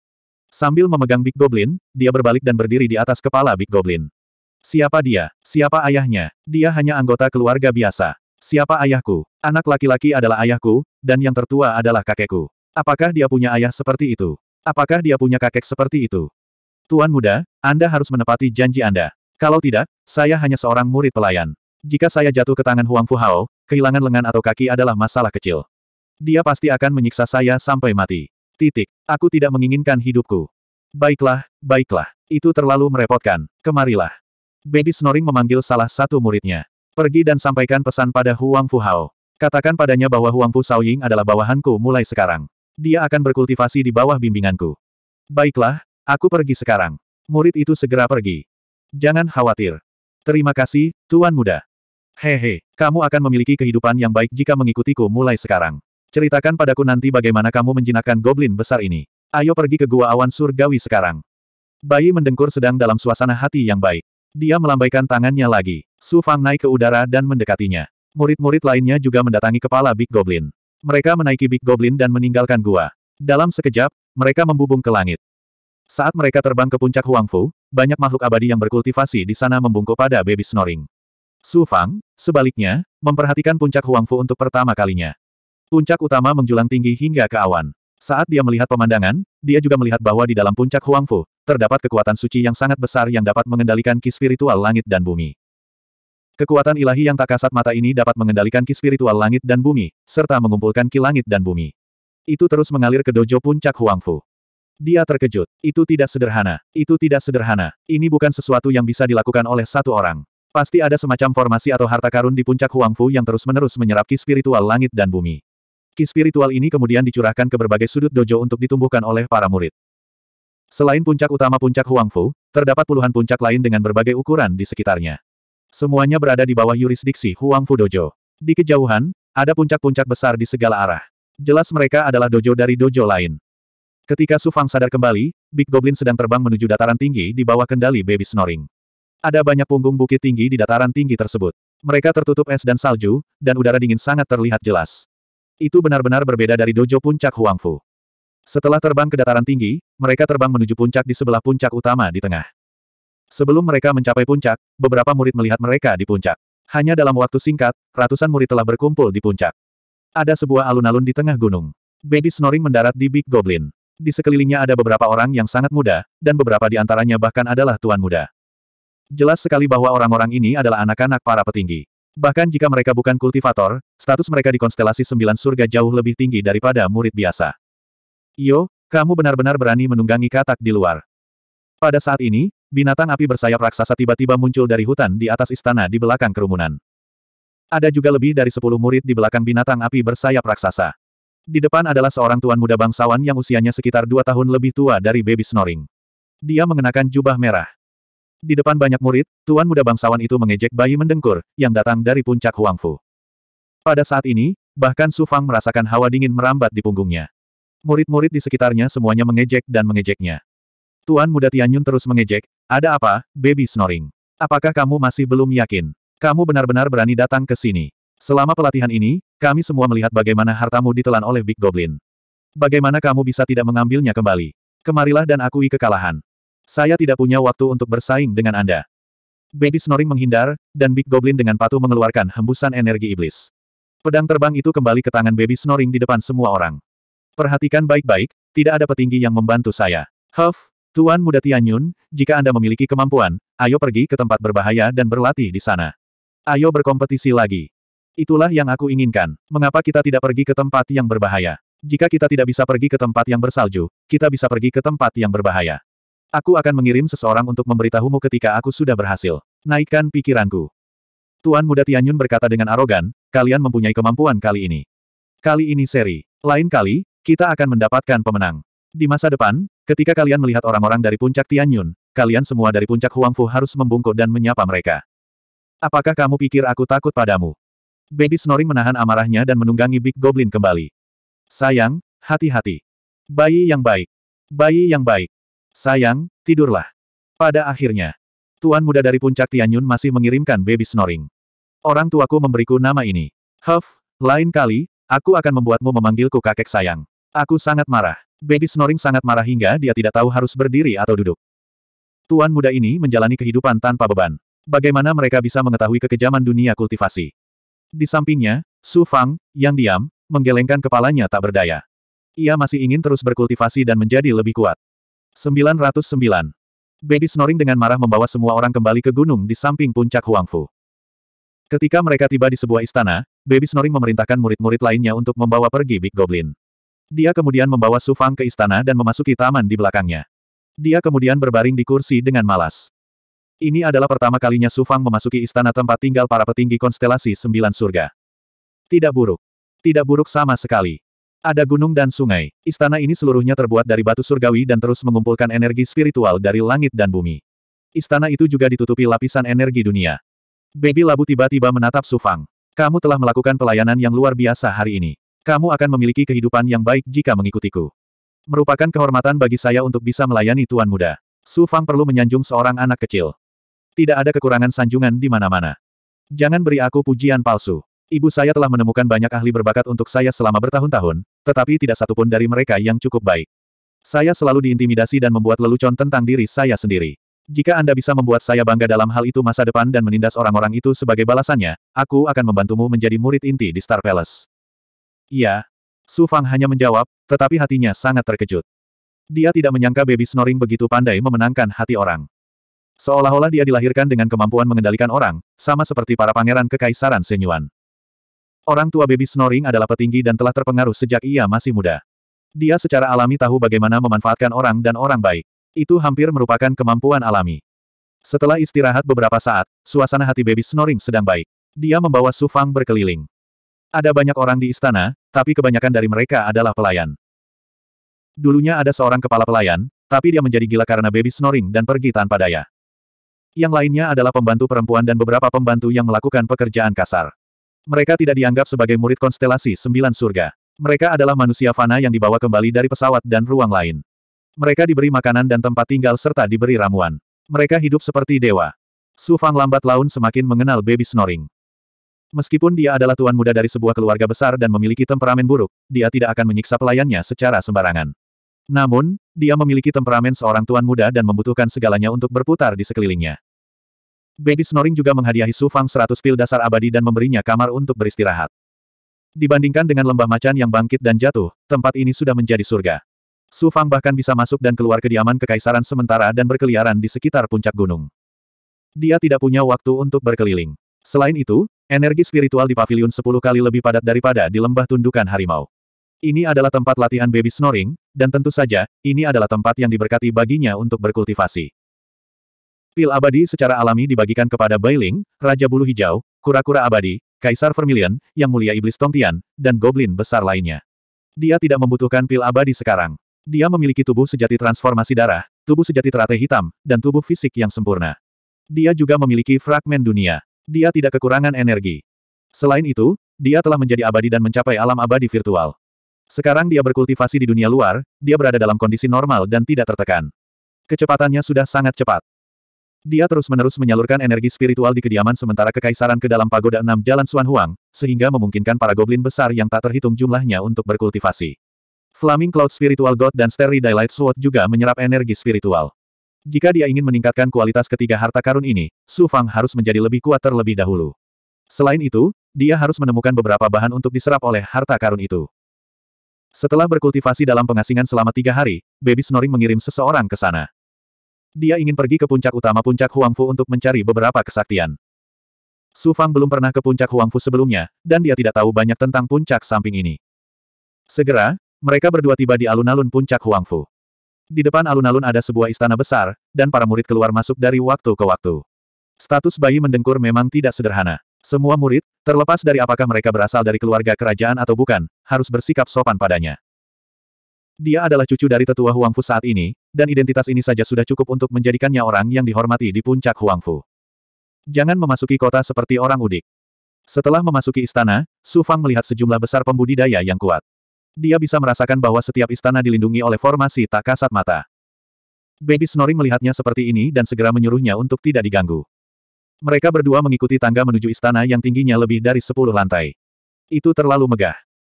Sambil memegang Big Goblin, dia berbalik dan berdiri di atas kepala Big Goblin. Siapa dia? Siapa ayahnya? Dia hanya anggota keluarga biasa. Siapa ayahku? Anak laki-laki adalah ayahku, dan yang tertua adalah kakekku. Apakah dia punya ayah seperti itu? Apakah dia punya kakek seperti itu? Tuan muda, Anda harus menepati janji Anda. Kalau tidak, saya hanya seorang murid pelayan. Jika saya jatuh ke tangan Huang Fuhao, kehilangan lengan atau kaki adalah masalah kecil. Dia pasti akan menyiksa saya sampai mati. Titik. Aku tidak menginginkan hidupku. Baiklah, baiklah. Itu terlalu merepotkan. Kemarilah. Baby Snoring memanggil salah satu muridnya. Pergi dan sampaikan pesan pada Huang Fu Hao. Katakan padanya bahwa Huang Fu Saoying adalah bawahanku mulai sekarang. Dia akan berkultivasi di bawah bimbinganku. Baiklah, aku pergi sekarang. Murid itu segera pergi. Jangan khawatir. Terima kasih, Tuan Muda. Hehe, kamu akan memiliki kehidupan yang baik jika mengikutiku mulai sekarang. Ceritakan padaku nanti bagaimana kamu menjinakkan goblin besar ini. Ayo pergi ke Gua Awan Surgawi sekarang. Bayi mendengkur sedang dalam suasana hati yang baik. Dia melambaikan tangannya lagi. Su Fang naik ke udara dan mendekatinya. Murid-murid lainnya juga mendatangi kepala Big Goblin. Mereka menaiki Big Goblin dan meninggalkan gua. Dalam sekejap, mereka membubung ke langit. Saat mereka terbang ke puncak Huangfu, banyak makhluk abadi yang berkultivasi di sana membungkuk pada baby snoring. Su Fang, sebaliknya, memperhatikan puncak Huangfu untuk pertama kalinya. Puncak utama menjulang tinggi hingga ke awan. Saat dia melihat pemandangan, dia juga melihat bahwa di dalam puncak Huangfu, terdapat kekuatan suci yang sangat besar yang dapat mengendalikan ki spiritual langit dan bumi. Kekuatan ilahi yang tak kasat mata ini dapat mengendalikan ki spiritual langit dan bumi, serta mengumpulkan ki langit dan bumi. Itu terus mengalir ke dojo puncak Huangfu. Dia terkejut. Itu tidak sederhana. Itu tidak sederhana. Ini bukan sesuatu yang bisa dilakukan oleh satu orang. Pasti ada semacam formasi atau harta karun di puncak Huangfu yang terus-menerus menyerap ki spiritual langit dan bumi. Ki spiritual ini kemudian dicurahkan ke berbagai sudut dojo untuk ditumbuhkan oleh para murid. Selain puncak utama puncak Huangfu, terdapat puluhan puncak lain dengan berbagai ukuran di sekitarnya. Semuanya berada di bawah yurisdiksi Huangfu Dojo. Di kejauhan, ada puncak-puncak besar di segala arah. Jelas mereka adalah dojo dari dojo lain. Ketika Su Fang sadar kembali, Big Goblin sedang terbang menuju dataran tinggi di bawah kendali baby snoring. Ada banyak punggung bukit tinggi di dataran tinggi tersebut. Mereka tertutup es dan salju, dan udara dingin sangat terlihat jelas. Itu benar-benar berbeda dari dojo puncak Huangfu. Setelah terbang ke dataran tinggi, mereka terbang menuju puncak di sebelah puncak utama di tengah. Sebelum mereka mencapai puncak, beberapa murid melihat mereka di puncak. Hanya dalam waktu singkat, ratusan murid telah berkumpul di puncak. Ada sebuah alun-alun di tengah gunung. Baby snoring mendarat di Big Goblin. Di sekelilingnya ada beberapa orang yang sangat muda, dan beberapa di antaranya bahkan adalah tuan muda. Jelas sekali bahwa orang-orang ini adalah anak-anak para petinggi. Bahkan jika mereka bukan kultivator, status mereka di konstelasi sembilan surga jauh lebih tinggi daripada murid biasa. Yo, kamu benar-benar berani menunggangi katak di luar. Pada saat ini, binatang api bersayap raksasa tiba-tiba muncul dari hutan di atas istana di belakang kerumunan. Ada juga lebih dari sepuluh murid di belakang binatang api bersayap raksasa. Di depan adalah seorang tuan muda bangsawan yang usianya sekitar dua tahun lebih tua dari baby snoring. Dia mengenakan jubah merah. Di depan banyak murid, tuan muda bangsawan itu mengejek bayi mendengkur, yang datang dari puncak Huangfu. Pada saat ini, bahkan Su Fang merasakan hawa dingin merambat di punggungnya. Murid-murid di sekitarnya semuanya mengejek dan mengejeknya. Tuan muda Tianyun terus mengejek, ada apa, baby snoring? Apakah kamu masih belum yakin? Kamu benar-benar berani datang ke sini. Selama pelatihan ini, kami semua melihat bagaimana hartamu ditelan oleh Big Goblin. Bagaimana kamu bisa tidak mengambilnya kembali? Kemarilah dan akui kekalahan. Saya tidak punya waktu untuk bersaing dengan Anda. Baby Snoring menghindar, dan Big Goblin dengan patuh mengeluarkan hembusan energi iblis. Pedang terbang itu kembali ke tangan Baby Snoring di depan semua orang. Perhatikan baik-baik, tidak ada petinggi yang membantu saya. Huff, Tuan Muda Tianyun, jika Anda memiliki kemampuan, ayo pergi ke tempat berbahaya dan berlatih di sana. Ayo berkompetisi lagi. Itulah yang aku inginkan. Mengapa kita tidak pergi ke tempat yang berbahaya? Jika kita tidak bisa pergi ke tempat yang bersalju, kita bisa pergi ke tempat yang berbahaya. Aku akan mengirim seseorang untuk memberitahumu ketika aku sudah berhasil. Naikkan pikiranku. Tuan Muda Tianyun berkata dengan arogan, kalian mempunyai kemampuan kali ini. Kali ini seri. Lain kali, kita akan mendapatkan pemenang. Di masa depan, ketika kalian melihat orang-orang dari puncak Tianyun, kalian semua dari puncak Huangfu harus membungkuk dan menyapa mereka. Apakah kamu pikir aku takut padamu? Baby Snoring menahan amarahnya dan menunggangi Big Goblin kembali. Sayang, hati-hati. Bayi yang baik. Bayi yang baik. Sayang, tidurlah. Pada akhirnya, Tuan muda dari puncak Tianyun masih mengirimkan baby snoring. Orang tuaku memberiku nama ini. Huff, lain kali, aku akan membuatmu memanggilku kakek sayang. Aku sangat marah. Baby snoring sangat marah hingga dia tidak tahu harus berdiri atau duduk. Tuan muda ini menjalani kehidupan tanpa beban. Bagaimana mereka bisa mengetahui kekejaman dunia kultivasi? Di sampingnya, Su Fang, yang diam, menggelengkan kepalanya tak berdaya. Ia masih ingin terus berkultivasi dan menjadi lebih kuat. 909. Baby snoring dengan marah membawa semua orang kembali ke gunung di samping puncak Huangfu. Ketika mereka tiba di sebuah istana, Baby snoring memerintahkan murid-murid lainnya untuk membawa pergi Big Goblin. Dia kemudian membawa Su Fang ke istana dan memasuki taman di belakangnya. Dia kemudian berbaring di kursi dengan malas. Ini adalah pertama kalinya Su Fang memasuki istana tempat tinggal para petinggi konstelasi Sembilan Surga. Tidak buruk. Tidak buruk sama sekali. Ada gunung dan sungai. Istana ini seluruhnya terbuat dari batu surgawi dan terus mengumpulkan energi spiritual dari langit dan bumi. Istana itu juga ditutupi lapisan energi dunia. Baby Labu tiba-tiba menatap Sufang. Kamu telah melakukan pelayanan yang luar biasa hari ini. Kamu akan memiliki kehidupan yang baik jika mengikutiku. Merupakan kehormatan bagi saya untuk bisa melayani Tuan Muda. Sufang perlu menyanjung seorang anak kecil. Tidak ada kekurangan sanjungan di mana-mana. Jangan beri aku pujian palsu. Ibu saya telah menemukan banyak ahli berbakat untuk saya selama bertahun-tahun, tetapi tidak satupun dari mereka yang cukup baik. Saya selalu diintimidasi dan membuat lelucon tentang diri saya sendiri. Jika Anda bisa membuat saya bangga dalam hal itu masa depan dan menindas orang-orang itu sebagai balasannya, aku akan membantumu menjadi murid inti di Star Palace. Iya. Su Fang hanya menjawab, tetapi hatinya sangat terkejut. Dia tidak menyangka baby snoring begitu pandai memenangkan hati orang. Seolah-olah dia dilahirkan dengan kemampuan mengendalikan orang, sama seperti para pangeran kekaisaran Senyuan. Orang tua baby snoring adalah petinggi dan telah terpengaruh sejak ia masih muda. Dia secara alami tahu bagaimana memanfaatkan orang dan orang baik. Itu hampir merupakan kemampuan alami. Setelah istirahat beberapa saat, suasana hati baby snoring sedang baik. Dia membawa Su Fang berkeliling. Ada banyak orang di istana, tapi kebanyakan dari mereka adalah pelayan. Dulunya ada seorang kepala pelayan, tapi dia menjadi gila karena baby snoring dan pergi tanpa daya. Yang lainnya adalah pembantu perempuan dan beberapa pembantu yang melakukan pekerjaan kasar. Mereka tidak dianggap sebagai murid konstelasi sembilan surga. Mereka adalah manusia fana yang dibawa kembali dari pesawat dan ruang lain. Mereka diberi makanan dan tempat tinggal serta diberi ramuan. Mereka hidup seperti dewa. Su Fang lambat laun semakin mengenal baby snoring. Meskipun dia adalah tuan muda dari sebuah keluarga besar dan memiliki temperamen buruk, dia tidak akan menyiksa pelayannya secara sembarangan. Namun, dia memiliki temperamen seorang tuan muda dan membutuhkan segalanya untuk berputar di sekelilingnya. Baby Snoring juga menghadiahi Su Fang 100 pil dasar abadi dan memberinya kamar untuk beristirahat. Dibandingkan dengan lembah macan yang bangkit dan jatuh, tempat ini sudah menjadi surga. Su Fang bahkan bisa masuk dan keluar kediaman kekaisaran sementara dan berkeliaran di sekitar puncak gunung. Dia tidak punya waktu untuk berkeliling. Selain itu, energi spiritual di pavilion 10 kali lebih padat daripada di lembah tundukan harimau. Ini adalah tempat latihan baby snoring, dan tentu saja, ini adalah tempat yang diberkati baginya untuk berkultivasi. Pil abadi secara alami dibagikan kepada Bailing, Raja Bulu Hijau, Kura-Kura Abadi, Kaisar Vermilion, Yang Mulia Iblis Tongtian, dan Goblin Besar lainnya. Dia tidak membutuhkan pil abadi sekarang. Dia memiliki tubuh sejati transformasi darah, tubuh sejati teratai hitam, dan tubuh fisik yang sempurna. Dia juga memiliki fragmen dunia. Dia tidak kekurangan energi. Selain itu, dia telah menjadi abadi dan mencapai alam abadi virtual. Sekarang dia berkultivasi di dunia luar, dia berada dalam kondisi normal dan tidak tertekan. Kecepatannya sudah sangat cepat. Dia terus-menerus menyalurkan energi spiritual di kediaman sementara kekaisaran ke dalam pagoda enam jalan Suan Huang, sehingga memungkinkan para goblin besar yang tak terhitung jumlahnya untuk berkultivasi. Flaming Cloud Spiritual God dan Starry Daylight Sword juga menyerap energi spiritual. Jika dia ingin meningkatkan kualitas ketiga harta karun ini, Su Fang harus menjadi lebih kuat terlebih dahulu. Selain itu, dia harus menemukan beberapa bahan untuk diserap oleh harta karun itu. Setelah berkultivasi dalam pengasingan selama tiga hari, Baby Snoring mengirim seseorang ke sana. Dia ingin pergi ke puncak utama puncak Huangfu untuk mencari beberapa kesaktian. Su Fang belum pernah ke puncak Huangfu sebelumnya, dan dia tidak tahu banyak tentang puncak samping ini. Segera, mereka berdua tiba di alun-alun puncak Huangfu. Di depan alun-alun ada sebuah istana besar, dan para murid keluar masuk dari waktu ke waktu. Status bayi mendengkur memang tidak sederhana. Semua murid, terlepas dari apakah mereka berasal dari keluarga kerajaan atau bukan, harus bersikap sopan padanya. Dia adalah cucu dari tetua Huangfu saat ini, dan identitas ini saja sudah cukup untuk menjadikannya orang yang dihormati di puncak Huangfu. Jangan memasuki kota seperti orang udik. Setelah memasuki istana, Su Fang melihat sejumlah besar pembudidaya yang kuat. Dia bisa merasakan bahwa setiap istana dilindungi oleh formasi tak kasat mata. Baby Snoring melihatnya seperti ini dan segera menyuruhnya untuk tidak diganggu. Mereka berdua mengikuti tangga menuju istana yang tingginya lebih dari 10 lantai. Itu terlalu megah.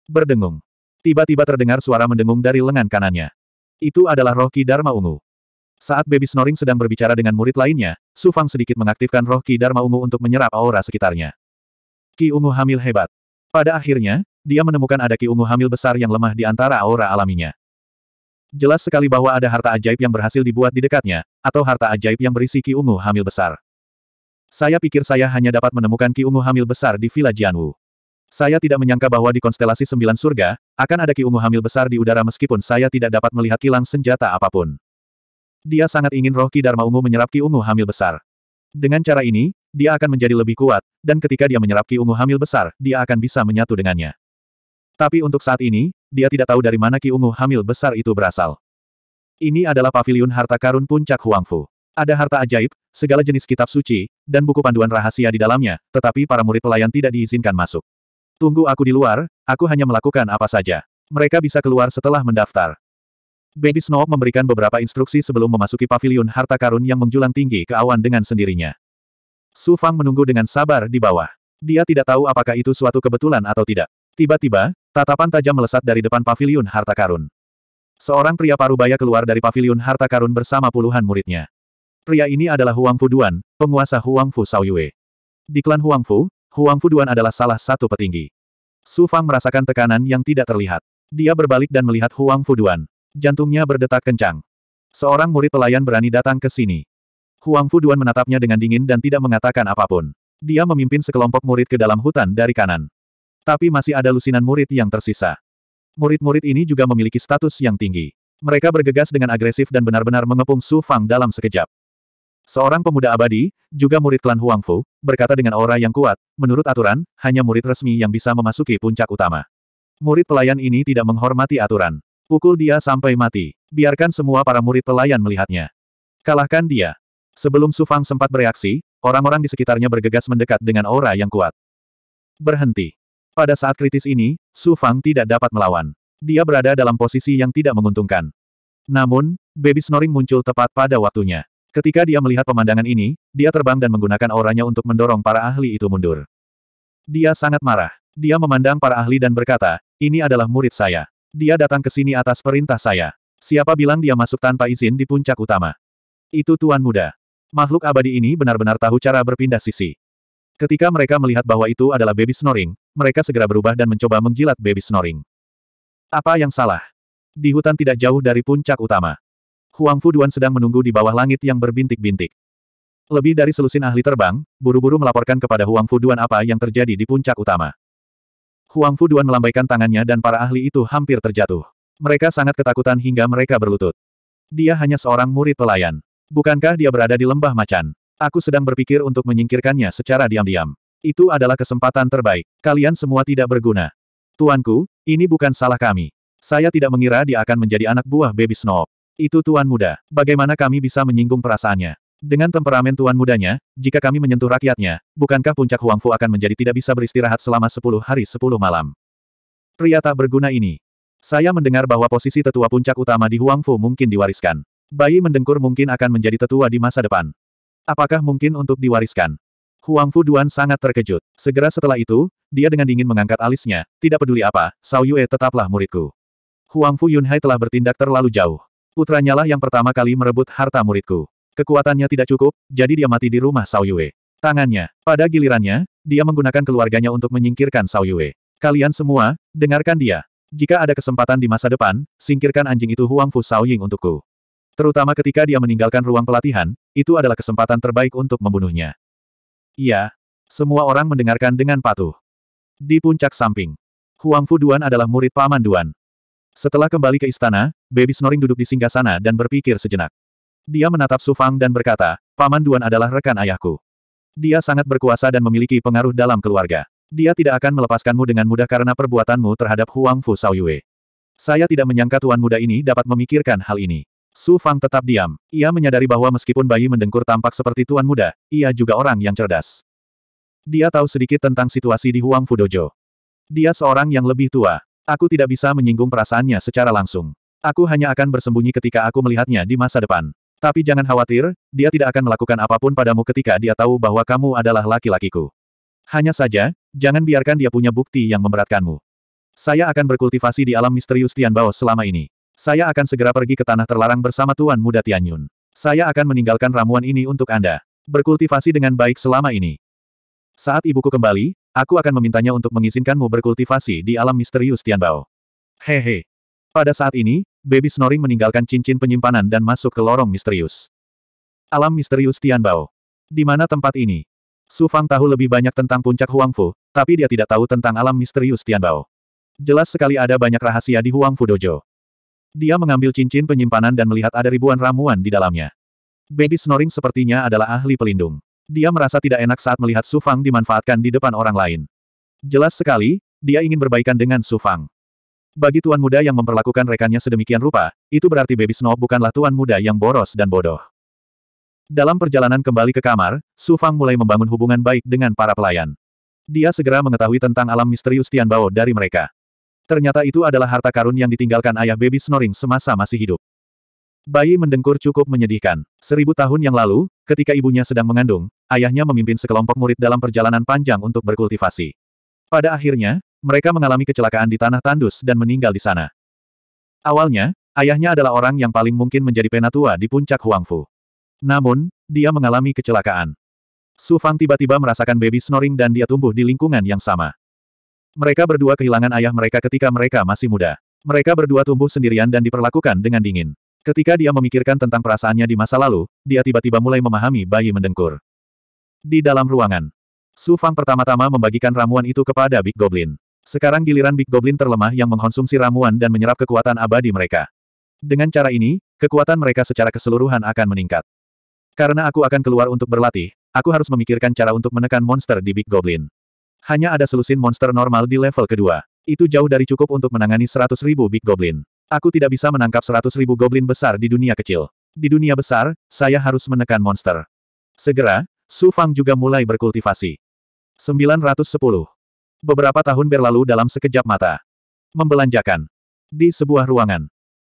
Berdengung. Tiba-tiba terdengar suara mendengung dari lengan kanannya. Itu adalah roh Ki Dharma Ungu. Saat Baby Snoring sedang berbicara dengan murid lainnya, Su Fang sedikit mengaktifkan roh Ki Dharma Ungu untuk menyerap aura sekitarnya. Ki Ungu hamil hebat. Pada akhirnya, dia menemukan ada Ki Ungu hamil besar yang lemah di antara aura alaminya. Jelas sekali bahwa ada harta ajaib yang berhasil dibuat di dekatnya, atau harta ajaib yang berisi Ki Ungu hamil besar. Saya pikir saya hanya dapat menemukan Ki Ungu hamil besar di Villa Jianwu. Saya tidak menyangka bahwa di konstelasi sembilan surga, akan ada Ki Ungu hamil besar di udara meskipun saya tidak dapat melihat kilang senjata apapun. Dia sangat ingin roh Ki Dharma Ungu menyerap Ki Ungu hamil besar. Dengan cara ini, dia akan menjadi lebih kuat, dan ketika dia menyerap Ki Ungu hamil besar, dia akan bisa menyatu dengannya. Tapi untuk saat ini, dia tidak tahu dari mana Ki Ungu hamil besar itu berasal. Ini adalah pavilion harta karun puncak Huangfu. Ada harta ajaib, segala jenis kitab suci, dan buku panduan rahasia di dalamnya, tetapi para murid pelayan tidak diizinkan masuk. Tunggu aku di luar, aku hanya melakukan apa saja. Mereka bisa keluar setelah mendaftar. Baby Snow memberikan beberapa instruksi sebelum memasuki pavilion harta karun yang menjulang tinggi ke awan dengan sendirinya. Su Fang menunggu dengan sabar di bawah. Dia tidak tahu apakah itu suatu kebetulan atau tidak. Tiba-tiba, tatapan tajam melesat dari depan pavilion harta karun. Seorang pria parubaya keluar dari pavilion harta karun bersama puluhan muridnya. Pria ini adalah Huang Fu Duan, penguasa Huang Fu Saoyue. Di klan Huang Fu, Huang Fuduan adalah salah satu petinggi. Su Fang merasakan tekanan yang tidak terlihat. Dia berbalik dan melihat Huang Fuduan. Jantungnya berdetak kencang. Seorang murid pelayan berani datang ke sini. Huang Fuduan menatapnya dengan dingin dan tidak mengatakan apapun. Dia memimpin sekelompok murid ke dalam hutan dari kanan. Tapi masih ada lusinan murid yang tersisa. Murid-murid ini juga memiliki status yang tinggi. Mereka bergegas dengan agresif dan benar-benar mengepung Su Fang dalam sekejap. Seorang pemuda abadi, juga murid klan Huangfu, berkata dengan aura yang kuat, menurut aturan, hanya murid resmi yang bisa memasuki puncak utama. Murid pelayan ini tidak menghormati aturan. Pukul dia sampai mati. Biarkan semua para murid pelayan melihatnya. Kalahkan dia. Sebelum Su Fang sempat bereaksi, orang-orang di sekitarnya bergegas mendekat dengan aura yang kuat. Berhenti. Pada saat kritis ini, Su Fang tidak dapat melawan. Dia berada dalam posisi yang tidak menguntungkan. Namun, baby snoring muncul tepat pada waktunya. Ketika dia melihat pemandangan ini, dia terbang dan menggunakan auranya untuk mendorong para ahli itu mundur. Dia sangat marah. Dia memandang para ahli dan berkata, ini adalah murid saya. Dia datang ke sini atas perintah saya. Siapa bilang dia masuk tanpa izin di puncak utama? Itu Tuan Muda. Makhluk abadi ini benar-benar tahu cara berpindah sisi. Ketika mereka melihat bahwa itu adalah baby snoring, mereka segera berubah dan mencoba menjilat baby snoring. Apa yang salah? Di hutan tidak jauh dari puncak utama. Huang Fu Duan sedang menunggu di bawah langit yang berbintik-bintik. Lebih dari selusin ahli terbang, buru-buru melaporkan kepada Huang Fu Duan apa yang terjadi di puncak utama. Huang Fu Duan melambaikan tangannya dan para ahli itu hampir terjatuh. Mereka sangat ketakutan hingga mereka berlutut. Dia hanya seorang murid pelayan. Bukankah dia berada di lembah macan? Aku sedang berpikir untuk menyingkirkannya secara diam-diam. Itu adalah kesempatan terbaik. Kalian semua tidak berguna. Tuanku, ini bukan salah kami. Saya tidak mengira dia akan menjadi anak buah Baby Snow. Itu Tuan Muda. Bagaimana kami bisa menyinggung perasaannya? Dengan temperamen Tuan Mudanya, jika kami menyentuh rakyatnya, bukankah puncak Huangfu akan menjadi tidak bisa beristirahat selama 10 hari 10 malam? Pria tak berguna ini. Saya mendengar bahwa posisi tetua puncak utama di Huangfu mungkin diwariskan. Bayi mendengkur mungkin akan menjadi tetua di masa depan. Apakah mungkin untuk diwariskan? Huangfu Duan sangat terkejut. Segera setelah itu, dia dengan dingin mengangkat alisnya, tidak peduli apa, Sao Yue tetaplah muridku. Huangfu Yunhai telah bertindak terlalu jauh. Putranya lah yang pertama kali merebut harta muridku. Kekuatannya tidak cukup, jadi dia mati di rumah Sao Yue. Tangannya. Pada gilirannya, dia menggunakan keluarganya untuk menyingkirkan Sao Yue. Kalian semua, dengarkan dia. Jika ada kesempatan di masa depan, singkirkan anjing itu Huang Fu Sao Ying untukku. Terutama ketika dia meninggalkan ruang pelatihan, itu adalah kesempatan terbaik untuk membunuhnya. Iya. Semua orang mendengarkan dengan patuh. Di puncak samping, Huang Fu Duan adalah murid Paman Duan. Setelah kembali ke istana, Baby Snoring duduk di singgah sana dan berpikir sejenak. Dia menatap Sufang dan berkata, Paman Duan adalah rekan ayahku. Dia sangat berkuasa dan memiliki pengaruh dalam keluarga. Dia tidak akan melepaskanmu dengan mudah karena perbuatanmu terhadap Huang Fu Yue. Saya tidak menyangka tuan muda ini dapat memikirkan hal ini. Su Fang tetap diam. Ia menyadari bahwa meskipun bayi mendengkur tampak seperti tuan muda, ia juga orang yang cerdas. Dia tahu sedikit tentang situasi di Huang Fu Dojo. Dia seorang yang lebih tua. Aku tidak bisa menyinggung perasaannya secara langsung. Aku hanya akan bersembunyi ketika aku melihatnya di masa depan. Tapi jangan khawatir, dia tidak akan melakukan apapun padamu ketika dia tahu bahwa kamu adalah laki-lakiku. Hanya saja, jangan biarkan dia punya bukti yang memberatkanmu. Saya akan berkultivasi di alam misterius Tianbao selama ini. Saya akan segera pergi ke tanah terlarang bersama Tuan Muda Tianyun. Saya akan meninggalkan ramuan ini untuk Anda. Berkultivasi dengan baik selama ini. Saat ibuku kembali, Aku akan memintanya untuk mengizinkanmu berkultivasi di alam misterius Tianbao. Hehe. Pada saat ini, baby snoring meninggalkan cincin penyimpanan dan masuk ke lorong misterius. Alam misterius Tianbao. Di mana tempat ini? Su Fang tahu lebih banyak tentang puncak Huangfu, tapi dia tidak tahu tentang alam misterius Tianbao. Jelas sekali ada banyak rahasia di Huangfu Dojo. Dia mengambil cincin penyimpanan dan melihat ada ribuan ramuan di dalamnya. Baby snoring sepertinya adalah ahli pelindung. Dia merasa tidak enak saat melihat Su Fang dimanfaatkan di depan orang lain. Jelas sekali, dia ingin berbaikan dengan Su Fang. Bagi tuan muda yang memperlakukan rekannya sedemikian rupa, itu berarti Baby Snow bukanlah tuan muda yang boros dan bodoh. Dalam perjalanan kembali ke kamar, Su Fang mulai membangun hubungan baik dengan para pelayan. Dia segera mengetahui tentang alam misterius Tian Bao dari mereka. Ternyata itu adalah harta karun yang ditinggalkan ayah Baby Snoring semasa masih hidup. Bayi mendengkur cukup menyedihkan. Seribu tahun yang lalu, ketika ibunya sedang mengandung, ayahnya memimpin sekelompok murid dalam perjalanan panjang untuk berkultivasi. Pada akhirnya, mereka mengalami kecelakaan di tanah tandus dan meninggal di sana. Awalnya, ayahnya adalah orang yang paling mungkin menjadi penatua di puncak Huangfu. Namun, dia mengalami kecelakaan. Su Fang tiba-tiba merasakan baby snoring dan dia tumbuh di lingkungan yang sama. Mereka berdua kehilangan ayah mereka ketika mereka masih muda. Mereka berdua tumbuh sendirian dan diperlakukan dengan dingin. Ketika dia memikirkan tentang perasaannya di masa lalu, dia tiba-tiba mulai memahami bayi mendengkur. Di dalam ruangan, Su Fang pertama-tama membagikan ramuan itu kepada Big Goblin. Sekarang giliran Big Goblin terlemah yang mengkonsumsi ramuan dan menyerap kekuatan abadi mereka. Dengan cara ini, kekuatan mereka secara keseluruhan akan meningkat. Karena aku akan keluar untuk berlatih, aku harus memikirkan cara untuk menekan monster di Big Goblin. Hanya ada selusin monster normal di level kedua. Itu jauh dari cukup untuk menangani 100.000 Big Goblin. Aku tidak bisa menangkap seratus ribu goblin besar di dunia kecil. Di dunia besar, saya harus menekan monster. Segera, Su Fang juga mulai berkultivasi. 910. Beberapa tahun berlalu dalam sekejap mata. Membelanjakan. Di sebuah ruangan.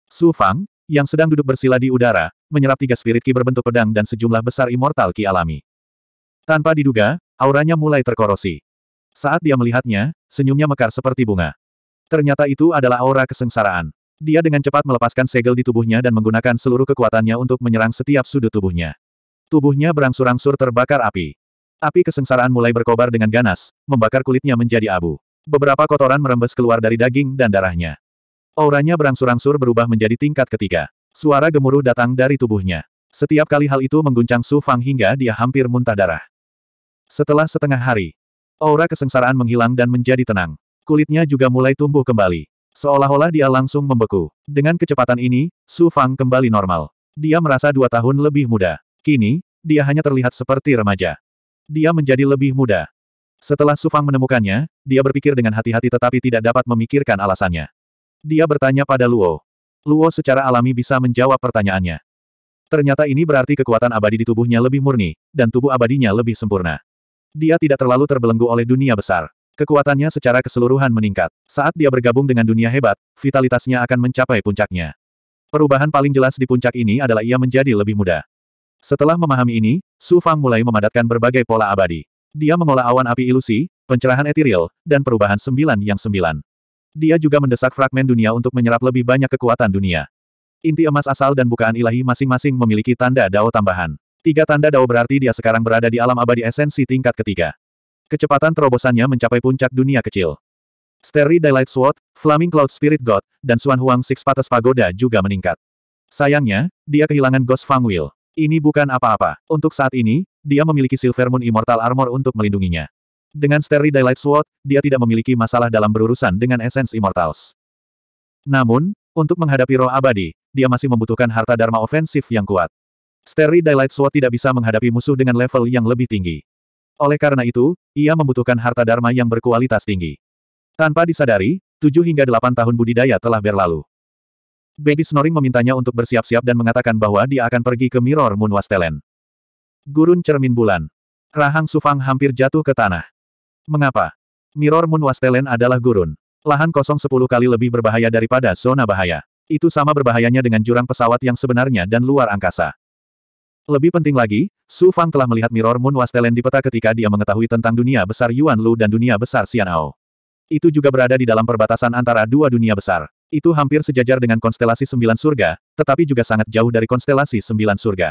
Su Fang, yang sedang duduk bersila di udara, menyerap tiga spirit ki berbentuk pedang dan sejumlah besar immortal ki alami. Tanpa diduga, auranya mulai terkorosi. Saat dia melihatnya, senyumnya mekar seperti bunga. Ternyata itu adalah aura kesengsaraan. Dia dengan cepat melepaskan segel di tubuhnya dan menggunakan seluruh kekuatannya untuk menyerang setiap sudut tubuhnya. Tubuhnya berangsur-angsur terbakar api. Api kesengsaraan mulai berkobar dengan ganas, membakar kulitnya menjadi abu. Beberapa kotoran merembes keluar dari daging dan darahnya. Auranya berangsur-angsur berubah menjadi tingkat ketiga. Suara gemuruh datang dari tubuhnya. Setiap kali hal itu mengguncang Su Fang hingga dia hampir muntah darah. Setelah setengah hari, aura kesengsaraan menghilang dan menjadi tenang. Kulitnya juga mulai tumbuh kembali. Seolah-olah dia langsung membeku. Dengan kecepatan ini, Su Fang kembali normal. Dia merasa dua tahun lebih muda. Kini, dia hanya terlihat seperti remaja. Dia menjadi lebih muda. Setelah Su Fang menemukannya, dia berpikir dengan hati-hati tetapi tidak dapat memikirkan alasannya. Dia bertanya pada Luo. Luo secara alami bisa menjawab pertanyaannya. Ternyata ini berarti kekuatan abadi di tubuhnya lebih murni, dan tubuh abadinya lebih sempurna. Dia tidak terlalu terbelenggu oleh dunia besar. Kekuatannya secara keseluruhan meningkat. Saat dia bergabung dengan dunia hebat, vitalitasnya akan mencapai puncaknya. Perubahan paling jelas di puncak ini adalah ia menjadi lebih muda. Setelah memahami ini, Su Fang mulai memadatkan berbagai pola abadi. Dia mengolah awan api ilusi, pencerahan etiril, dan perubahan sembilan yang sembilan. Dia juga mendesak fragmen dunia untuk menyerap lebih banyak kekuatan dunia. Inti emas asal dan bukaan ilahi masing-masing memiliki tanda dao tambahan. Tiga tanda dao berarti dia sekarang berada di alam abadi esensi tingkat ketiga. Kecepatan terobosannya mencapai puncak dunia kecil. Starry Daylight Sword, Flaming Cloud Spirit God, dan Swan Huang Six Patas Pagoda juga meningkat. Sayangnya, dia kehilangan Ghost Fang Will. Ini bukan apa-apa. Untuk saat ini, dia memiliki Silver Moon Immortal Armor untuk melindunginya. Dengan Starry Daylight Sword, dia tidak memiliki masalah dalam berurusan dengan Essence Immortals. Namun, untuk menghadapi roh abadi, dia masih membutuhkan harta dharma ofensif yang kuat. Starry Daylight Sword tidak bisa menghadapi musuh dengan level yang lebih tinggi. Oleh karena itu, ia membutuhkan harta dharma yang berkualitas tinggi. Tanpa disadari, tujuh hingga delapan tahun budidaya telah berlalu. Baby Snoring memintanya untuk bersiap-siap dan mengatakan bahwa dia akan pergi ke Mirror Moon Wastelen. Gurun cermin bulan. Rahang Sufang hampir jatuh ke tanah. Mengapa? Mirror Moon Wastelen adalah gurun. Lahan kosong sepuluh kali lebih berbahaya daripada zona bahaya. Itu sama berbahayanya dengan jurang pesawat yang sebenarnya dan luar angkasa. Lebih penting lagi, Su Fang telah melihat Mirror Moon Wastelen di peta ketika dia mengetahui tentang dunia besar Yuan Lu dan dunia besar Xian Ao. Itu juga berada di dalam perbatasan antara dua dunia besar. Itu hampir sejajar dengan konstelasi sembilan surga, tetapi juga sangat jauh dari konstelasi sembilan surga.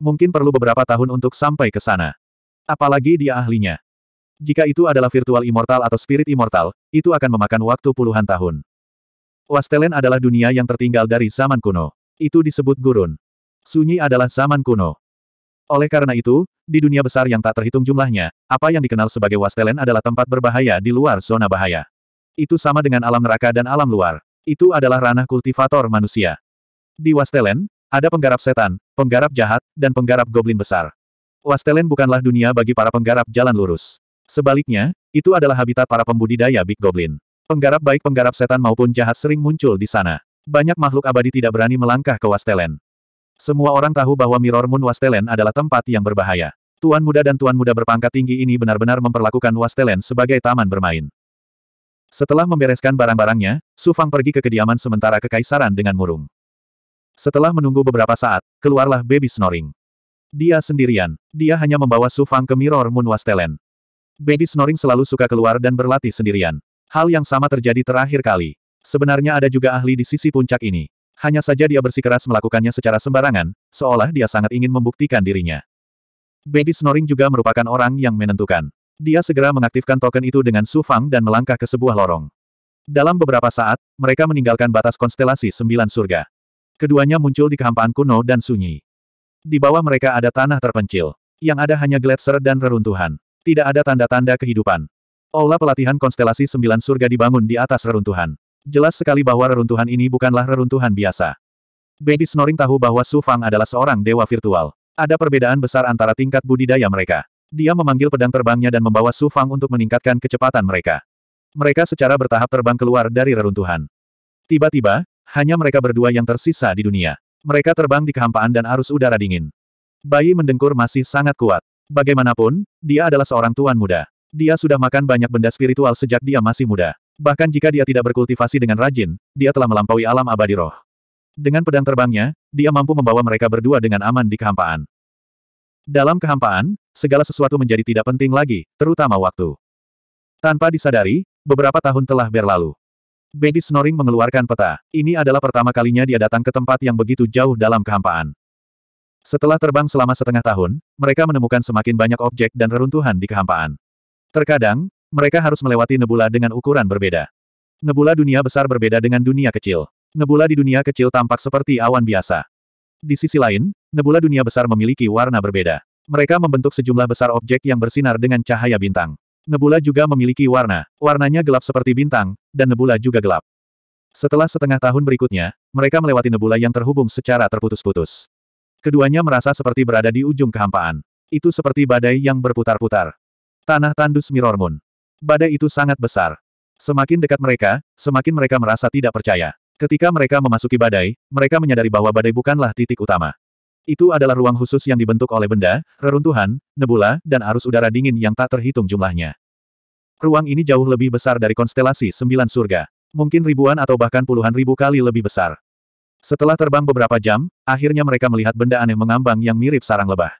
Mungkin perlu beberapa tahun untuk sampai ke sana. Apalagi dia ahlinya. Jika itu adalah virtual immortal atau spirit immortal, itu akan memakan waktu puluhan tahun. Wastelen adalah dunia yang tertinggal dari zaman kuno. Itu disebut gurun. Sunyi adalah zaman kuno. Oleh karena itu, di dunia besar yang tak terhitung jumlahnya, apa yang dikenal sebagai Wastelen adalah tempat berbahaya di luar zona bahaya. Itu sama dengan alam neraka dan alam luar. Itu adalah ranah kultivator manusia. Di Wastelen, ada penggarap setan, penggarap jahat, dan penggarap goblin besar. Wastelen bukanlah dunia bagi para penggarap jalan lurus. Sebaliknya, itu adalah habitat para pembudidaya Big Goblin. Penggarap baik penggarap setan maupun jahat sering muncul di sana. Banyak makhluk abadi tidak berani melangkah ke Wastelen. Semua orang tahu bahwa Mirror Moon Wastelen adalah tempat yang berbahaya. Tuan muda dan tuan muda berpangkat tinggi ini benar-benar memperlakukan Wastelen sebagai taman bermain. Setelah membereskan barang-barangnya, Su Fang pergi ke kediaman sementara kekaisaran dengan murung. Setelah menunggu beberapa saat, keluarlah baby snoring. Dia sendirian. Dia hanya membawa Su Fang ke Mirror Moon Wastelen. Baby snoring selalu suka keluar dan berlatih sendirian. Hal yang sama terjadi terakhir kali. Sebenarnya ada juga ahli di sisi puncak ini. Hanya saja dia bersikeras melakukannya secara sembarangan, seolah dia sangat ingin membuktikan dirinya. Baby Snoring juga merupakan orang yang menentukan. Dia segera mengaktifkan token itu dengan Su Fang dan melangkah ke sebuah lorong. Dalam beberapa saat, mereka meninggalkan batas konstelasi sembilan surga. Keduanya muncul di kehampaan kuno dan sunyi. Di bawah mereka ada tanah terpencil. Yang ada hanya gletser dan reruntuhan. Tidak ada tanda-tanda kehidupan. Aula pelatihan konstelasi sembilan surga dibangun di atas reruntuhan. Jelas sekali bahwa reruntuhan ini bukanlah reruntuhan biasa. Baby Snoring tahu bahwa Su Fang adalah seorang dewa virtual. Ada perbedaan besar antara tingkat budidaya mereka. Dia memanggil pedang terbangnya dan membawa Su Fang untuk meningkatkan kecepatan mereka. Mereka secara bertahap terbang keluar dari reruntuhan. Tiba-tiba, hanya mereka berdua yang tersisa di dunia. Mereka terbang di kehampaan dan arus udara dingin. Bayi mendengkur masih sangat kuat. Bagaimanapun, dia adalah seorang tuan muda. Dia sudah makan banyak benda spiritual sejak dia masih muda. Bahkan jika dia tidak berkultivasi dengan rajin, dia telah melampaui alam abadi roh. Dengan pedang terbangnya, dia mampu membawa mereka berdua dengan aman di kehampaan. Dalam kehampaan, segala sesuatu menjadi tidak penting lagi, terutama waktu. Tanpa disadari, beberapa tahun telah berlalu. Baby Snoring mengeluarkan peta. Ini adalah pertama kalinya dia datang ke tempat yang begitu jauh dalam kehampaan. Setelah terbang selama setengah tahun, mereka menemukan semakin banyak objek dan reruntuhan di kehampaan. Terkadang, mereka harus melewati nebula dengan ukuran berbeda. Nebula dunia besar berbeda dengan dunia kecil. Nebula di dunia kecil tampak seperti awan biasa. Di sisi lain, nebula dunia besar memiliki warna berbeda. Mereka membentuk sejumlah besar objek yang bersinar dengan cahaya bintang. Nebula juga memiliki warna, warnanya gelap seperti bintang, dan nebula juga gelap. Setelah setengah tahun berikutnya, mereka melewati nebula yang terhubung secara terputus-putus. Keduanya merasa seperti berada di ujung kehampaan. Itu seperti badai yang berputar-putar. Tanah tandus Mirormun. Badai itu sangat besar. Semakin dekat mereka, semakin mereka merasa tidak percaya. Ketika mereka memasuki badai, mereka menyadari bahwa badai bukanlah titik utama. Itu adalah ruang khusus yang dibentuk oleh benda, reruntuhan, nebula, dan arus udara dingin yang tak terhitung jumlahnya. Ruang ini jauh lebih besar dari konstelasi sembilan surga. Mungkin ribuan atau bahkan puluhan ribu kali lebih besar. Setelah terbang beberapa jam, akhirnya mereka melihat benda aneh mengambang yang mirip sarang lebah.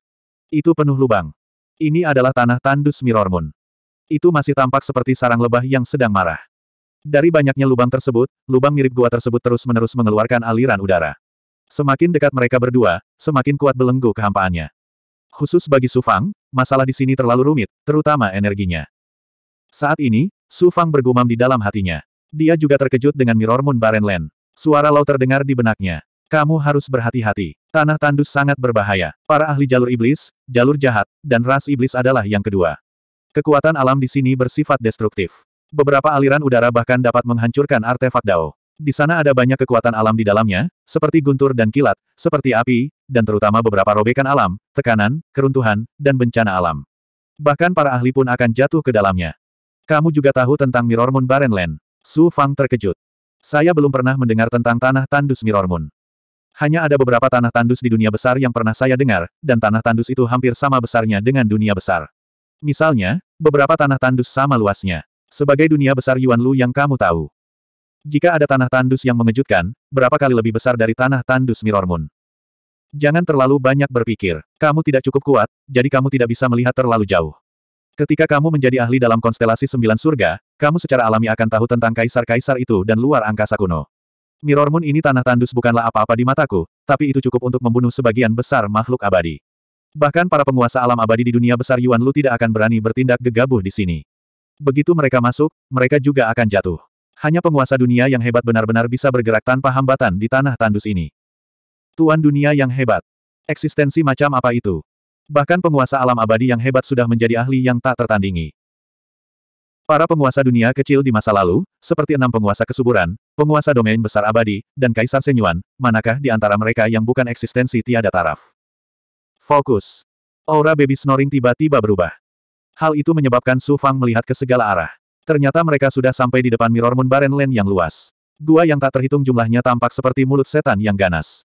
Itu penuh lubang. Ini adalah tanah tandus Mirormun. Itu masih tampak seperti sarang lebah yang sedang marah. Dari banyaknya lubang tersebut, lubang mirip gua tersebut terus-menerus mengeluarkan aliran udara. Semakin dekat mereka berdua, semakin kuat belenggu kehampaannya. Khusus bagi Sufang, masalah di sini terlalu rumit, terutama energinya. Saat ini, Sufang bergumam di dalam hatinya. Dia juga terkejut dengan Mirror Moon Barenland. Suara laut terdengar di benaknya. Kamu harus berhati-hati. Tanah tandus sangat berbahaya. Para ahli jalur iblis, jalur jahat, dan ras iblis adalah yang kedua. Kekuatan alam di sini bersifat destruktif. Beberapa aliran udara bahkan dapat menghancurkan artefak Dao. Di sana ada banyak kekuatan alam di dalamnya, seperti guntur dan kilat, seperti api, dan terutama beberapa robekan alam, tekanan, keruntuhan, dan bencana alam. Bahkan para ahli pun akan jatuh ke dalamnya. Kamu juga tahu tentang Mirror Moon Barrenland. Su Fang terkejut. Saya belum pernah mendengar tentang tanah tandus Mirror Moon. Hanya ada beberapa tanah tandus di dunia besar yang pernah saya dengar, dan tanah tandus itu hampir sama besarnya dengan dunia besar. Misalnya, beberapa tanah tandus sama luasnya. Sebagai dunia besar Yuan Lu yang kamu tahu. Jika ada tanah tandus yang mengejutkan, berapa kali lebih besar dari tanah tandus Mirror Moon? Jangan terlalu banyak berpikir. Kamu tidak cukup kuat, jadi kamu tidak bisa melihat terlalu jauh. Ketika kamu menjadi ahli dalam konstelasi sembilan surga, kamu secara alami akan tahu tentang kaisar-kaisar itu dan luar angkasa kuno. Mirror Moon ini tanah tandus bukanlah apa-apa di mataku, tapi itu cukup untuk membunuh sebagian besar makhluk abadi. Bahkan para penguasa alam abadi di dunia besar Yuan Lu tidak akan berani bertindak gegabah di sini. Begitu mereka masuk, mereka juga akan jatuh. Hanya penguasa dunia yang hebat benar-benar bisa bergerak tanpa hambatan di tanah tandus ini. Tuan dunia yang hebat. Eksistensi macam apa itu? Bahkan penguasa alam abadi yang hebat sudah menjadi ahli yang tak tertandingi. Para penguasa dunia kecil di masa lalu, seperti enam penguasa kesuburan, penguasa domain besar abadi, dan Kaisar Senyuan, manakah di antara mereka yang bukan eksistensi tiada taraf? Fokus. Aura baby snoring tiba-tiba berubah. Hal itu menyebabkan Su Fang melihat ke segala arah. Ternyata mereka sudah sampai di depan Mirror Moon Barren Land yang luas. Gua yang tak terhitung jumlahnya tampak seperti mulut setan yang ganas.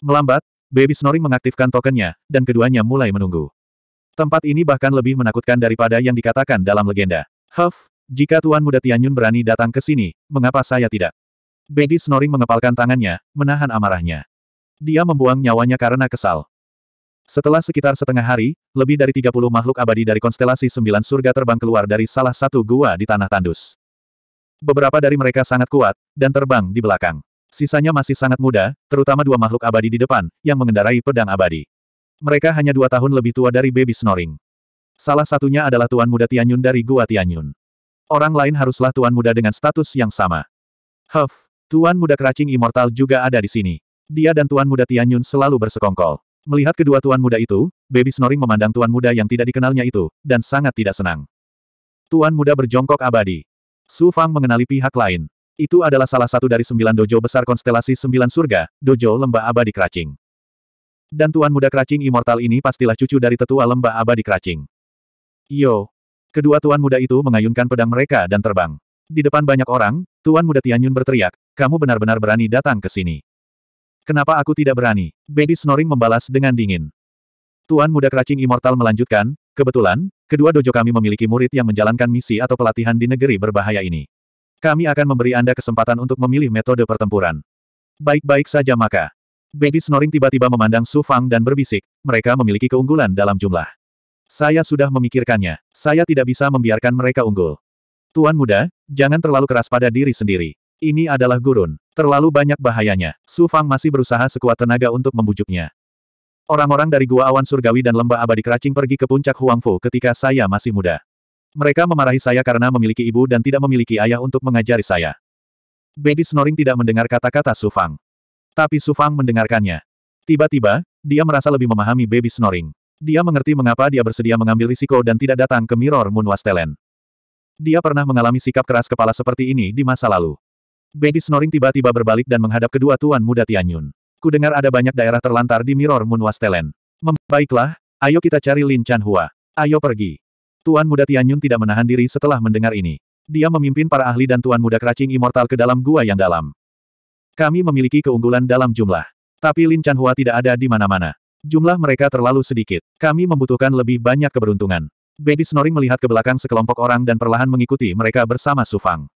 Melambat, baby snoring mengaktifkan tokennya, dan keduanya mulai menunggu. Tempat ini bahkan lebih menakutkan daripada yang dikatakan dalam legenda. Huff, jika Tuan Muda Tianyun berani datang ke sini, mengapa saya tidak? Baby snoring mengepalkan tangannya, menahan amarahnya. Dia membuang nyawanya karena kesal. Setelah sekitar setengah hari, lebih dari 30 makhluk abadi dari konstelasi sembilan surga terbang keluar dari salah satu gua di tanah tandus. Beberapa dari mereka sangat kuat, dan terbang di belakang. Sisanya masih sangat muda, terutama dua makhluk abadi di depan, yang mengendarai pedang abadi. Mereka hanya dua tahun lebih tua dari baby snoring. Salah satunya adalah Tuan Muda Tianyun dari Gua Tianyun. Orang lain haruslah Tuan Muda dengan status yang sama. Huff, Tuan Muda Keracing Immortal juga ada di sini. Dia dan Tuan Muda Tianyun selalu bersekongkol. Melihat kedua tuan muda itu, baby snoring memandang tuan muda yang tidak dikenalnya itu, dan sangat tidak senang. Tuan muda berjongkok abadi. Su Fang mengenali pihak lain. Itu adalah salah satu dari sembilan dojo besar konstelasi sembilan surga, dojo lembah abadi keracing. Dan tuan muda keracing immortal ini pastilah cucu dari tetua lembah abadi keracing. Yo. Kedua tuan muda itu mengayunkan pedang mereka dan terbang. Di depan banyak orang, tuan muda Tianyun berteriak, kamu benar-benar berani datang ke sini. Kenapa aku tidak berani? Baby Snoring membalas dengan dingin. Tuan Muda Keracing Immortal melanjutkan, kebetulan, kedua dojo kami memiliki murid yang menjalankan misi atau pelatihan di negeri berbahaya ini. Kami akan memberi Anda kesempatan untuk memilih metode pertempuran. Baik-baik saja maka. Baby Snoring tiba-tiba memandang Su Fang dan berbisik, mereka memiliki keunggulan dalam jumlah. Saya sudah memikirkannya, saya tidak bisa membiarkan mereka unggul. Tuan muda, jangan terlalu keras pada diri sendiri. Ini adalah gurun. Terlalu banyak bahayanya. Su Fang masih berusaha sekuat tenaga untuk membujuknya. Orang-orang dari Gua Awan Surgawi dan Lembah Abadi Keracing pergi ke puncak Huangfu ketika saya masih muda. Mereka memarahi saya karena memiliki ibu dan tidak memiliki ayah untuk mengajari saya. Baby Snoring tidak mendengar kata-kata Su Fang. Tapi Su Fang mendengarkannya. Tiba-tiba, dia merasa lebih memahami Baby Snoring. Dia mengerti mengapa dia bersedia mengambil risiko dan tidak datang ke Mirror Moon Wastelen. Dia pernah mengalami sikap keras kepala seperti ini di masa lalu. Baby Snoring tiba-tiba berbalik dan menghadap kedua tuan muda Tianyun. Ku dengar ada banyak daerah terlantar di Mirror Moon Wastelen. Baiklah, ayo kita cari Lin Chan Hua. Ayo pergi. Tuan muda Tianyun tidak menahan diri setelah mendengar ini. Dia memimpin para ahli dan tuan muda keracing immortal ke dalam gua yang dalam. Kami memiliki keunggulan dalam jumlah. Tapi Lin Chan Hua tidak ada di mana-mana. Jumlah mereka terlalu sedikit. Kami membutuhkan lebih banyak keberuntungan. Baby Snoring melihat ke belakang sekelompok orang dan perlahan mengikuti mereka bersama Sufang.